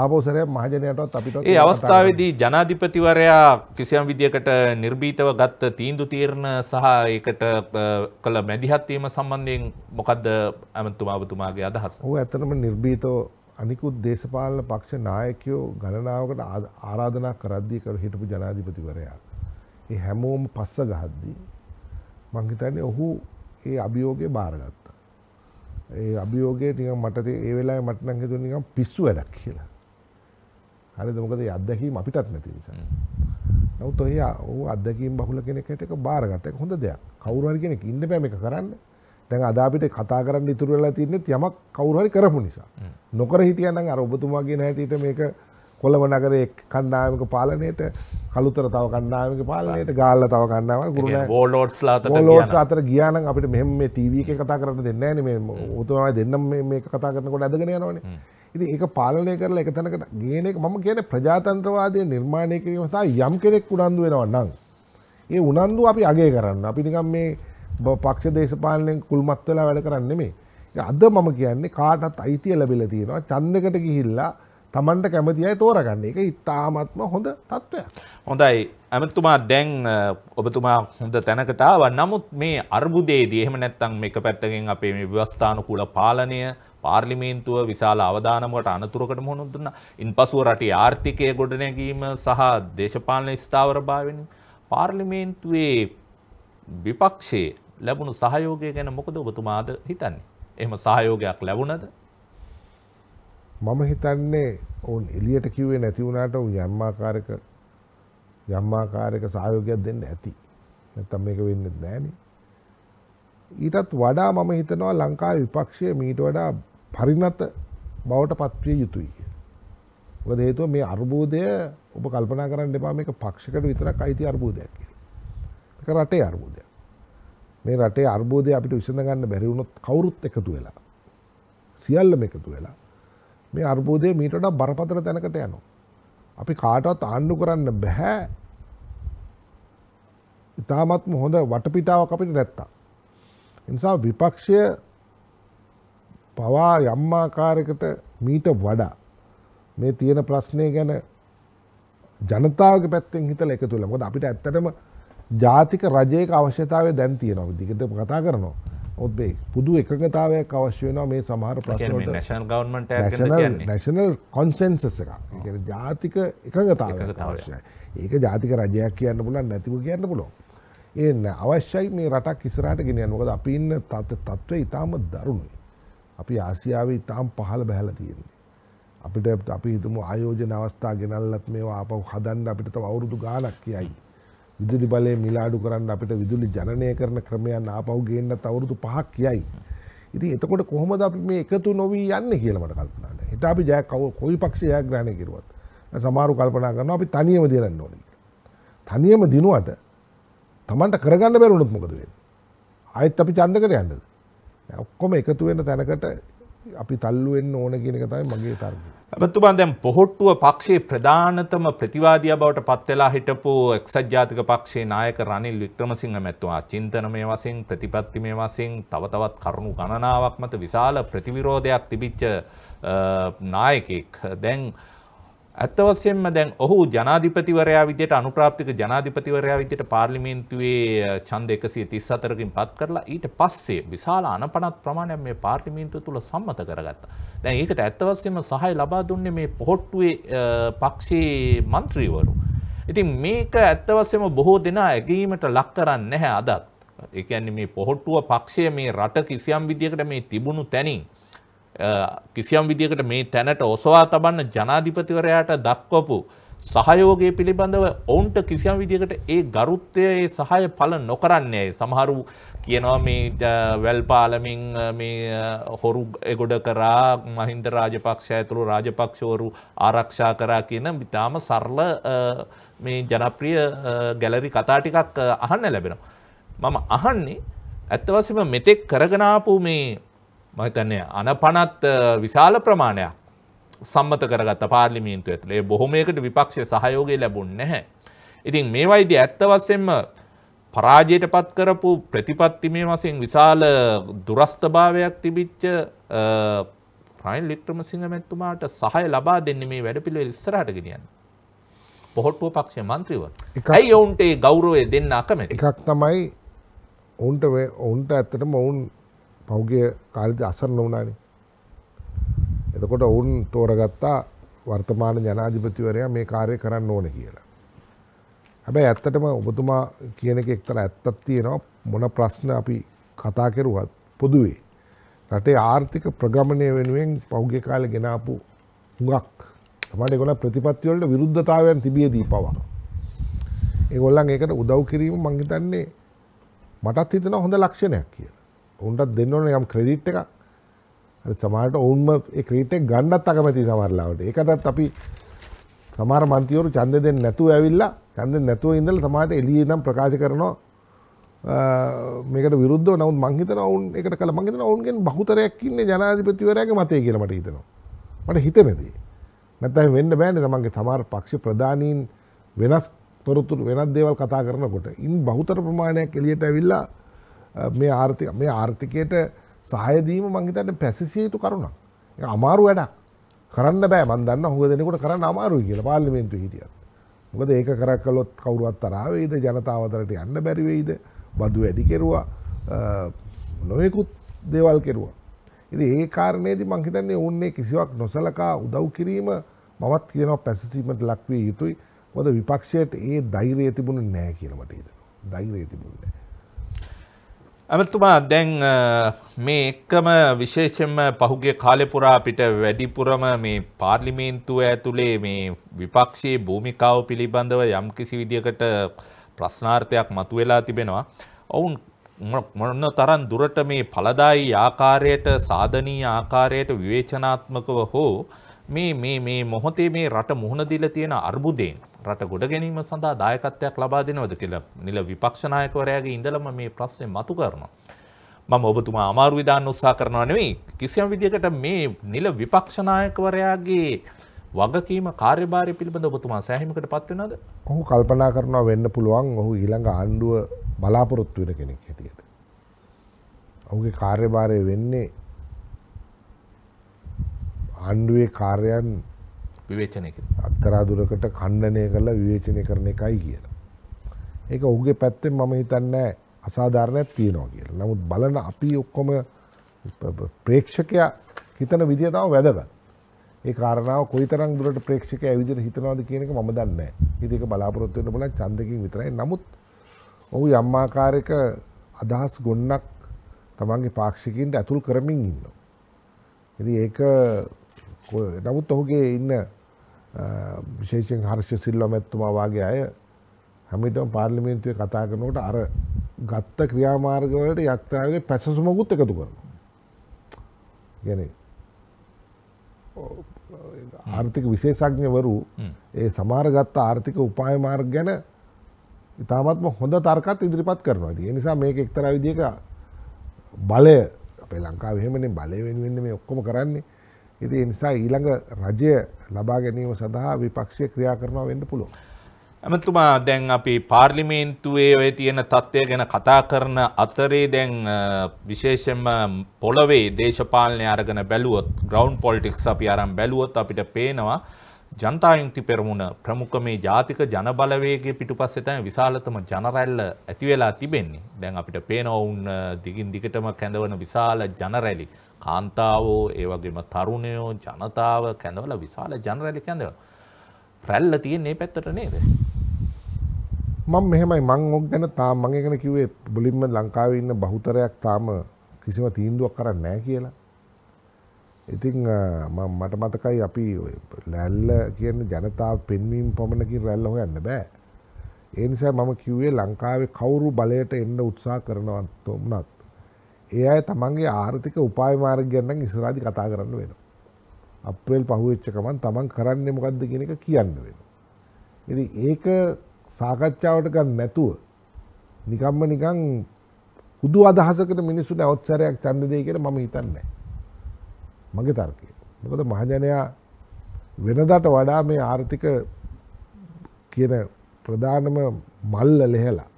ආපෝසරය මහජනයටත් අපිට ඒ අවස්ථාවේදී ජනාධිපතිවරයා කිසියම් විදිකට නිර්බීතව ගත්ත තීන්දු තීරණ සහ ඒකට කළ මැදිහත්වීම සම්බන්ධයෙන් මොකක්ද ඇමතුමාවතුමාගේ අදහස්. ඔහු ඇතනම නිර්බීතව අනිකුත් දේශපාලන පක්ෂ නායකයෝ ගණනාවකට ආරාධනා කරද්දී කර හිටපු ජනාධිපතිවරයා. ඒ හැමෝම පස්ස ගහද්දී. මං හිතන්නේ ඔහු ඒ අභියෝගය බාරගත්තා. ඒ අභියෝගයේ නිකන් මට ඒ වෙලාවේ මට නම් හිතුනේ නිකන් පිස්සු වැඩක් කියලා. හරිද? මොකද ඒ අත්දැකීම අපිටත් නැති නිසා. නමුත් ඔහි ඔහු අත්දැකීම් බහුල කෙනෙක් හිටියක බාරගත්ත එක හොඳ දෙයක්. කවුරු හරි කෙනෙක් ඉන්න බෑ මේක කරන්නේ. දැන් අද අපිට කතා කරන්න ඉතුරු වෙලා තියන්නේ යමක් කවුරු හරි කරපු නිසා. නොකර හිටියනම් අර ඔබතුමා කියන හැටියට මේක කොළඹ නගරේ කණ්ඩායමක පාලනයට කළුතර තව කණ්ඩායමක පාලනයට ගාල්ල තව කණ්ඩායම ගුරුණ බෝලෝට්ස්ලා බෝලෝට්ස් අතර ගියා නම් අපිට මෙහෙම මේ ටීවී එකේ කතා කරන්න දෙන්නේ නැහැ නේ මේ ඔබතුමායි දෙන්නම් මේක කතා කරනකොට අදගෙන යනවනේ. ඉති ඒක පාලනය කරලා එක තැනකට ගේන එක මම කියන ප්‍රජාතන්ත්‍රවාදය නිර්මාණය කිරීම සහ යම් කෙනෙක් උනන්දු වෙනවා නම් ඒ උනන්දු අපි අගය කරන්න අපි නිකම් මේ බව පක්ෂ දේශපාලනයෙන් කුල්මත් වෙලා වැඩ කරන්නේ මේ. අද මම කියන්නේ කාටත් අයිතිය ලැබිලා තියෙනවා ඡන්දයකට ගිහිල්ලා තමන්ට කැමති අය තෝරගන්න එක ඉතාමත්ම හොඳ තත්ත්වය. හොඳයි ඇමතුමා දැන් ඔබතුමා හොඳ තැනකටාව නමුත් මේ අර්බුදේදී එහෙම නැත්තම් මේක පැත්තකින් අපේ මේ ව්‍යවස්ථානුකූල පාලනය පාර්ලිමේන්තුව විශාල අවධානමකට අනතුරකට මුහුණ දුන්නා. ඉන්පසුව රටේ ආර්ථිකය ගොඩනැගීම සහ දේශපාලන ස්ථාවරභාවයෙන් පාර්ලිමේන්තුවේ විපක්ෂයේ ලැබුණු සහයෝගය ගැන මොකද ඔබතුමාද හිතන්නේ. එහම සහයෝගයක් ලැබුණද. මම හිතන්නේ ඔවුන් එලියට කිවේ නැතිවුණට ඔවු යම්මාකාරක යම්මාකාරක සහයෝගයක් දෙන්න ඇති. නැත්තම් මේක වෙන්නෙත් නෑනේ. ඊටත් වඩා මම හිතනවා ලංකා විපක්ෂය මීට වඩා පරිනත බවට පත්විය යුතුයි කිය. මොකද හේතුව මේ අර්බුදය ඔබ කල්පනා කරන්න එපා මේක පක්ෂකට විතරක් අයිති අර්බුදයක් කිය. එක රටේ අර්බුදයක්. මේ රටේ අර්බෝධය අපිට විසඳගන්න බැරිවුණොත් කවුරුත් එකතු වෙලා. සියල්ලම එකතු වෙලා. මේ අර්බෝධය මීටට බරපතර තැනකට යනවා. අපි කාටවත් ආණ්ඩු කරන්න බැහැ ඉතාමත්ම හොඳ වටපිටාවක් අපිට නැත්තා. නිසා විපක්ෂය පවා යම්මාකාරකට මීට වඩා මේ තියෙන ප්‍රශ්නය ගැන ජනතාවගේ පැත්තෙන් හිතල එකතුළ මොද අපිට ඇත්තටම ජාතික රජයක අවශ්‍යතාවය දැන් තියෙනවා දිගට කතා කරනවා. ඔත් මේ පුදු එකගතාවයක් අවශ්‍ය වෙනවා මේ සමහර ප්‍රශ්න වලට. නැෂනල් ගවර්න්මන්ට් එකක් ගැන කියන්නේ. නැෂනල් කොන්සෙන්සස් එකක්. ඒ කියන්නේ ජාතික එකගතාවයක් අවශ්‍යයි. ඒක ජාතික රජයක් කියන්න පුළුවන් නැතිව කියන්න පුළුවන්. ඒ අවශ්‍යයි මේ රටක් ඉස්සරහට ගෙනියන්න. මොකද අපි ඉන්න තත්ත්වය ඊටාම දරුණුයි. අපි ආසියාවේ ඊටාම පහළ බහැලා තියෙන්නේ. අපිට අපි හිතමු ආයෝජන අවස්ථා ගෙනල්ලත් මේවා ආපහු හදන්න අපිට තව අවුරුදු ගාණක් කියයි. විදුලි බලය මිලාඩු කරන්න අපිට විදුලි ජනනය කරන ක්‍රමයන් ආපහු ගේන්නත් අවුරුදු පහක් කියයි. ඉතින් එතකොට කොහොමද අපි මේ එකතු නොවී යන්නේ කියලා මට කල්පනා නැහැ. හිත අපි ජය කව කොයි පක්ෂය ජයග්‍රහණය කරුවත් සමහරු කල්පනා කරනවා අපි තනියම දිනන්න ඕනේ කියලා. තනියම දිනුවට Tamanට කරගන්න බැරි වුණොත් මොකද වෙන්නේ? ආයෙත් අපි ඡන්දකට යන්නද? ඔක්කොම එකතු වෙන තැනකට අපි තල්ලු වෙන්න ඕන කියන එක තමයි මගේ තර්කය. ඇබතුබන් දැම් පොහොට්ටුව පක්ෂයේ ප්‍රධානතම ප්‍රතිවාදිය බවට පත්වෙලා හිටපු එක්සජාතික පක්ෂේ නායක රනිල් වික්‍රමසිංහ මැත්තුවා චින්තනමය වසින් ප්‍රතිපත්තිමය වසින් තවතවත් කරුණු ගණනාවක් මත විශාල ප්‍රතිවිරෝධයක් තිබිච්ච නායකෙක් දැන් ඇත්තවස්යෙන්ම දැන් ඔහු ජනාධිපතිවරයා විදියට අනුප්‍රාප්තික ජනාධිපතිවරයා විදියට පාර්ලිමේන්තුවේ ඡන්ද 134කින් පත් කරලා ඊට පස්සේ විශාල අනපනත් ප්‍රමාණයක් මේ පාර්ලිමේන්තුව තුල සම්මත කරගත්තා. දැන් ඒකට ඇත්තවස්යෙන්ම සහාය ලබා දුන්නේ මේ පොහොට්ටුවේ පක්ෂයේ മന്ത്രിවරු. ඉතින් මේක ඇත්තවස්යෙන්ම බොහෝ දෙනා ඇගීමට ලක් කරන්නේ නැහැ අදත්. ඒ කියන්නේ මේ පොහොට්ටුව පක්ෂය මේ රට කිසියම් විදියකට මේ තිබුණු තැනින් කිසියම් විදිකට මේ තැනට ඔසවා තබන්න ජනාධිපතිවරයාට දක්වපු සහයෝගය පිළිබඳව ඔවුන්ට කිසියම් විදිකට ඒ ගරුත්වය ඒ සහය පල නොකරන්නේ සමහරු කියනවා මේ වැල්පාලමින් මේ හොරු එගොඩ කරා මහින්ද රාජපක්ෂ ඇතුළු රාජපක්ෂවරු ආරක්ෂා කරා කියන ඉතාම සරල මේ ජනප්‍රිය ගැලරි කතා ටිකක් අහන්න ලැබෙනවා. මම අහන්නේ ඇත්තවසම මෙතෙක් කරගනාපු මේ මහිතන්නේ අනපනත් විශාල ප්‍රමාණයක් සම්මත කරගත පාර්ලිමීන්තු ඇතුළේ බොහොමයකට විපක්ෂය සහයෝගය ලැබුන් නැහැ. ඉතින් මේ වයිද ඇත්තවස්සෙන්ම පරාජයට පත් කරපු ප්‍රතිපත්තිමේ වසින් විශාල දුරස්ථභාවයක් තිබිච්ච ප්‍රයින් ලික්ට්‍රම සිංහ මැත්තුමාට සහය ලබා දෙන්න මේ වැඩපිළිවෙල ඉස්සරහට ගෙනියන්න. පොහොට්ටුව පක්ෂ මන්ත්‍රීව. ඇයි ඔවුන්ට ඒ ගෞරවය දෙන්න අකමැති. එකක් තමයි ඔවුන්ට ඔවුන්ට ඇත්තටම ඔවුන් පෞගේ කාලෙද අසරණ වුණානේ. එතකොට ඔවුන් තෝරගත්තා වර්තමාන ජනාධිපතිවරයා මේ කාර්යය කරන්න ඕන කියලා. හැබැයි ඇත්තටම ඔබතුමා කියන එක එක්තරා ඇත්තක් තියෙනවා මොන ප්‍රශ්න අපි කතා කරුවත් පොදුවේ රටේ ආර්ථික ප්‍රගමණය වෙනුවෙන් පෞගේ කාලෙ ගෙනාපු හුඟක් තමයි ඒගොල්ලන් ප්‍රතිපත්ති වලට විරුද්ධතාවයන් තිබියදී පවා. ඒගොල්ලන් ඒකට උදව් කිරීම මං හිතන්නේ මටත් හිතෙනවා හොඳ ලක්ෂණයක් කියලා. ඔවුන්ටත් දෙන්න ඕන යම් ක්‍රඩිට් එක සමාට ඔවුන්ම ක්‍රීටෙක් ගන්නත් අකමැති සමරලාවට එකටත් අපි සමාර මන්තිවරු චන්ද දෙෙන් නැතුව ඇවිල්ලා චන්ද නැතුව ඉඳල සමාට එලිය නම් ප්‍රකාශ කරනවා මේකට විරුද්ධ නවත් මංහිත ඔවුන් එකට කළ මංහිත ඔවුන්ගෙන් බහතරයක් ඉන්න ජනාධිපතිවරයාගේ මතය කියලමට හිතනවා මට හිතනදී නැතයි වෙන්න බෑන තමන්ගේ සමාර පක්ෂ ප්‍රධානීන් වෙනස් තොරතුරු වෙනත් දේවල් කතා කරනකොට ඉන් බහුතර ප්‍රමාණයක් එලියට ඇවිල්ලා මේ ආර්ථික මේ ආර්ථිකයට සහයදීම මංහිතට පැසිසියයුතු කරුණක් අමාරු වැඩක් කරන්න බෑ මන්දන්න හුව දෙනකොට කරන්න අමාරුයි කියලා පාලිමෙන්තු හිටිය. මොකද ඒක කරක්කලොත් කවරුවත් තරාවේද ජනතාවතරට යන්න බැරිවෙයිද බදු වැඩිකෙරවා නොයෙකුත් දේවල් කෙරවා. ඉති ඒ කාරණයේද මංහිතන්නේ ඔන්නේ කිසිවක් නොසලකා උදව් කිරීම මවත් කියනව පැසසීමට ලක්විය යුතුයි මොද විපක්ෂයට ඒ දෛරය තිබුණ නෑ කියලමට හිතන දෛරය තිබුණ නෑ. ඇමතුමා දැන් මේ එක්කම විශේෂෙන්ම පහුගේ කාලෙපුරා අපිට වැඩිපුරම මේ පාර්ලිමේන්තුව ඇතුළේ මේ විපක්ෂයේ භූමිකාව පිළිබඳව යම් කිසි විදිකට ප්‍රශ්නාර්ථයක් මතු වෙලා තිබෙනවා. ඔවුන් මොන්න තරන් දුරට මේ පලදායි ආකාරයට සාධනී ආකාරයට විවේචනාත්මකව හෝ මේ මේ මොහොතේ මේ රට මුහුණදිල තියෙන අර්බුදයෙන්. රට ගොඩ ගැනීම සඳහා දායකත්වයක් ලබා දෙනවද කියලා නිල විපක්ෂනායකවරයාගේ ඉඳලම මේ ප්‍රශ්නේ මතු කරනවා. මම ඔබතුමා අමාරු විධාන උත්සාහ කරනවා නෙවෙයි කිසියම් විදිහකට මේ නිල විපක්ෂනායකවරයාගේ වගකීම කාර්යභාරය පිළිබඳ ඔබතුමා සෑහීමකට පත් වෙනවද? ඔහු කල්පනා කරනවා වෙන්න පුළුවන් ඔහු ඊළඟ ආණ්ඩුව බලාපොරොත්තු වෙන කෙනෙක් හැටියට. ඔහුගේ කාර්යභාරය වෙන්නේ ආණ්ඩුවේ කාර්යයන් විවේචනය අක්කරාදුරකට කණ්ඩනය කරලා විවේචනය කරන එකයි කියලා. ඒක ඔහුගේ පැත්තෙන් මම හිතන්නෑ අසාධාරණයක් තියෙනවා කියලා. නමුත් බලන අපි ඔක්කොම ප්‍රේක්ෂකයා හිතන විදිය තම වැදගත්. ඒ කාරණාව කොයිතරම් දුරට ප්‍රේක්ෂකයා විදිහට හිතනවද කියන එක මම දන්නේ නැහැ. ඉතින් ඒක බලාපොරොත්තු වෙන්න බලන ඡන්දකින් විතරයි. නමුත් ඔහු යම් ආකාරයක අදහස් ගොන්නක් තමන්ගේ පාක්ෂිකින්ට ඇතුල් කරමින් ඉන්නවා. ඉතින් ඒක නමුත් ඔහුගේ ඉන්න විශේෂෙන් හර්ෂ සිල්ලොමැත්තුමා වගේ අය හැමිටම පාර්ලිමේන්තුවේ කතා කරනකොට අර ගත්ත ක්‍රියාමාර්ගවලට යක්තාවගේ පැසසුමකුත් එකතු කරනවා. ගැන ආර්ථික විශේෂඥවරු ඒ සමාර ගත්ත ආර්ථික උපාය මාර්ග ගැන ඉතාමත්ම හොඳ තර්කත් ඉදිරිපත් කරනවා. ඒ නිසා මේක එක්තරා විදිහක බලය අපේ ලංකාවේ එහෙමනේ බලය වෙනුවෙන් මේ ඔක්කොම කරන්නේ. ඉති නිසා ඊළඟ රජය ලබා ගැනීම සඳහා විපක්ෂය ක්‍රියා කරනවා වෙන්න පුළුව. ඇමතුමා දැන් අපි පාර්ලිමේන්තුවේ ඔය තියෙන තත්ත්වය ගැන කතා කරන අතරේ දැන් විශේෂෙන්ම පොළොවේ දේශපාලනය අරගෙන බැලුවොත් ග්‍රවන්් පොලිටික්ස් අපි අරම් බැලුවොත් අපිට පේනවා ජනතායුක්ති පෙරමුණ ප්‍රමුඛ මේ ජාතික ජනබලවේගේ පිටුපස්සෙතම විශාලතම ජනරැල්ල ඇතිවෙලා තිබෙන්නේ. දැන් අපිට පේනවුන් දිගින් දිගටම කැඳවන විශාල ජනරැලි. කාන්තාවෝ ඒ වගේම තරුණයෝ ජනතාව කැඳවල විශාල ජනරැලි කැඳව. රැල්ල තියන්නේ පැත්තට නේද. මං මෙහෙමයි මං ඔක් ගැන තා මගේ ගැන කිවේ බොලින්ම ලංකාව ඉන්න බහුතරයක් තාම කිසිම තීන්දුවක් කරන්න නෑ කියලා. ඉතිං මට මතකයි අපි ලැල්ල කියන්න ජනතාව පෙන්වීම් පමණකින් රැල්ල හොයන්න බෑ. ඒනිසා මම කිවේ ලංකාවේ කවුරු බලයට එන්න උත්සා කරනවත්තුොම්නත්. ඒ අය තමන්ගේ ආර්ථික උපාය මාර්ගයන්නම් ඉස්රාදි කතා කරන්න වෙන. අප්‍රේල් පහුවෙච්චකමන් තමන් කරන්නේ මොකක්ද කියන එක කියන්න වෙන. ඉති ඒක සාකච්ඡාවට ගන්න නැතුව නිකම්ම නිකං හුදු අදහසකට මිනිස්සු නැවත්සරයක් චන්දදය කියෙන මම හිතන්නේ. මගේ තර්කය. මොකද මහජනයා වෙනදට වඩා මේ ආර්ථික කියන ප්‍රධානම මල්ල ලෙහෙලා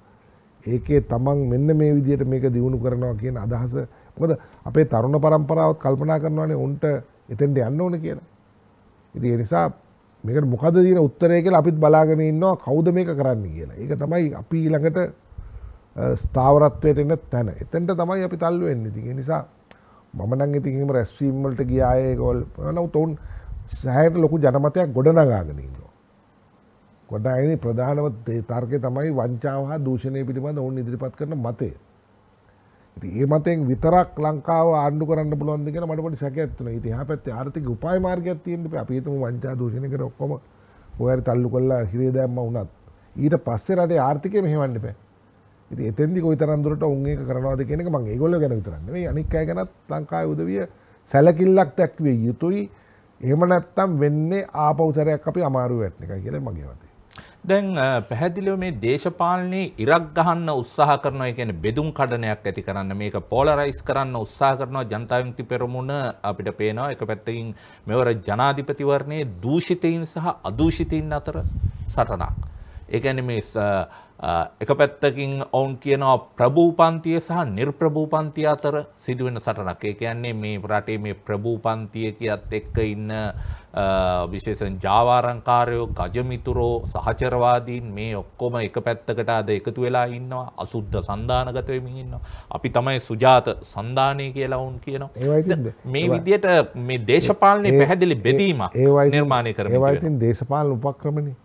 ඒකේ තමන් මෙන්න මේ විදියට මේක දියුණු කරනවා කියන අදහස මොකද අපේ තරුණ පරම්පරාවත් කල්පනා කරනවානේ උන්ට එතෙන්ට යන්න ඕන කියලා. ඉතින් ඒ නිසා මේකට මොකද දින උත්තරය කියලා අපිත් බලාගෙන ඉන්නවා කවුද මේක කරන්න කියලා. ඒක තමයි අපි ඊළඟට ස්ථාවරත්වයට එන තැන. එතෙන්ට තමයි අපි තල්ලු වෙන්නේ. ඉතින් ඒ නිසා මම නම් ඉතින් එහෙම රැස්වීම් වලට ගියායේ ඒගොල්ලෝ නමුත් උන් සෑහෙන ලොකු ජනමතයක් ගොඩනගාගෙන ඉන්නවා. කොට්ටායනි ප්‍රධානම තර්කය තමයි වංචාව හා දූෂණය පිළිබඳ ඔවුන් ඉදිරිපත් කරන මතය. ඉතින් ඒ මතෙන් විතරක් ලංකාව ආණ්ඩු කරන්න පුළුවන්ද කියලා මට පොඩි සැකයක් තුනයි. ඉතින් එහා පැත්තේ ආර්ථික උපාය මාර්ගයක් තියෙන්න ඉපේ. අපි හිතමු වංචා දූෂණය කර ඔක්කොම ඔයාර තල්ලු කරලා හිරේ දැම්මා වුණත් ඊට පස්සේ රටේ ආර්ථිකය මෙහෙවන්න බෑ. ඉතින් එතෙන්දි කොයිතරම් දුරට උන් ඒක කරනවද කියන එක මම ඒගොල්ලෝ ගැන විතරක් නෙවෙයි අනික් අය ගැනත් ලංකාවේ උදවිය සැලකිල්ලක් දැක්විය යුතුයි. එහෙම නැත්නම් වෙන්නේ ආපෞතරයක් අපි අමාරු වෙන්න එකයි කියලා මගේ වද. දැන් පැහැදිලිව මේ දේශපාලනයේ ඉරක් ගහන්න උත්සාහ කරනවා ඒ කියන්නේ බෙදුම් කඩනයක් ඇති කරන්න මේක පෝලරයිස් කරන්න උත්සාහ කරනවා ජනතා විමුක්ති පෙරමුණ අපිට පේනවා එක පැත්තකින් මෙවර ජනාධිපතිවරණයේ දූෂිතයින් සහ අදූෂිතයින් අතර සටනක්. ඒ කියන්නේ මේ එක පැත්තකින් ඔවුන් කියනවා ප්‍රභූපන්තිය සහ නිර්ප්‍රභූපන්තිය අතර සිදුවෙන සටනක්. ඒ කියන්නේ මේ රටේ මේ ප්‍රභූපන්තිය කියත් එක්ක ඉන්න විශේෂයෙන් ජාවාරංකාරයෝ, ගජමිතුරෝ, සහචරවාදීන් මේ ඔක්කොම එක පැත්තකට අද එකතු වෙලා ඉන්නවා. අසුද්ධ සන්දානගත වෙමින් ඉන්නවා. අපි තමයි සුජාත සන්දානය කියලා වුන් කියනවා. මේ විදිහට මේ දේශපාලනේ පැහැදිලි බෙදීමක් නිර්මාණය කරනවා. ඒවා ඉතින් දේශපාලන උපක්‍රමනේ.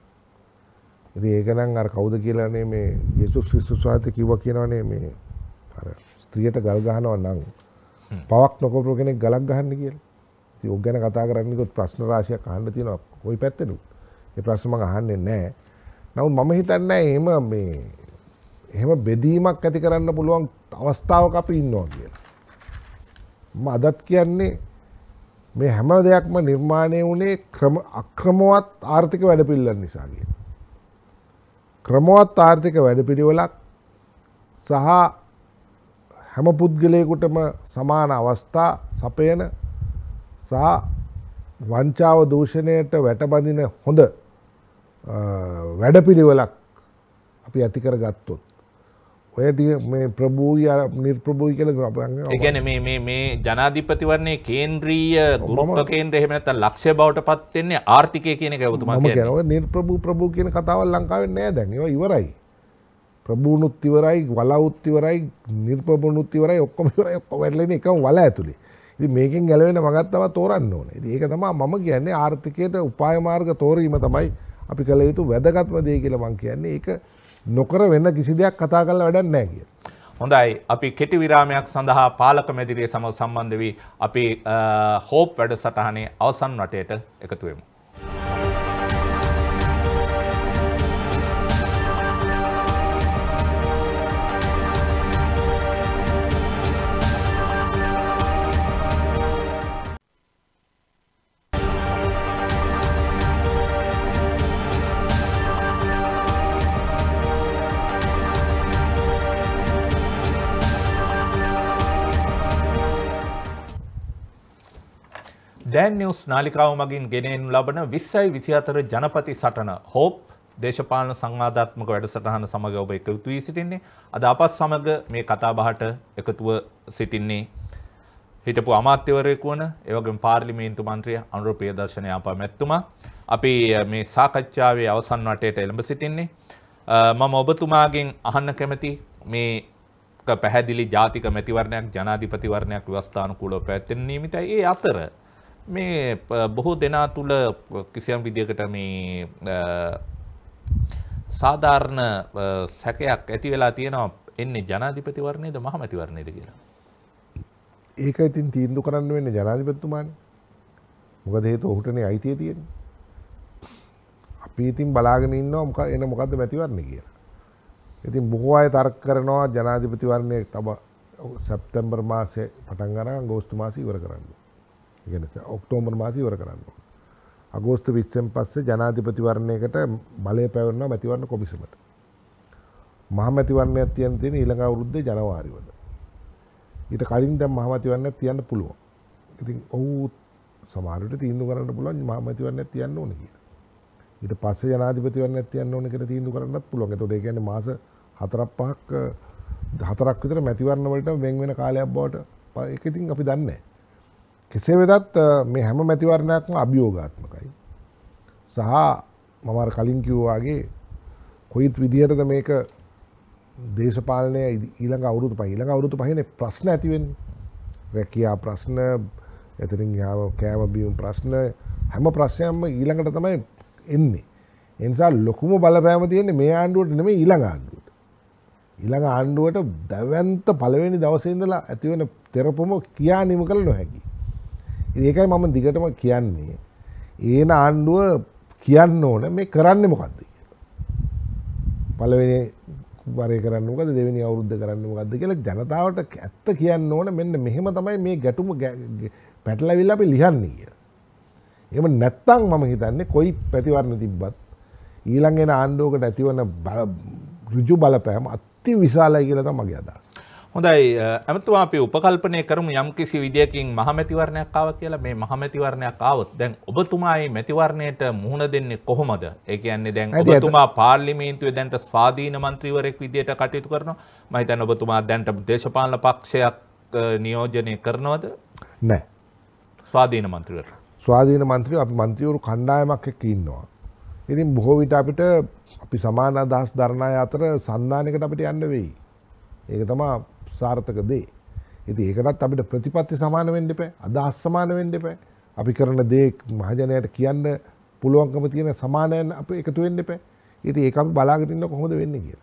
ඉති ඒකනම් අර කවුද කියලානේ මේ යෙසු ්‍රිස්සුස්වාත කිව කියනවනේ මේ ස්ත්‍රියට ගල්ගහනව නං පවක් නොකොපර කෙනෙක් ගලක් ගහන්න කියල ඔක් ගැන කතා කරන්නකොත් ප්‍රශ්න රාශය කහන්න තියෙනවා කොයි පැත්තෙනු ඒ ප්‍රශ්ම අහන්නේ නෑ නව මම හිතන්න එහෙම මේ එහෙම බෙදීමක් ඇති කරන්න පුළුවන් අවස්ථාවක අපි ඉන්නවා කියලා ම අදත් කියන්නේ මේ හැම දෙයක්ම නිර්මාණය වුණේ ක්‍රම අක්‍රමවත් ආර්ථික වැඩපිල්ලන් නිසාගේ ක්‍රමවත් ආර්ථික වැඩපිළිවෙලක් සහ හැම පුද්ගලයකුටම සමාන අවස්ථා සපයන සහ වංචාව දූෂණයට වැටබඳින හොඳ වැඩපිළිවෙලක් අපි ඇතිකර ගත්තොත්. ඔයටිය මේ ප්‍රභූය නිර්ප්‍රභූයි කල එකන මේ ජනාධිපතිවරන්නේ කේන්ද්‍රීය ගුරුමකේන්ද එහෙමනත ලක්ෂය බවට පත්වෙන්නේ ආර්ථිකය කියන ගැවතුම නිර්ප්‍රභූ ප්‍රභූ කියන කතාවල් ලංකාවෙන් නෑ දැන්ව ඉවරයි ප්‍රභූණුත් ඉවරයි වලවුත් ඉවරයි නිර්පභූණුත් ඉවරයි ඔක්කොම ඉවරයි ඔක්කොම වැටලෙන එකම වල ඇතුලේ ඉතින් මේකෙන් ගැලවෙන මගක් තමයි තෝරන්න ඕනේ ඉතින් ඒක තමයි මම කියන්නේ ආර්ථිකයට උපාය මාර්ග තෝරීම තමයි අපි කළ යුතු වැදගත්ම දේ කියලා මම කියන්නේ ඒක නොකර වෙන්න කිසි දෙයක් කතා කල්ල වැඩක් නෑ කිය. හොඳයි අපි කෙටි විරාමයක් සඳහා පාලක මැදිරිය සමඟ සම්බන්ධ වී අපි හෝප් වැඩ සටහනේ අවසන් වටයට එකතුවමු. දැන් නිවස් නාලිකාව මගින් ගෙනෙනු ලබන 20යි 24 ජනපති සටන හෝප් දේශපාලන සංවාදාත්මක වැඩසටහන සමග ඔබ එකතු වී සිටින්නේ අද අපත් සමග මේ කතාබහට එකතුව සිටින්නේ හිටපු අමාත්‍යවරයෙකු වන එවගේම පාර්ලිමේන්තු මන්ත්‍රිය අනුර ප්‍රියදර්ශන යාපමැතිතුමා අපි මේ සාකච්ඡාවේ අවසන් වටේට එළඹ සිටින්නේ මම ඔබතුමාගෙන් අහන්න කැමති මේ පැහැදිලි ජාතික මැතිවරණයක් ජනාධිපතිවරණයක් ව්‍යවස්ථානුකූලව පැවැත්වෙන නියමිතයි ඒ අතර මේ බොහෝ දෙනා තුළ කිසියම් විදිහකට මේ සාධාරණ සැකයක් ඇති වෙලා තියෙනවා එන්නේ ජනාධිපතිවරණයද මහමැතිවරණයද කියලා. ඒක ඉතින් තීන්දුව කරන්න වෙන්නේ ජනාධිපතිතුමානේ. මොකද හේතුව ඔහුටනේ අයිතිය තියෙන්නේ. අපි ඉතින් බලාගෙන ඉන්නවා මොක එන මොකද්ද මැතිවරණය කියලා. ඉතින් බොහෝ අය තර්ක කරනවා ජනාධිපතිවරණය තම සැප්තැම්බර් මාසේ පටන් ගන්න අගෝස්තු මාසේ ඉවර කරන්න. ඉගෙන ඔක්ටෝම්බර් මාසය ඉවර කරන්න ඕන. අගෝස්තු 20න් පස්සේ ජනාධිපතිවරණයකට බලය පැවරනවා මැතිවරණ කොමිසමට. මහ මැතිවරණයක් තියන්න තියෙන ඊළඟ අවුරුද්දේ ජනවාරි වල. ඊට කලින් දැන් මහ මැතිවරණයක් තියන්න පුළුවන්. ඉතින් ඔව් සමහර විට තීන්දුව කරන්න පුළුවන් මහ මැතිවරණයක් තියන්න ඕන කියලා. ඊට පස්සේ ජනාධිපතිවරණයක් තියන්න ඕන කියලා තීන්දුව කරන්නත් පුළුවන්. ඒතකොට ඒ කියන්නේ මාස 4ක් 5ක් හතරක් විතර මැතිවරණ වලට වෙන් වෙන කාලයක් බවට ඒක ඉතින් අපි දන්නේ නැහැ. කෙසේ වෙදත් මේ හැම මැතිවරණයක්ම අභියෝගාත්මකයි. සහ මමර කලින් කිව්වාගේ කොයිත් විදිහටද මේක දේශපාලනය ඊළඟ අවුරුතු පහ ඊළඟ අවුරුතු පහන ප්‍රශ්න ඇතිවෙන් රැකයා ප්‍රශ්න එතරින් යාව කෑමබියම් ප්‍රශ්න හැම ප්‍රශ්නයම්ම ඊළඟට තමයි එන්නේ. එනිසා ලොකුම බලපෑම තියන්නේ මේ ආණ්ඩුවට නෙම ඊළඟ ආණ්ඩුවට. ඊළඟ ආණ්ඩුවට දැවන්ත පළවෙනි දවසේඳලා ඇතිවෙන තෙරපොම කියා නිම කළ නොහැකි. ඒකයි මම දිගටම කියන්නේ ඒන ආණ්ඩුව කියන්න ඕන මේ කරන්න මොකක්ද පලවෙනි බරය කරන්නකද දෙවනි අවුද්ධ කරන්න මොකක්ද කියලා ජනතාවට ඇත්ත කියන්න ඕන මෙන්න මෙහෙම තමයි මේ ගැටුම පැටලවිල්ල අපි ලිහන්නේ කිය එම නැත්තං මම හිතන්නේ කොයි පැතිවරණ තිබ්බත් ඊළඟෙන ආණ්ඩුවකට ඇතිවන රජු බලපෑම අත්ති විශාලයි කියලත මගේ අදස් හොඳයි ඇමතුවා අපි උපකල්පනය කරමු යම් කිසි විදියකින් මහමැතිවරණයක් ආව කියලා මේ මහමැතිවරණයක් ආවොත් දැන් ඔබතුමායි මැතිවරණයට මුහුණ දෙන්නේ කොහොමද? ඒ කියන්නේ දැන් ඔබතුමා පාර්ලිමේන්තුවේ දැන්ට ස්වාධීන මන්ත්‍රීවරයෙක් විදියට කටයුතු කරනවා. මම හිතන්නේ ඔබතුමා දැන්ට දේශපාලන පක්ෂයක් නියෝජනය කරනවද? නැහැ. ස්වාධීන මන්ත්‍රීවරයෙක්. ස්වාධීන මන්ත්‍රීව අපි මන්ත්‍රීවරු කණ්ඩායමක් එක්ක ඉන්නවා. ඉතින් බොහෝ විට අපිට අපි සමාන අදහස් දරණ අතර සන්ධානයකට අපිට යන්න වෙයි. ඒක තමයි සාර්ථක දේ. ඉති ඒකටත් අපිට ප්‍රතිපත්ති සමාන වෙන්න එපෑ අදහස් සමාන වෙන්න එපෑ අපි කරන දේ මහජනයට කියන්න පුළුවන්කම තියෙන සමානයන් අප එකතු වෙන්න එපෑ ඉති ඒක අපි බලාගටන්න කොහොද වෙන්න කිය.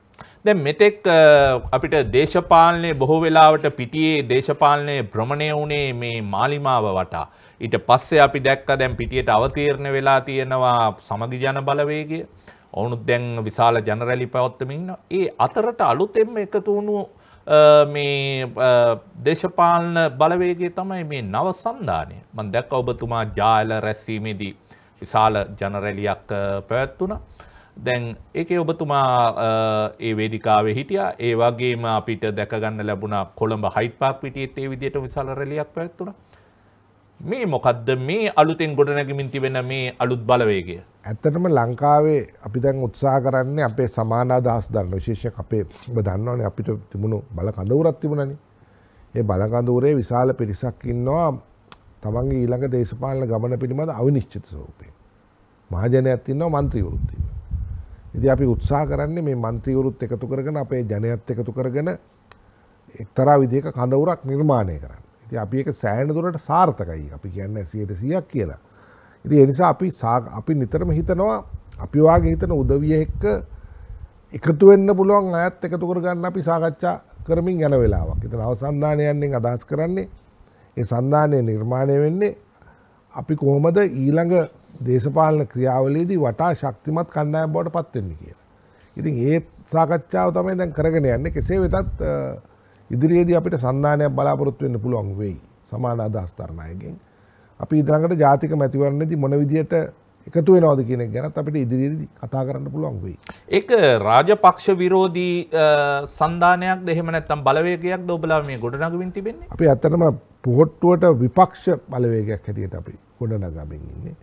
දැ මෙතෙක් අපිට දේශපාලනය බොහෝ වෙලාවට පිටියේ දේශපාලනය භ්‍රමණය වුණේ මේ මාලිමාව වටා. ඊට පස්සේ අපි දැක්ක දැන් පිටියට අවතීරණ වෙලා තියෙනවා සමගි ජන බලවේගය. ඔවුනුත් දැන් විශාල ජනරැලි පැවත්තමින්න ඒ අතරට අලුතෙම එකතු වුණු මේ දේශපාලන බලවේගේ තමයි මේ නව සන්ධානය මන් දැක් ඔබතුමා ජාල රැස්සීමේදී විශාල ජනරැලියක් පැවැත්වුණ දැන් ඒක ඔබතුමා ඒ වේදිකාවේ හිටියා ඒ වගේම අපිට දැකගන්න ලැබුණ කොළඹ හයිට් පාක් පිටියත් ඒ විදියට විශාල රැලියක් පැවැත්වුණා මේ මොකක්ද මේ අලුතෙන් ගොඩනැගමින් තිබෙන මේ අලුත් බලවේගය. ඇත්තටම ලංකාවේ අපි දැන් උත්සා කරන්නේ අපේ සමානාදහස් දන්න විශේෂ අපේ දන්නවන අපිට තිබුණු බලකඳවරත් තිබුණන. ඒ බලකඳූරේ විශාල පිරිසක් ඉන්නවා තමන්ගේ ඊළඟ දේශපාලන ගමන පිළිබඳ අවිනිශ්චිත සෝපය. මහජනයත් ඉන්නවා මන්ත්‍රීවරුත්තින්න. ඉති අපි උත්සා කරන්නේ මේ මන්ත්‍රීවරුත් එකතු කරගෙන අපේ ජනයත් එකතු කරගෙන එක්තරා විදික කඳවුරක් නිර්මාණය කරන්න. ති අපි එක සෑන දුරට සාර්ථකයි අපි කියන්න ඇසියට සියක් කියලා. ඉති එනිසා අපි අපි නිතරම හිතනවා අපිවාගේ හිතන උදවිය එක්ක එකතුවෙන්න පුළුවන් අයත් එකතු කරගන්න අපි සාකච්ඡා කරමින් යන වෙලාවක් එතන අවසන්ධානයන්ෙන් අදහස් කරන්නේ ඒ සන්ධානය නිර්මාණය වෙන්නේ අපි කොහොමද ඊළඟ දේශපාලන ක්‍රියාවලේදී වටා ශක්තිමත් කණ්ඩායම් බවට පත්වෙන්න කියලා. ඉතින් ඒත් සාකච්ඡාව තමයි දැන් කරගෙන යන්නේ කෙසේ වෙතත් ඉදිරියේදී අපිට සන්ධානයක් බලාපොරොත්තු වෙන්න පුළුවන් වෙයි සමාන අදහස් තරණ අයගෙන්. අපි ඊළඟට ජාතික මැතිවරණයේදී මොන විදියට එකතු වෙනවද කියන එක ගැනත් අපිට ඉදිරියේදී කතා කරන්න පුළුවන් වෙයි. ඒක රාජපක්ෂ විරෝධී සන්ධානයක්ද එහෙම නැත්නම් බලවේගයක්ද ඔබලා මේ ගොඩනගමින් තිබෙන්නේ? අපි ඇත්තටම පුහොට්ටුවට විපක්ෂ බලවේගයක් හැටියට අපි ගොඩනගමින් ඉන්නේ.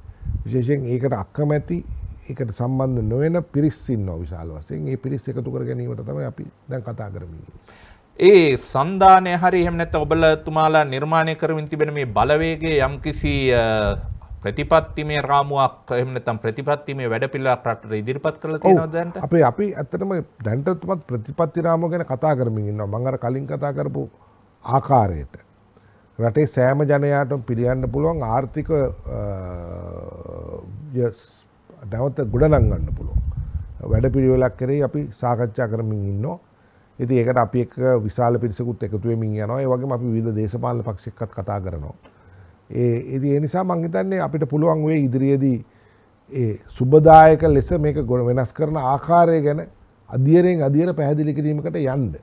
විශේෂයෙන් ඒකට අකමැති එකට සම්බන්ධ නොවන පිරිස් ඉන්නවා විශාල වශයෙන්. ඒ පිරිස් එකතු කර ගැනීමට තමයි අපි දැන් කතා කරමින් ඉන්නේ. ඒ සන්ධානය හරි එහෙම නැත්නම් ඔබලතුමාලා නිර්මාණය කරමින් තිබෙන මේ බලවේගයේ යම්කිසි ප්‍රතිපත්තිමය රාමුවක් එහෙම නැත්නම් ප්‍රතිපත්තිමය වැඩපිළිවෙලක් රටට ඉදිරිපත් කරලා තියෙනවද දැනට? අපි අපි ඇත්තටම දැනටමත් ප්‍රතිපත්ති රාමුව ගැන කතා කරමින් ඉන්නවා. මම අර කලින් කතා කරපු ආකාරයට රටේ සෑම ජනයාටම පිළියන්න පුළුවන් ආර්ථික නැවත ගොඩනංගන්න පුළුවන්. වැඩපිළිවෙලක් කරේ අපි සාකච්ඡා කරමින් ඉන්නවා. ඉති ඒකට අපි එක විශාල පිරිසකුත් එකතුවමින් යනවා ඒ වගේ අපි විධ දේශපාල පක්ෂිකත් කතා කරනවා. ඒ එති එනිසා මංහිතන්නේ අපිට පුළුවන් වේ ඉදිරියේදී ඒ සුබදායක ලෙස මේක ගොන වෙනස් කරන ආකාරය ගැන අධියරෙන් අධියර පැහැදිලිකිරීමකට යන්ඩ.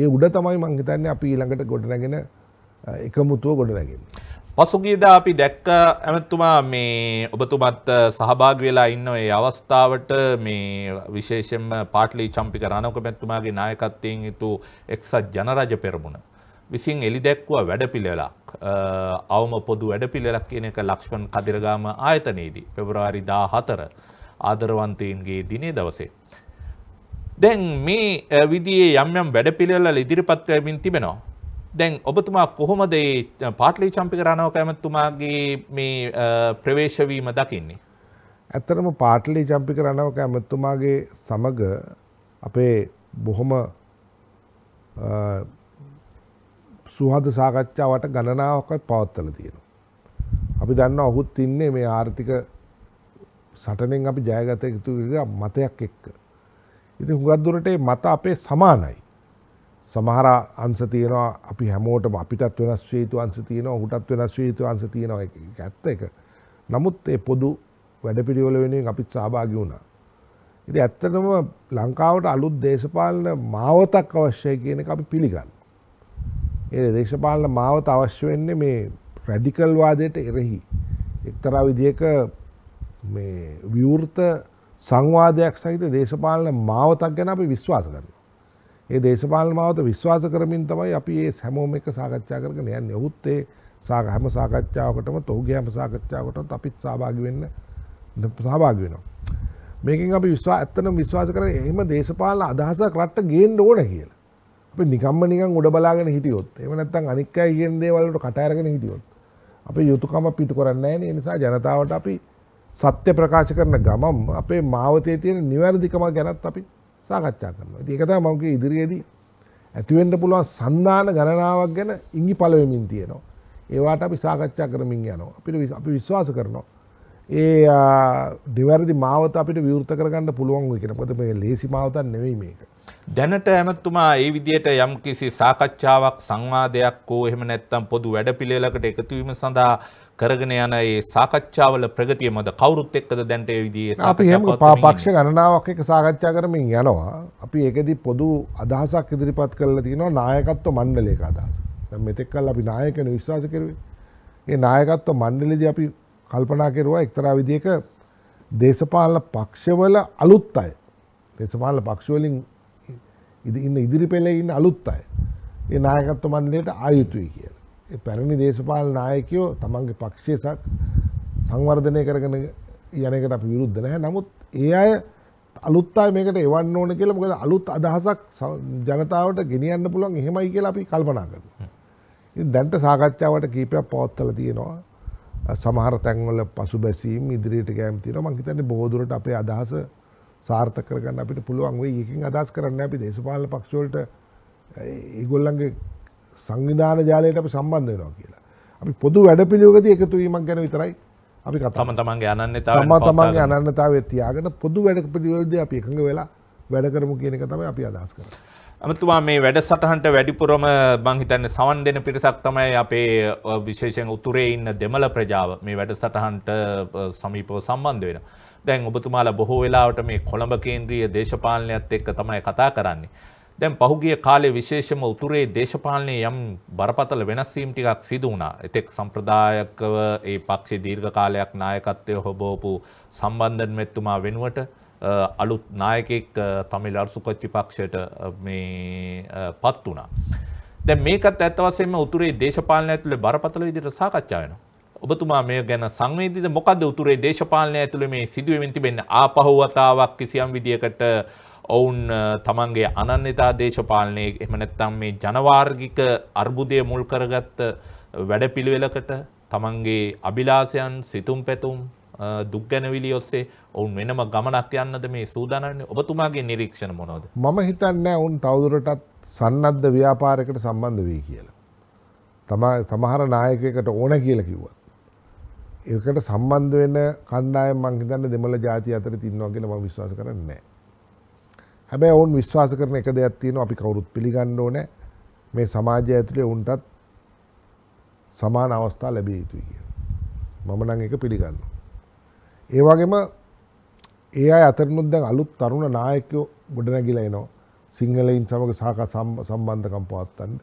ඒ උඩ තමයි මංහිතන්නේ අපි ඊළඟට ගොඩනගෙන එකමුතුව ගොඩනගෙන. පසුගියදා අපි දැක්ක ඇමතුමා මේ ඔබතුමත් සහභාග වෙලා ඉන්න ඒ අවස්ථාවට මේ විශේෂෙන් පාටලි චම්පික රණකොමැත්තුමාගේ නායකත්වයෙන් යුතු එක්සත් ජනරජ පෙරමුණ. විසින් එලි දැක්වා වැඩපිළලක් අවම පොදු වැඩපිළලක් කියන එක ලක්ෂ්මන් කදිරගාම ආයතනයේදී පෙබරවාරි දා හතර ආදරවන්තයන්ගේ දිනේ දවසේ. දැන් මේ විදිේ යම් යම් වැඩපිළල ඉදිරිපත්වයමින් තිබෙනවා දැන් ඔබතුමා කොහොමද පාටලි චම්පික රණව කැමතුමාගේ මේ ප්‍රවේශවීම දකින්නේ. ඇත්තරම පාටලි චම්පික රණවක ඇමතුමාගේ සමග අපේ බොහොම සුහද සාකච්ඡාවට ගණනාවකත් පවත්තල තියෙන. අපි දන්න ඔහුත් ඉන්නේ මේ ආර්ථික සටනෙන් අපි ජයගත යුතු මතයක් එක්ක. ඉති හුගත්දුරට මත අපේ සමානයි. සමහර අංස තියෙනවා අපි හැමෝටම අපිටත් වෙනස් වේතු අංස තියෙනවා හුටත් වෙනස් වේතු අංස තියෙනවා ඇත්ත එක නමුත් ඒ පොදු වැඩපිළිවෙල වෙනුවෙන් අපිත් සහභාගි වුණා ඉති ඇත්තටම ලංකාවට අලුත් දේශපාලන මාවතක් අවශ්‍යය කියන එක අපි පිළිගන්න ඒ දේශපාලන මාවත අවශ්‍ය වෙන්නේ මේ රැඩිකල්වාදයට එරෙහි එක්තරා විදික විවෘත සංවාදයක් සහිත දේශපාලන මාවතක් ගැන අපි විශ්වාස කරන ඒ දේශපාලන මාවත විශ්වාස කරමින් තමයි අපි ඒ හැමෝම එක සාකච්ඡා කරගෙන යන්නේ. ඔහුත් ඒ සාක හැම සාකච්ඡාවකටම ඔහුගේ හැම සාකච්ඡාවකටත් අපිත් සහභාගී වෙන්න සහභාගී වෙනවා. මේකෙන් අපි විශ්වාස ඇත්තටම විශ්වාස කරන්නේ එහෙම දේශපාලන අදහසක් රට ගේන්න ඕන කියලා. අපි නිකම්ම නිකන් උඩ බලාගෙන හිටියොත් එහෙම නැත්නම් අනික් අය කියන දේවල් වලට කට අරගෙන හිටියොත් අපි යුතුයකම පිටු කරන්නේ නැහැ නිසා ජනතාවට අපි සත්‍ය ප්‍රකාශ කරන ගමම් අපේ මාවතේ තියෙන නිවැරදිකම ගැනත් අපි සාකච්ඡා කරනවා. ඉතින් ඒක තමයි මම කියේ ඉදිරියේදී ඇති වෙන්න පුළුවන් සන්දාන ගණනාවක් ගැන ඉඟි පළවෙමින් තියෙනවා. ඒවාට අපි සාකච්ඡා කරමින් යනවා. අපිට අපි විශ්වාස කරනවා. ඒ දෙවැරදි මාවත අපිට විවෘත කරගන්න පුළුවන් වෙයි කියලා. මොකද මේ ලේසි මාවතක් නෙවෙයි මේක. දැනට ඇමතුමා ඒ විදියට යම් කිසි සාකච්ඡාවක් සංවාදයක් හෝ එහෙම නැත්නම් පොදු වැඩපිළිවෙලකට එකතු වීම සඳහා කරගෙන යන ඒ සාකච්ඡාවල ප්‍රගතිය මද කවුරුත් එක්කද දැන්ට විදිේ අපි හම පාපක්ෂ ගණනාවක් එක සාකච්ඡා කරමින් යනවා අපි ඒකෙදි පොදු අදහසක් ඉදිරිපත් කරල තිනවා නායකත්ව මණ්ඩලේක අදහස මෙතෙක්කල් අපි නායකන විශ්වාස කරවේ ඒ නායකත්ව මණ්ඩලෙද අපි කල්පනා කෙරවා එක්තරා විදික දේශපාල පක්ෂවල අලුත් අය දේශපාල පක්ෂවලින් ඉන්න ඉදිරි පෙළ ඉන්න අලුත් අය ඒ නායකත්ව මණ්ඩලයට ආයුතුයි කියලා පැරණි දේශපාල නායකයෝ තමන්ගේ පක්ෂයසක් සංවර්ධනය කරගෙන යනකට අපි විරුද්ධ නැහැ නමුත් ඒ අය අලුත්තා මේකට එවන්න ඕන කියලා මොකද අලුත් අදහසක් ජනතාවට ගෙනියන්න පුළුවන් එහෙමයි කියලා අපි කල්පනා කරනවා. දැන්ට සාකච්ඡාවට කීපයක් පවත්වලා තියෙනවා. සමහර තැන්වල පසුබැසීම් ඉදිරියට ගෑම් තියෙනවා. මම හිතන්නේ බොහෝ දුරට අපේ අදහස සාර්ථක කරගන්න අපිට පුළුවන් වෙයි. ඒකෙන් අදහස් කරන්නේ අපි දේශපාලන පක්ෂ වලට ඒගොල්ලන්ගේ සංවිධාන ජාලයට අපි සම්බන්ධ වෙනවා කියලා. අපි පොදු වැඩ පිළිවගති එකතුවීමක් ගැන විතරයි අපි කතම තමන්ගේ අනන්නතා තම තමන්ගේ අනන්නතාව තියාගෙන පොදු වැඩ පිළිවලද අපි එකඟ වෙලා වැඩ කරමු කියන එක තමයි අපි අදහස් කර. ඇමතුමා මේ වැඩ සටහන්ට වැඩිපුරම බංහිතන්න සවන් දෙන පිරිසක් තමයි අපේ විශේෂෙන් උතුරේ ඉන්න දෙමළ ප්‍රජාව මේ වැඩ සටහන්ට සමීපව සම්බන්ධ වෙන. දැන් ඔබතුමාලා බොහෝ වෙලාවට මේ කොළඹ කේන්ද්‍රීය දේශපාලනයක්ත් එක්ක තමයි කතා කරන්නේ. දැන් පහුගිය කාලේ විශේෂම උතුරේ දේශපාලනයේ යම් බරපතල වෙනස්වීම් ටිකක් සිදු වුණා. එතෙක් සම්ප්‍රදායකව ඒ පක්ෂයේ දීර්ඝ කාලයක් නායකත්වය හොබවපු සම්බන්ධන් මෙතුමා වෙනුවට අලුත් නායකෙක් තමිල් අර්සුකච්චි පක්ෂයට මේ පත් වුණා. දැන් මේකත් ඇත්ත වශයෙන්ම උතුරේ දේශපාලනය ඇතුලේ බරපතල විදිහට සාකච්ඡා වෙනවා. ඔබතුමා මේ ගැන සංවේදීද මොකද්ද උතුරේ දේශපාලනය ඇතුලේ මේ සිදුවෙමින් තිබෙන ආපහු වතාවක් කිසියම් විදියකට ඔවුන් තමන්ගේ අනන්‍යතා දේශපාලනය එමනැත්තම් මේ ජනවාර්ගික අර්බුදය මුල් කරගත්ත වැඩපිළිවෙලකට තමන්ගේ අභිලාසයන් සිතුම් පැතුම් දුක් ගැනවිලි ඔස්සේ ඔවුන් වෙනම ගමනක් යන්නද මේ සූදානන්නේ ඔබතුමාගේ නිරීක්ෂණ මොනෝද මම හිතන්න ඔවුන් තවදුරටත් සන්නද්ධ ව්‍යාපාරකට සම්බන්ධ වී කියලා. තමා සමහර නායකයකට ඕන කියල කිව්වත්. ඒකට සම්බන්ධ වෙන කණ්ඩායම් මංහිතන්න දෙමළ ජාති අතර තින්නවාගෙන ම විශ්වාස කරන්නේ නෑ. හැබැයි ඔවුන් විශ්වාස කරන එක දෙයක් තියෙනවා අපි කවුරුත් පිළිගන්න ඕනේ මේ සමාජය ඇතුලේ ඔවුන්ටත් සමාන අවස්ථා ලැබිය යුතුයි කියලා. මම නම් ඒක පිළිගන්නවා. ඒ වගේම ඒ අය අතරිනුත් දැන් අලුත් තරුණ නායකයෝ ගොඩනැගිලා එනවා. සිංහලයින් සමග සාකා සම්බන්ධකම් පවත්වන්න.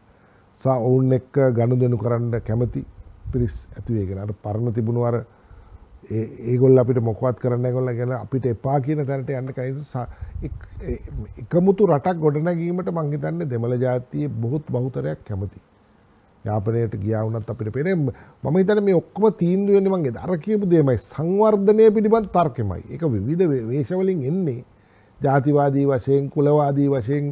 සා ඔවුන් එක්ක ගනුදෙනු කරන්න කැමති පිරිස් ඇති වෙගෙන අර පරණ තිබුණු අර ඒගොල්ල අපිට මොකවත් කරන්න ගොල්ල ගැන අපිට එපා කියන තැනට යන්න කයිද එකමුතු රටක් ගොඩනැගීමට මංහිතන්න දෙමළ ජාතිය බොහොත් බෞතරයක් කැමති. යාපනයට ගියාවනත් අපිට පෙරේ මම හිතන මේ ඔක්කම තීන්දුවෙනමන්ගේ දර කියපු දේමයි සංවර්ධනය පිළිබඳ තර්කමයි එක විධ වේශවලින් එන්නේ ජාතිවාදී වශයෙන් කුලවාදී වශයෙන්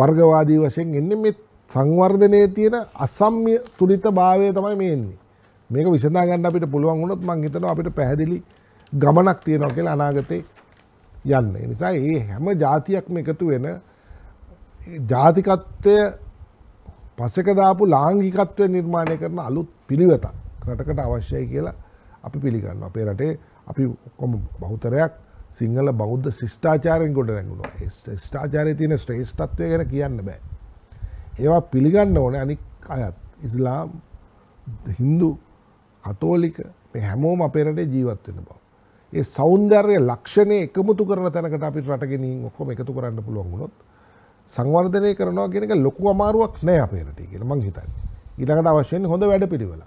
වර්ගවාදී වශයෙන් එන්න මේ සංවර්ධනය තියෙන අසම්ය තුළිත භාවය තමයි මේන්නේ මේක විසඳගන්න අපිට පුළුවන් වුණොත් මං හිතනවා අපිට පැහැදිලි ගමනක් තියෙනවා කියලා අනාගතේ යන්න. නිසා ඒ හැම ජාතියක්ම එකතු වෙන ජාතිකත්වය පසක දාපු ලාංගිකත්වය නිර්මාණය කරන අලුත් පිළිවෙතක් රටකට අවශ්‍යයි කියලා අපි පිළිගන්න. අපේ රටේ අපි ඔක්කොම බහුතරයක් සිංහල බෞද්ධ ශිෂ්ඨාචාරයෙන් ගොඩ නැගුණා. ඒ ශිෂ්ඨාචාරයේ තියෙන ශ්‍රේෂ්ඨත්වය ගැන කියන්න බෑ. ඒවා පිළිගන්න ඕනේ අනික් අයත්. ඉස්ලාම්, Hindu, කතෝලික මේ හැමෝම අපේ රටේ ජීවත් වෙන බව. ඒ සෞන්දර්ය ලක්ෂණය එකමුතු කරන තැනකට අපිට රටගෙනින් ඔක්කොම එකතු කරන්න පුළුවන් වුණොත් සංවර්ධනය කරනවා කියන එක ලොකු අමාරුවක් නෑ අපේ රටේ කියලා මං හිතන්නේ. ඊළඟට අවශ්‍ය වෙන්නේ හොඳ වැඩපිළිවෙල.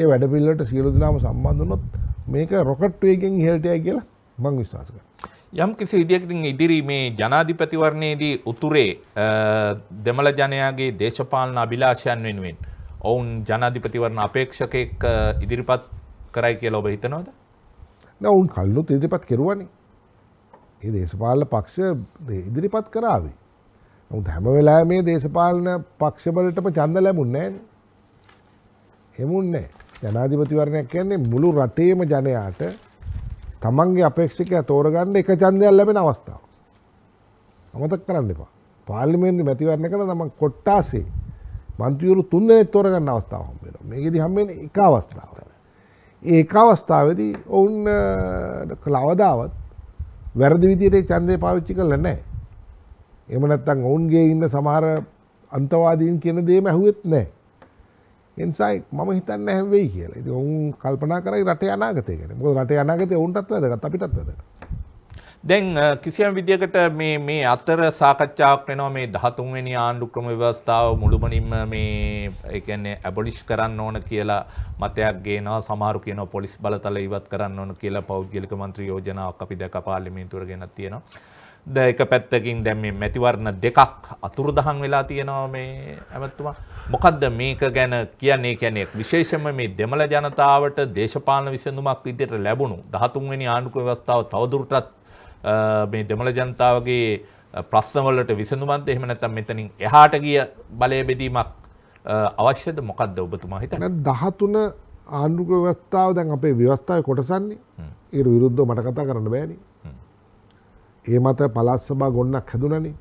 ඒ වැඩපිළිවෙලට සියලු දෙනාම සම්බන්ධ වුණොත් මේක රොකට් වේගෙන් ඉහළට යයි කියලා මං විශ්වාස කරනවා. යම් කිසි විදියකින් ඉදිරි මේ ජනාධිපතිවරණයේදී උතුරේ දෙමළ ජනයාගේ දේශපාලන අභිලාෂයන් වෙනුවෙන් ඔවුන් ජනාධිපතිවරණ අපේක්ෂකෙක් ඉදිරිපත් කරයි කියලා ඔබ හිතනවද? නෑ ඔවුන් කල්ලුත් ඉදිරිපත් කෙරුවනි ඒ දේශපාලන පක්ෂ ඉදිරිපත් කරාවේ ඔවුන් හැම වෙලා මේ දේශපාලන පක්ෂවලටම චන්ද ලැබුන්නේ නෑනේ එමුන්නේ ජනාධිපතිවරණයක් කියන්නේ මුළු රටේම ජනයාට තමන්ගේ අපේක්ෂකයා තෝරගන්න එක චන්දයක් ලැබෙන අවස්ථාව. අමතක කරන්න එපා. පාර්ලිමේන්තු මැතිවරණ කරන තමන් කොට්ටාසේ මන්ත්‍රීවරු තුන්දෙනෙක් තෝරගන්න අවස්ථාවක් හම්බ වෙනවා. මේකෙදි හම්බ වෙන්නේ එක අවස්ථාවක්. ඒක අවස්ථාවදී ඔවුන් කලවදාවත් වැරදි විදියට චන්දය පාවිච්චි කල නෑ. එමනත්තන් ඔවුන්ගේ ඉන්න සමහර අන්තවාදීන් කියන දේම ඇහුවෙත් නෑ. එන්සයි මම හිතන්න ඇහවෙයි කියලා ඉති ඔවුන් කල්පනා කරයි රට අනාගතයගෙන මො රට අනාගතය ඔවුන්ටත් වැදගත් අපිටත් වැදගත්. දැන් කිසියම් විදිහකට මේ මේ අතර සාකච්ඡාවක් වෙනවා මේ 13 වෙනි ආණ්ඩු ක්‍රම ව්‍යවස්ථාව මුළුමනින්ම මේ ඒ කියන්නේ ඇබොලිෂ් කරන්න ඕන කියලා මතයක් ගේනවා සමහරු කියනවා පොලිස් බලතල ඉවත් කරන්න ඕන කියලා පෞද්ගලික මන්ත්‍රී යෝජනාවක් අපි දැක පාර්ලිමේන්තුවට ගෙනත් තියෙනවා. ද එක පැත්තකින් දැන් මේ මැතිවරණ දෙකක් අතුරුදහන් වෙලා තියෙනවා මේ ඇමතුමා. මොකද්ද මේක ගැන කියන්නේ? කියන්නේ විශේෂයෙන්ම මේ දෙමළ ජනතාවට දේශපාලන විසඳුමක් විදිහට ලැබුණු 13 වෙනි ආණ්ඩු ක්‍රම ව්‍යවස්ථාව තවදුරටත් මේ දෙමළ ජනතාවගේ ප්‍රශ්නවලට විසඳුමන්ද එහෙම නැත්නම් මෙතනින් එහාට ගිය බලය බෙදීමක් අවශ්‍යද මොකද්ද ඔබතුමා හිතන්නේ 13 ආණ්ඩුක ව්‍යවස්ථාව දැන් අපේ ව්‍යවස්ථාවේ කොටසන්නේ ඒකට විරුද්ධව මට කතා කරන්න බෑනේ ඒ මත පළාත් සභා ගොන්නක් හැදුණනේ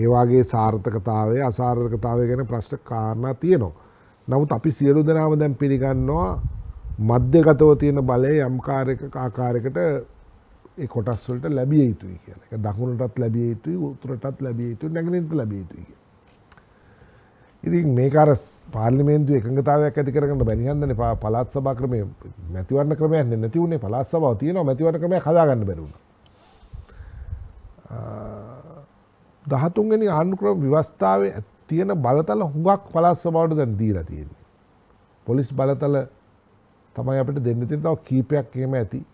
ඒ වාගේ සාර්ථකතාවය අසාර්ථකතාවය ගැන ප්‍රශ්න කාරණා තියෙනවා නමුත් අපි සියලු දෙනාම දැන් පිළිගන්නවා මධ්‍යගතව තියෙන බලය යම් කාර්යක ආකාරයකට කොටස් වලට ලැබිය යුතුයි කියලා. ඒක දකුණටත් ලැබිය යුතුයි, උතුරටත් ලැබිය යුතුයි, නැගෙනහිරටත් ලැබිය යුතුයි කියලා. ඉතින් මේක අර පාර්ලිමේන්තුව එකඟතාවයක් ඇති කරගන්න බැරි හන්දනේ පළාත් සභා ක්‍රමය නැතිවරණ ක්‍රමයක් නැති වුණේ පළාත් සභාව තියෙනවා නැතිවරණ ක්‍රමයක් හදාගන්න බැරි වුණා. 13 වෙනි ආණ්ඩුක්‍රම ව්‍යවස්ථාවේ තියෙන බලතල හුඟක් පළාත් සභාවට දැන් දීලා තියෙනවා. පොලිස් බලතල තමයි අපිට දෙන්න තියෙන තව කීපයක් එහෙම ඇති.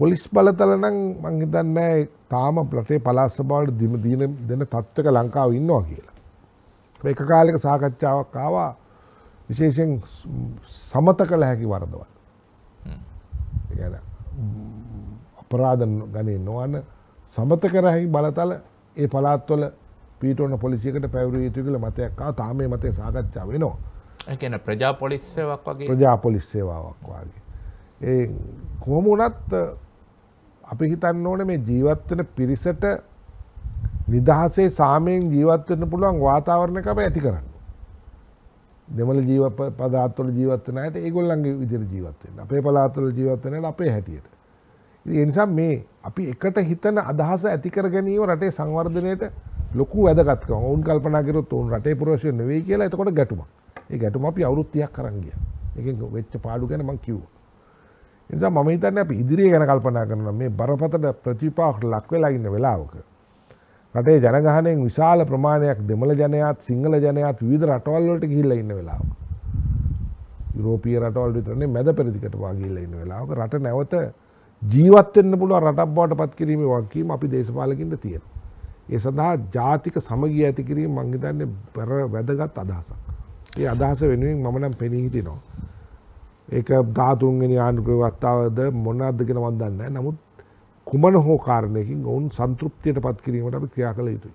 පොලිස් බලතල නම් මං හිතන්නේ තාම රටේ පළාත් සභාවට දින දින දෙන තත්ත්වක ලංකාව ඉන්නවා කියලා. එක කාලයක සාකච්ඡාවක් ආවා විශේෂයෙන් සමත කළ හැකි වරදවල්. ඒ කියන්නේ අපරාධ ගණේ නොවන සමත කර හැකි බලතල ඒ පළාත්වල පීටෝන පොලිසියකට පැවරිය යුතු කියලා මතයක් ආවා. තාම මේ මතේ සාකච්ඡා වෙනවා. ඒ කියන්නේ ප්‍රජා පොලිස් සේවාවක් වගේ ප්‍රජා පොලිස් සේවාවක් වගේ. ඒ කොහොම වුණත් අපි හිතන්න ඕන මේ ජීවත්වන පිරිසට නිදහසේ සාමයෙන් ජීවත්වන්න පුළුවන් වාතාවරණක අප ඇති කරන්න. දෙමළ ජීව පදාත්වල ජීවත්වන අයට ඒගොල්ලන්ගේ විදිර ජීවත්වෙන් අපේ පලාත්වල ජීවත්වනයට අපේ හැටියට. එනිසා මේ අපි එකට හිතන අදහස ඇතිකර ගැනීම රටේ සංවර්ධනයට ලොකු වැදගත්ක ඔවුන් කල්පනාකරත් ඔවුන් රටේ පුරෝෂය නෙවෙයි කියලා එතකොට ගැටුමක් ඒ ගැටුම අපි අවුරුත්තියක් කරන්ගිය එක වෙච්ච පාඩු ගැන මං කිව්වා නිසා මම හිතන්නේ අපි ඉදිරිය ගැන කල්පනා කරනවා මේ බරපතල ප්‍රතිපාවක් ලක් වෙලා ඉන්න වෙලාවක රටේ ජනගහණයෙන් විශාල ප්‍රමාණයක් දෙමළ ජනයාත් සිංහල ජනයාත් විවිධ රටවල් වලට ගිහිල්ලා ඉන්න වෙලාවක යුරෝපීය රටවල් විතරනේ මැද පෙරදිගට වාගිල්ලා ඉන්න වෙලාවක රට නැවත ජීවත් වෙන්න පුළුවන් රටක් බවට පත් කිරීමේ වගකීම අපි දේශපාලකින්ද තියෙනවා. ඒ සඳහා ජාතික සමගිය ඇති කිරීම මං හිතන්නේ වැදගත් අදහසක්. ඒ අදහස වෙනුවෙන් මම නම් පෙනී හිටිනවා. ඒක ධාතුන්ගෙන යාන ප්‍රවත්තාවද මොනක්ද කියන මම දන්නේ නැහැ. නමුත් කුමන හෝ කාරණයකින් ඔවුන් සන්තෘප්තියට පත් කිරීමට අපි ක්‍රියා කළ යුතුයි.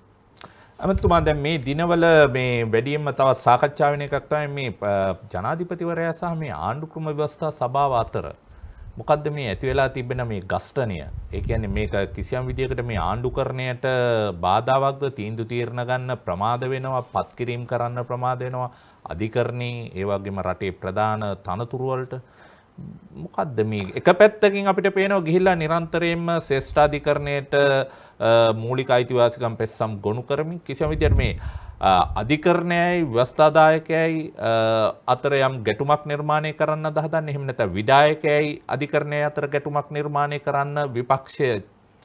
අමතුමා දැන් මේ දිනවල මේ වැඩියෙන්ම තවත් සාකච්ඡා වෙන එකක් තමයි මේ ජනාධිපතිවරයා සහ මේ ආණ්ඩුක්‍රම ව්‍යවස්ථා සභාව අතර මොකක්ද මේ ඇති වෙලා තිබෙන මේ ගස්ටනය ඒ කියන්නේ මේක කිසියම් විදියකට මේ ආණ්ඩුකරණයට බාධාවක්ද තීන්දුව තීරණ ගන්න ප්‍රමාද වෙනවා පත්කිරීම කරන්න ප්‍රමාද වෙනවා අධිකරණී ඒවගේම රටේ ප්‍රධාන තනතුරුවලට මොකක්ද මේ එක පැත්තකින් අපිට පේනව ගිහිල්ලා නිරන්තරයෙන්ම ශ්‍රේෂ්ඨාධිකරණයට මූලික අයිතිවාසිකම් පෙස්සම් ගොනු කරමින් කිසිම විදියට මේ අධිකරණයයි ව්‍යවස්ථාදායකයයි අතර යම් ගැටුමක් නිර්මාණය කරන්න හදන එහෙම නැත්නම් විධායකයයි අධිකරණය අතර ගැටුමක් නිර්මාණය කරන්න විපක්ෂය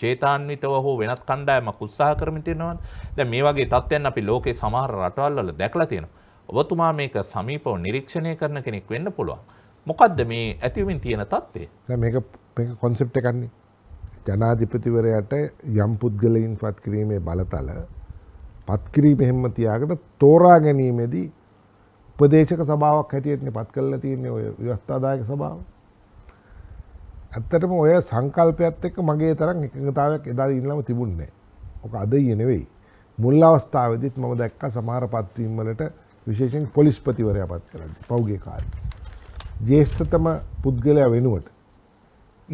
චේතාන්විතව හෝ වෙනත් කණ්ඩායමක් උත්සාහ කරමින් තියෙනවා. දැන් මේ වගේ තත්ත්වයන් අපි ලෝකේ සමහර රටවල් වල දැකලා තියෙනවා. ඔබතුමා මේක සමීපව නිරීක්ෂණය කරන කෙනෙක් වෙන්න පුළුවන්. මොකක්ද මේ ඇතිවමින් තියෙන තත්ත්වේ මේක කොන්සෙප්ට එකන්නේ. ජනාධිපතිවරයට යම් පුද්ගලයින් පත් කිරීමේ බලතල පත්කිරීම එහෙම තියාකට තෝරා ගැනීමේදී උපදේශක සභාවක් හැටියටන පත් කල්ල තියන්නේ ඔය ව්‍යස්ථාදායක සභාව. ඇත්තටම ඔය සංකල්පයත් එක්ක මගේ තරම් එකඟතාවයක් එදා ඉන්නම තිබුන්නේ. ඕක අද නෙවෙයි. මුල් අවස්ථාවේදීත් මම දැක්කා සමහර පත්වීම් වලට විශේෂෙන් පොලිස්පතිවරයා පත් කරන්න පෞගේ කාල්. ජේෂ්ඨතම පුද්ගලයා වෙනුවට.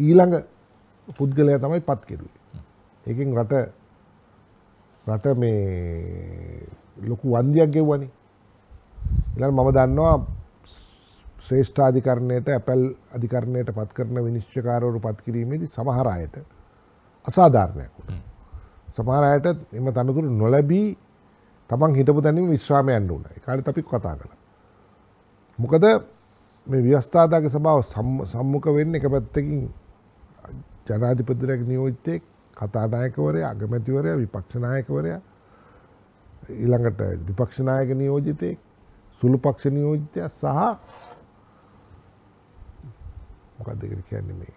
ඊළඟ පුද්ගලයා තමයි පත් කෙරුවේ. ඒකින් රට රට මේ ලොකු වන්දියක් ගෙව්වනි. ඉලන් මම දන්නවා ශ්‍රේෂ්ඨාධිකරණයට ඇපැල් අධිකරණයට පත් කරන විනිශ්චකාරවරු පත් කිරීමේදී සමහර අයට අසාධාරණයක් වුණා. සමහර අයට එම තනතුරු නොලැබී තමන් හිටපු දැනීම විශ්‍රාමයන්න වුණ කාල අපි කතා කළ. මොකද මේ ව්‍යස්ථාදාක සභාව සම්මුඛ වෙන්න එක පැත්තකින් ජනාධිපතිරයක් නියෝජ්තයෙක් කතානායකවරය අගමැතිවරය විපක්ෂනායකවරය ඊළඟට විපක්ෂනායක නියෝජිතය සුළු පක්ෂ නියෝජිතය සහ මොකක්දකට කියන්නේ මේ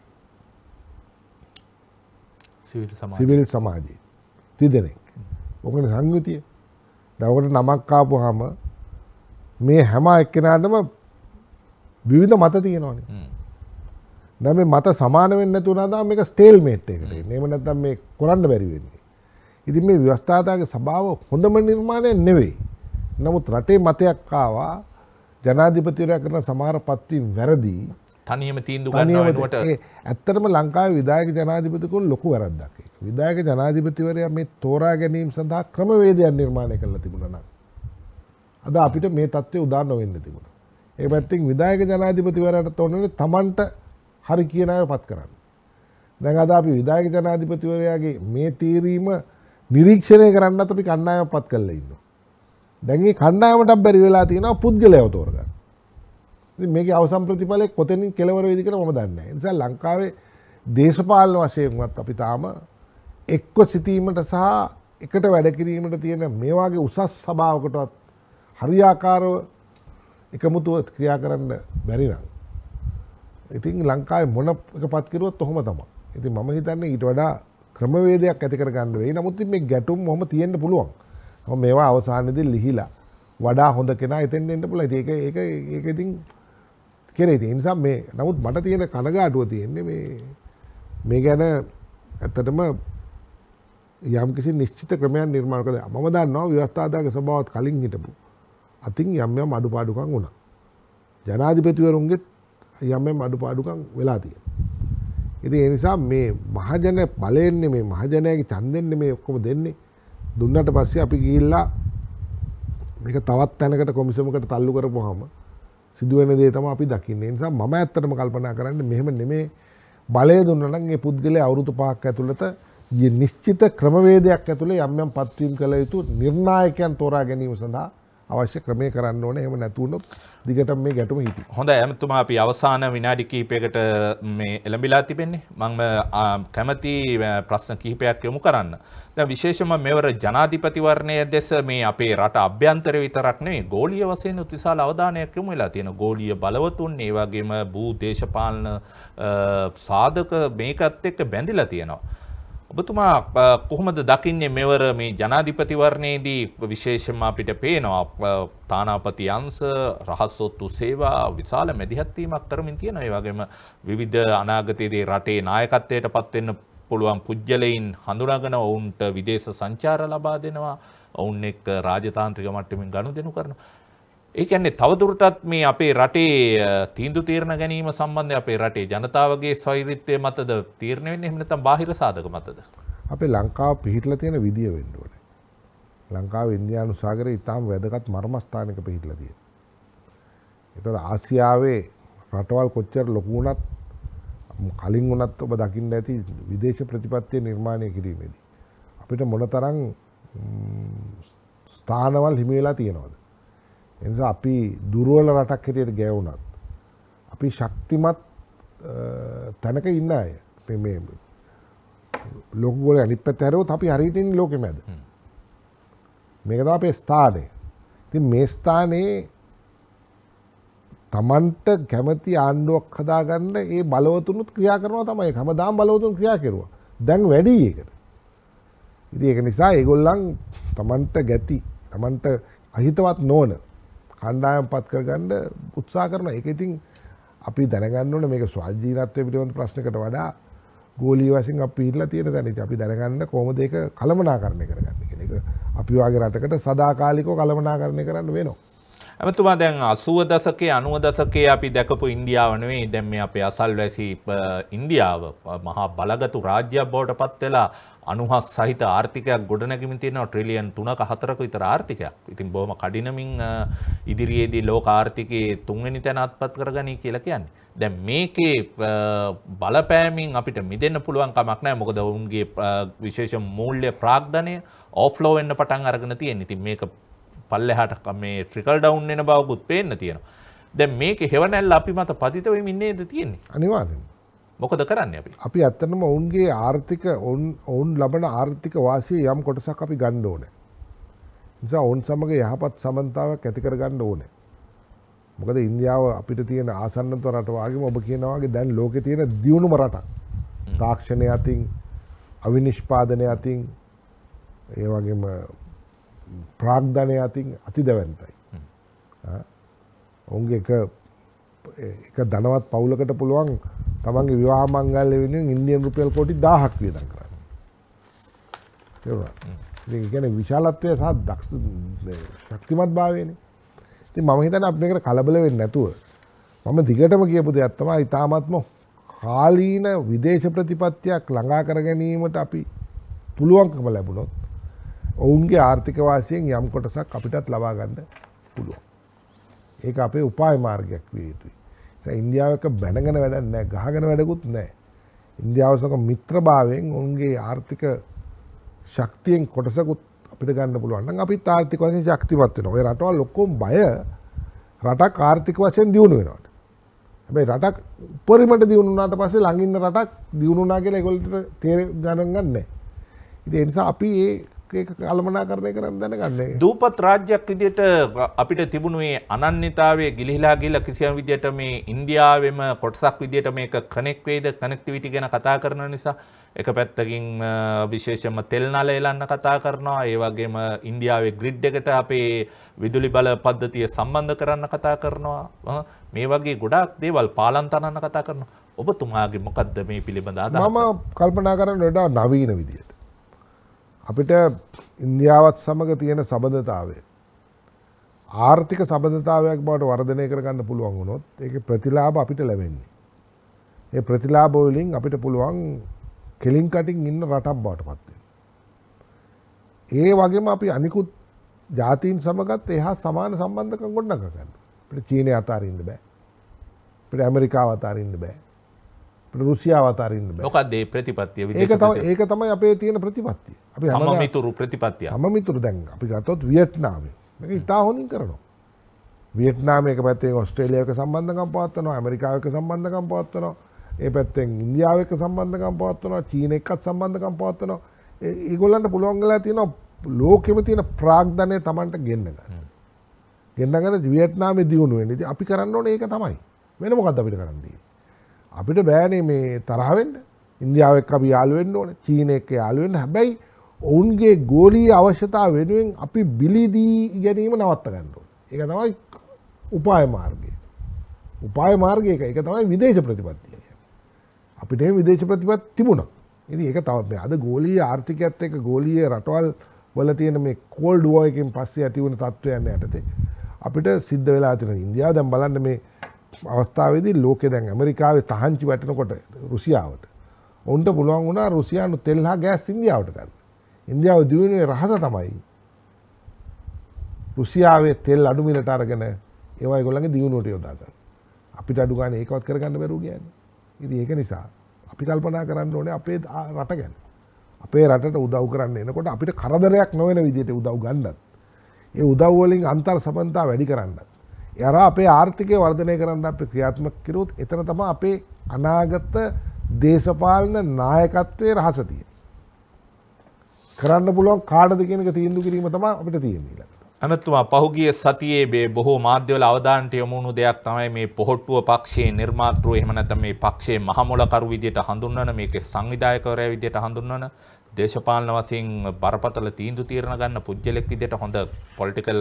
සිවිල් සමාජයේ තිදෙනෙක් ඕකන සංයුතිය දැවට නමක් ආපුවාම මේ හැම එක්කෙනාටම විවිධ මත තියෙනවානේ. දැන් මේ මත සමාන වෙන්නේ නැතුව නම් මේක ස්ටේල්මේට් එකට එන්නේ. එහෙම නැත්නම් මේ කරන්න බැරි වෙන්නේ. ඉතින් මේ ව්‍යවස්ථාතාවගේ ස්වභාව හොඳම නිර්මාණය නෙවෙයි. නමුත් රටේ මතයක් ආවා ජනාධිපතිවරයා කරන සමහර පත්ති වැරදි. තනියම තීන්දුව ගන්න වෙනකොට ඇත්තටම ලංකාවේ විධායක ජනාධිපතිකෝ ලොකු වැරද්දක්. විදායක ජනාධිපතිවරයා මේ තෝරා ගැනීම් සඳහා ක්‍රමවේදයක් නිර්මාණය කරලා තිබුණා නම් අද අපිට මේ தත්ත්වය උදා නොවෙන්න තිබුණා. ඒ පැත්තෙන් විදායක ජනාධිපතිවරයාට ඕනනේ Tamanට හරි කියන අය පත් කරන්න. දැන් අද අපි විදායක ජනාධිපතිවරයාගේ මේ තීරීම නිරීක්ෂණය කරන්නත් අපි කණ්ඩායමක් පත් කරලා ඉන්නවා. දැන් මේ කණ්ඩායමටත් බැරි වෙලා තියෙනවා පුද්ගලයව තෝරගන්න. ඉතින් මේකේ අවසන් ප්‍රතිඵලය කොතනින් කෙලවර වෙයිද කියලා මම දන්නේ නැහැ. ඒ නිසා ලංකාවේ දේශපාලන වශයෙන්වත් අපි තාම එක්ව සිතීමට සහ එකට වැඩකිරීමට තියෙන මේවාගේ උසස් සභාවකටත් හරියාකාරව එකමුතුව ක්‍රියා කරන්න බැරිනම්. ඉතින් ලංකායි මොන එක පත්කිරුවත් ොහොම තම ඉති ම හිතන්නේ ඊට වඩා ක්‍රමවේදයක් ඇතිකර ගන්න වේ නමුත් මේ ගැටුම් හොම තියෙන්ට පුළුවන් හො මේවා අවසානදි ලිහිලා වඩා හොඳ කෙනා එතෙන් එන්න පුල ඒක ඒ ඒක ඉතින් කෙරේ ති නිසා මේ නමුත් මට තියෙන කනගාටුව තියෙන්නේ මේ මේ ගැන ඇත්තටම යම්කිසි නිශ්චිත ක්‍රමයන් නිර්මාණ කළ මම දන්නවා ව්‍යවස්ථාදායක සභාවත් කලින් හිටපු. අතින් යම් යම් අඩුපාඩුකම් වුණා. ජනාධිපතිවරුන්ගෙත් යම් යම් අඩුපාඩුකම් වෙලා තියෙනවා. ඉතින් ඒ නිසා මේ මහජන බලයෙන් මේ මහජනයාගේ ඡන්දෙන් මේ ඔක්කොම දෙන්නේ. දුන්නට පස්සේ අපි ගිහිල්ලා මේක තවත් තැනකට කොමිසමකට තල්ලු කරපුවාම සිදුවෙන දේ තමයි අපි දකින්නේ. ඒ නිසා මම ඇත්තටම කල්පනා කරන්නේ මෙහෙම නෙමේ බලය දුන්නා නම් ඒ පුද්ගලයා අවුරුදු 5ක් ඇතුළත නිශ්චිත ක්‍රමවේදයක් ඇතුළේ යම් යම් පත්වීම් කළ යුතු නිර්ණායකයන් තෝරා ගැනීම සඳහා අවශ්‍ය ක්‍රමය කරන්න ඕන එම නැතුවනොත් දිගට මේ ගැටම හිට හොඳ ඇමතුම අපි අවසාන විනාඩි කීපයකට මේ එළඹිලා තිබෙන්නේ මංම කැමති ප්‍රශ්න කිහිපයක් යොමු කරන්න. ද විශේෂම මෙවර ජනාධිපතිවරණය දෙස මේ අපේ රට අභ්‍යන්තර විතරක්නේ ගෝලිය වසයෙන් උතිසාල අවධානයක් යොමු වෙලා තියෙන ගෝලිය බලවතුන් ඒවාගේම භූ දේශපාලන සාධක මේකත් එක්ක බැඳිලා තියෙනවා. ඔබතුමා කොහොමද දකින්නේ මෙවර මේ ජනාධිපතිවරණයේදී විශේෂම අපිට පේනවා තානාපති අංශ රහස්සොත්තු සේවා විශාල මැදිහත්වීමක් කරමින් තියෙනවා ඒ වගේම විවිධ අනාගතයේදී රටේ නායකත්වයට පත් වෙන්න පුළුවන් පුජ්‍යලයින් හඳුනාගෙන ඔවුන්ට විදේශ සංචාර ලබා දෙනවා ඔවුන් එක්ක රාජතාන්ත්‍රික මට්ටමින් ගනුදෙනු කරනවා ඒකන්නේ තවදුරටත් මේ අපේ රටේ තීන්දු තීරණ ගැනීම සම්බන්ධය අපේ රටේ ජනතාවගේ ස්වෛරිත්වය මතද තීරණය වෙන්නේ එහෙම නැත්නම් බාහිර සාධක මතද අපේ ලංකාව පිහිටලා තියෙන විදිය වෙන්න ඕනේ ලංකාව ඉන්දයානු සාගරය ඉතාම වැදගත් මර්මස්ථානක පිහිටල තිය. එතට ආසියාවේ රටවල් කොච්චර ලොකුණත් කලින් වනත් ඔබ දකින්න ඇති විදේශ ප්‍රතිපත්තිය නිර්මාණය කිරීමේදී. අපිට මොන තරං ස්ථානවල් හිමේලා තියෙනවද. එනිසා අපි දුරුවල රටක් හැටියට ගෑවුනත් අපි ශක්තිමත් තැනක ඉන්න අය මේ ලොකුගොල අනිත් පැත්තැරවොත් අපි හරිටින් ලෝකෙ මැද මේක තම අපේ ස්ථානය ති මේ ස්ථානයේ තමන්ට කැමති ආණ්ඩුවක් හදාගන්න ඒ බලවතුනුත් ක්‍රියා කරනවා තමයි හමදාම් බලවතුන් ක්‍රියා කරවා දැන් වැඩි එකට ඉති ඒක නිසා ඒගොල්ලන් තමන්ට ගැති තමන්ට අහිතවත් නෝන කණ්ඩායම් පත් කරගන්න උත්සා කරන එක ඉතින් අපි දැනගන්නන මේක ස්වාජීනත්වය පිළිබඳ ප්‍රශ්නකට වඩා ගෝලී වසින් අපිහිල්ලා තියෙන දැනති අපි දැනගන්න කොහොමද ඒක කළමනාකරණය කරගන්න කියන එක අපි වාගේ රටකට සදාකාලිකව කළමනාකරණය කරන්න වෙනවා. ඇමතුමා දැන් අසුව දසකේ අනුව දසකේ අපි දැකපු ඉන්දියාව නෙවෙයි දැන් මේ අපේ අසල්වැසි ඉන්දියාව මහා බලගතු රාජ්‍යයක් බවට පත් වෙලා අනුහස් සහිත ආර්ථිකයක් ගොඩනැගමින් තියෙනවා ට්‍රිලියන් 3ක 4ක විතර ආර්ථිකයක්. ඉතින් බොහොම කඩිනමින් ඉදිරියේදී ලෝක ආර්ථිකයේ තුන්වෙනි තැන අත්පත් කරගනී කියලා කියන්නේ. දැන් මේකේ බලපෑමින් අපිට මිදෙන්න පුළුවන් කමක් නැහැ. මොකද ඔවුන්ගේ විශේෂ මූල්‍ය ප්‍රාග්ධනය ඕෆ්ලෝ වෙන්න පටන් අරගෙන තියෙන. ඉතින් මේක පල්ලෙහාට මේ ට්‍රිකල් ඩවුන් වෙන බවකුත් පේන්න තියෙනවා. දැන් මේකේ හෙවණැල්ල අපි මත පතිත වෙමින් නේද තියෙන්නේ? අනිවාර්යෙන්ම. මොකද කරන්න අපි අපි ඇත්තනම ඔවුන්ගේ ආර්ථික ඔවුන් ලබන ආර්ථික වාසය යම් කොටසක් අපි ගණ්ඩ ඕන නිසා ඔවන් සමඟ යහපත් සමන්තාවක් ඇතිකර ගණ්ඩ ඕන මොකද ඉන්දියාව අපිට තියෙන ආසන්නත රටවාගේ ඔබ කියනවාගේ දැන් ලෝක තියෙන දියුණුම රට තාක්ෂණය අතින් අවිනිෂ්පාදනය අතින් ඒ වගේම ප්‍රාග්ධනය අතින් අති දැවන්තයි ඔවුන්ගේ එක දනවත් පවුලකට පුළුවන් තමන්ගේ විවාහ මංගල්ල වෙනෙන් ඉන්දියන් රුපියල් කොටි දාහක් වියදම් කරන්න ගැන විශාලත්වය සහ දක්ෂ ශක්තිමත් භාවයන ති මම හිතන අපිකට කලබල වෙන්න නැතුව මම දිගටම කියපු දෙයක්ත්තම ඉතාමත්ම කාලීන විදේශ ප්‍රතිපත්තියක් ළඟා කර ගැනීමට අපි පුළුවන්කම ලැබුණොත් ඔවුන්ගේ ආර්ථිකවාසියෙන් යම් කොටසක් අපිටත් ලබාගන්න පුළුවන් ඒක අපේ උපාය මාර්ගයක් විය යුතුයි ඉන්දියාව එක බැනගෙන වැඩක් නැහැ ගහගෙන වැඩකුත් නැහැ. ඉන්දියාව සමග මිත්‍රභාවයෙන් ඔවුන්ගේ ආර්ථික ශක්තියෙන් කොටසකුත් අපිට ගන්න පුළුවන් නම් අපිත් ආර්ථික වශයෙන් ශක්තිමත් වෙනවා. ඔය රටවල් ඔක්කොම බය රටක් ආර්ථික වශයෙන් දියුණු වෙනවට. හැබැයි රටක් උපරිමට දියුණු වුණාට පස්සේ ළඟ ඉන්න රටක් දියුණු වුණා කියලා ඒගොල්ලන්ට තේරුම් ගණන් ගන්නෑ. ඉතින් ඒ නිසා අපි ඒ කල්මනා කරණය කරන්න දැනගන්න දූපත් රාජ්‍යයක් විදියට අපිට තිබුණේ අනන්‍යතාවේ ගිලිහිලා ගිල්ල කිසියම් විදියට මේ ඉන්දියාවෙම කොටසක් විදියට මේක කනෙක්වේද කනෙක්ටිවිටි ගැන කතා කරන නිසා එක පැත්තකින් විශේෂම තෙල් නල එලන්න කතා කරනවා ඒ වගේම ඉන්දියාවේ ග්‍රිඩ් එකට අපේ විදුලි බල පද්ධතිය සම්බන්ධ කරන්න කතා කරනවා මේ වගේ ගොඩක් දේවල් පාලන්තනන්න කතා කරනවා ඔබතුමාගේ මොකක්ද මේ පිළිබඳ අදහස මම කල්පනා කරන්න වඩා නවීන විදියට අපිට ඉන්දියාවත් සමඟ තියෙන සබඳතාවය. ආර්ථික සබඳතාවයක් බවට වර්ධනය කරගන්න පුළුවන් වුණොත් ඒක ප්‍රතිලාබ අපිට ලැබෙන්නේ. ඒ ප්‍රතිලාබෝලින් අපිට පුළුවන් කෙලින් කටින් ඉන්න රටක් බවට පත්වෙන. ඒ වගේම අපි අනිකුත් ජාතීන් සමගත් එහා සමාන සම්බන්ධක ගොඩ්ඩක ගන්න. අපිට චීනය අතාරින්න බෑ. අපිට ඇමරිකාව අතාරින්න බෑ. රුසියාවතාරන්න මොකක්දේ ප්‍රතිපත්තිය ඒක තව ඒක තමයි අපේ තියෙන ප්‍රතිපත්තිය අපි සමමිතුරු ප්‍රතිපත්තිය සමමිතුරු දැන් අපි ගත්තොත් වියට්නාමේ ඉතා හොඳින් කරනවා වියට්නාමයක පැත්තේ ඔස්ට්‍රේලියක සම්බන්ධකම් පවත්වනවා ඇමරිකාවක සම්බන්ධකම් පවත්වනවා ඒ පැත්තෙන් ඉන්දියාවක සම්බන්ධකම් පවත්වනවා චීන එකත් සම්බන්ධකම් පවත්වනවා ඒගොල්ලන්ට පුළුවන්ගලා තියෙන ලෝකෙම තියෙන ප්‍රාග්ධනය තමන්ට ගෙන්න්නගන්න ගෙන්න්නගෙන වියට්නාමේ දියුණුවෙන් ඉති අපි කරන්න ඕන ඒක තමයි වෙනමොකත් අපිට කරන්නේ අපිට බෑනේ මේ තරහවෙන්න ඉන්දියාවක් අපි යාලුවෙන්න්න ඕන චීන එක යාලුවෙන් හැබැයි ඔවුන්ගේ ගෝලී අවශ්‍යතා වෙනුවෙන් අපි බිලිදී ගැනීම නවත්ත ගන්නඩුව. එක තමයි උපාය මාර්ගය. උපාය මාර්ගයක එක තමයි විදේශ ප්‍රතිපත්තිය. අපිට විදේශ ප්‍රතිපත් තිබුණ. ඉදි එක තවත් අද ගෝලී ආර්ථිකයත් එක ගෝලිය රටවල් වල තියෙන මේ කෝල් ඩුවෝයකින් පස්සේ ඇතිවුණ තත්ත්වයන්න යටතේ. අපිට සිද්ධ වෙලා තින ඉන්දයා දැම් බලන්න මේ අවස්ථාවේදී ලෝකෙ දැන් ඇමරිකාවේ තහංචි වැටෙනකොට රුසියාවට ඔවුන්ට පුළුවන් වුණා රුසියානු තෙල් හා ගෑස් ඉන්දියාවට ගන්න. ඉන්දියාව දියුණුවේ රහස තමයි. රුසියාවේ තෙල් අඩු මිලට අරගෙන ඒවා ඒගොල්ලන්ගේ දියුණුවට යොදා ගන්න. අපිට අඩු ගන්න ඒකවත් කරගන්න බැරුව කියන්නේ. ඉතින් ඒක නිසා අපි කල්පනා කරන්න ඕනේ අපේ රට ගැන. අපේ රටට උදව් කරන්න එනකොට අපිට කරදරයක් නොවන විදිහට උදව් ගන්නත්. ඒ උදව් වලින් අන්තර් සම්බන්ධතා වැඩි කරන්නත්. එයරා අපේ ආර්ථිකය වර්ධනය කරන්න අපි ක්‍රියාත්මක කිරුත් එතන තම අපේ අනාගත්ත දේශපාලන නායකත්වය රහසතිය. කරන්න පුළුවන් කාඩද කියනක තීන්දු කිරීම තම අපිට තියෙන්නේ. ඇමතුමා පහුගිය සතියේ මේ බොහෝ මාධ්‍යවල අවධානයට යොමුණු දෙයක් තමයි මේ පොහොට්ටුව පක්ෂයේ නිර්මාතෘ එහෙම නැත්නම් මේ පක්ෂයේ මහමොලකරු විදියට හඳුන්වන මේකේ සංවිධායකවරයා විදියට හඳුන්වන දේශපාලන වශයෙන් බරපතල තීන්දුව తీරන ගන්න පුජ්‍යලෙක් විදියට හොඳ පොලිටිකල්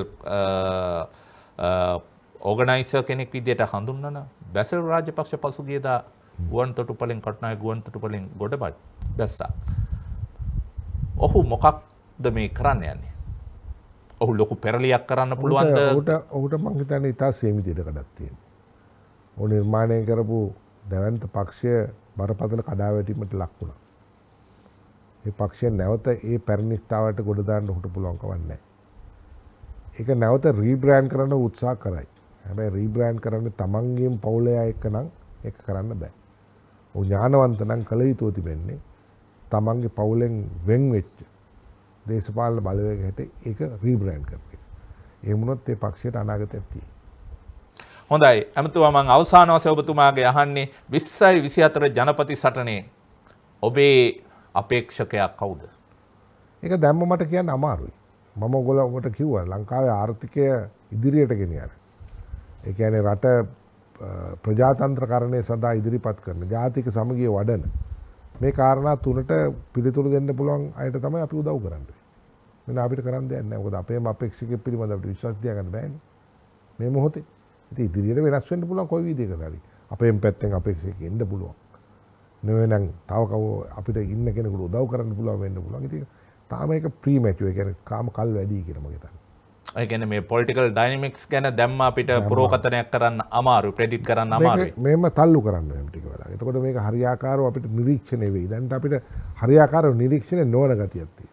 ඕගනයිස කෙනෙක් විදියට හඳුන්වන බැසල් රාජපක්ෂ පසුගියදා ගුවන් තොටුපලෙන් කටනාය ගුවන් තොටුපලෙන් ගොඩබත් දැස්සා. ඔහු මොකක්ද මේ කරන්න යන්නේ. ඔහු ලොකු පෙරලියක් කරන්න පුළුවන්ට ඔට ඔහුට මංහිතන ඉතා සේමිතියට කඩත්තියෙන්. ඕ නිර්මාණය කරපු දැවන්ත පක්ෂය බරපතල කඩාවැටීමට ලක්වුණ. ඒ පක්ෂය නැවත ඒ පැරණිස්ථාවට ගොඩදාන්න හොට පුළුවන්කවන්නේ. එක නැවත රීබ්‍රෑන් කරන්න උත්සා කරයි. හැබැයි රීබ්‍රෑන්් කරන්න තමන්ගේම් පවුලයා එක්ක නම් එක කරන්න බෑ. ඔ ඥානවන්තනම් කළ යුතුව තිබෙන්නේ තමන්ගේ පවුලෙන් වෙන් වෙච්ච දේශපාල බලවයක හැට ඒක රීබ්‍රෑන්් කරේ. එමුණොත් ඒ පක්ෂයට අනාගත ඇත්තිේ. හොඳයි ඇමතුවමන් අවසානවසය ඔබතුමාගේ යහන්නේ විස්සයි විසි අතර ජනපති සටනේ ඔබේ අපේක්ෂකයක් කවුද. ඒක දැම්ම මට කියන්න අමාරුයි. මම ගොල ඔබට කිව්ව ලංකාවේ ආර්ථිකය ඉදිරියට ගෙනයන. එකන රට ප්‍රජාතන්ත්‍ර කරණය සඳහා ඉදිරිපත් කරන ජාතික සමගිය වඩන මේ කාරණා තුනට පිළිතුරු දෙන්න පුළුවන් අයට තමයි අපි උදව් කරන්න මෙ අපිට කරන්න දෙන්න ොද අපේ අපේක්ෂික පිළිබඳට විශ්වාතියගන්න බෑන මේ මොහොතේ ඇති ඉදිරියට වෙනස් වෙන්න පුළුවන් කොයි විදිහ කරරි අපෙන් පැත්තෙන් අපේක්ෂක එන්න පුළුවන් නොවනම් තව කව අපිට ඉන්න කෙනෙකුට උදව් කරන්න පුළුවන් වෙන්න පුළුවන් ඉතින් තාම ඒක ප්‍රීමැටියෝ ඒ කියන්නේ කාම කල් වැඩි කියලා මම හිතන්නේ ඒගැන මේ පොලිටිකල් ඩයිනමික්ස් ගැන දැම්ම අපිට පුරෝකතනයක් කරන්න අමාරු ප්‍රෙඩිට් කරන්න අමාරු මෙම තල්ලු කරන්න ටික වෙලා එතකොට මේ හරියාකාරව අපිට නිරීක්ෂණය වෙයි දැන්ට අපිට හරියාකාරව නිරීක්ෂණය නොවන ගතියත්ති.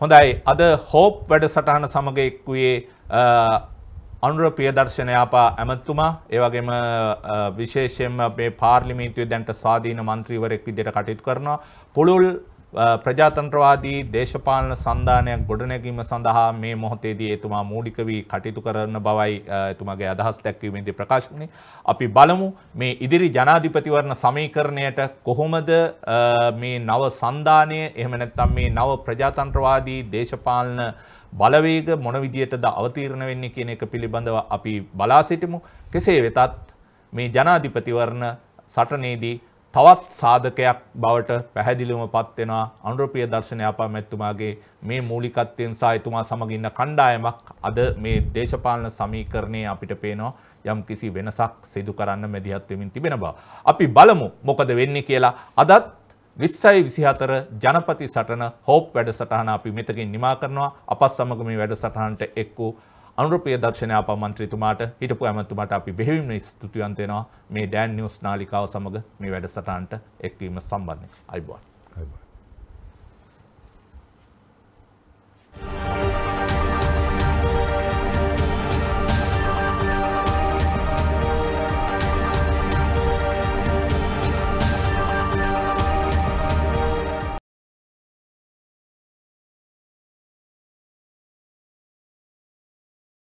හොඳයි අද හෝප් වැඩ සටහන සමඟ එක්වයේ අනුර ප්‍රියදර්ශනයාපා ඇමත්තුමා ඒවගේම විශේෂෙන් මේ පාර්ලිමීන්තුවේ දැන්ට ස්වාධීන මන්ත්‍රීවරෙක් විදිට කටයුතු කරනවා පුළුල් ප්‍රජාතන්ත්‍රවාදී දේශපාලන සන්ධානයක් ගොඩනැගීම සඳහා මේ මොහොතේදී එතුමා මූලික වී කටයුතු කරන බවයි එතුමාගේ අදහස් දැක්වීමේදී ප්‍රකාශ වුණේ. අපි බලමු මේ ඉදිරි ජනාධිපතිවරණ සමීකරණයට කොහොමද මේ නව සන්ධානය එහෙම නැත්නම් මේ නව ප්‍රජාතන්ත්‍රවාදී දේශපාලන බලවේග මොන විදියටද අවතීර්ණ වෙන්නේ කියන එක පිළිබඳව අපි බලා සිටිමු. කෙසේ වෙතත් මේ ජනාධිපතිවරණ සටනේදී තවත් සාධකයක් බවට පැහැදිලිවම පත්වෙනවා අනුරපිය දර්ශනය අපාමැත්තුමාගේ මේ මූලිකත්වයෙන් සහ එතුමා සමග ඉන්න කණ්ඩායමක් අද මේ දේශපාලන සමීකරණයේ අපිට පේනවා යම් කිසි වෙනසක් සිදු කරන්න මැදිහත් වෙමින් තිබෙන බව. අපි බලමු මොකද වෙන්නේ කියලා. අදත් 20යි 24 ජනපති සටන හෝප් වැඩසටහන අපි මෙතකින් නිමා කරනවා. අපත් සමග මේ වැඩසටහනට එක්කෝ අනුරපිය දර්ශනය අප මන්ත්‍රීතුමාට හිටපු ඇමතුමාට අපි බෙහෙවිම ස්තුතියන්තයෙනවා මේ ඩෑන් නිියස් නාලිකාව සමඟ මේ වැඩසටන්ට එක්වීම සම්බන්ධය අයිබවා. Thank you.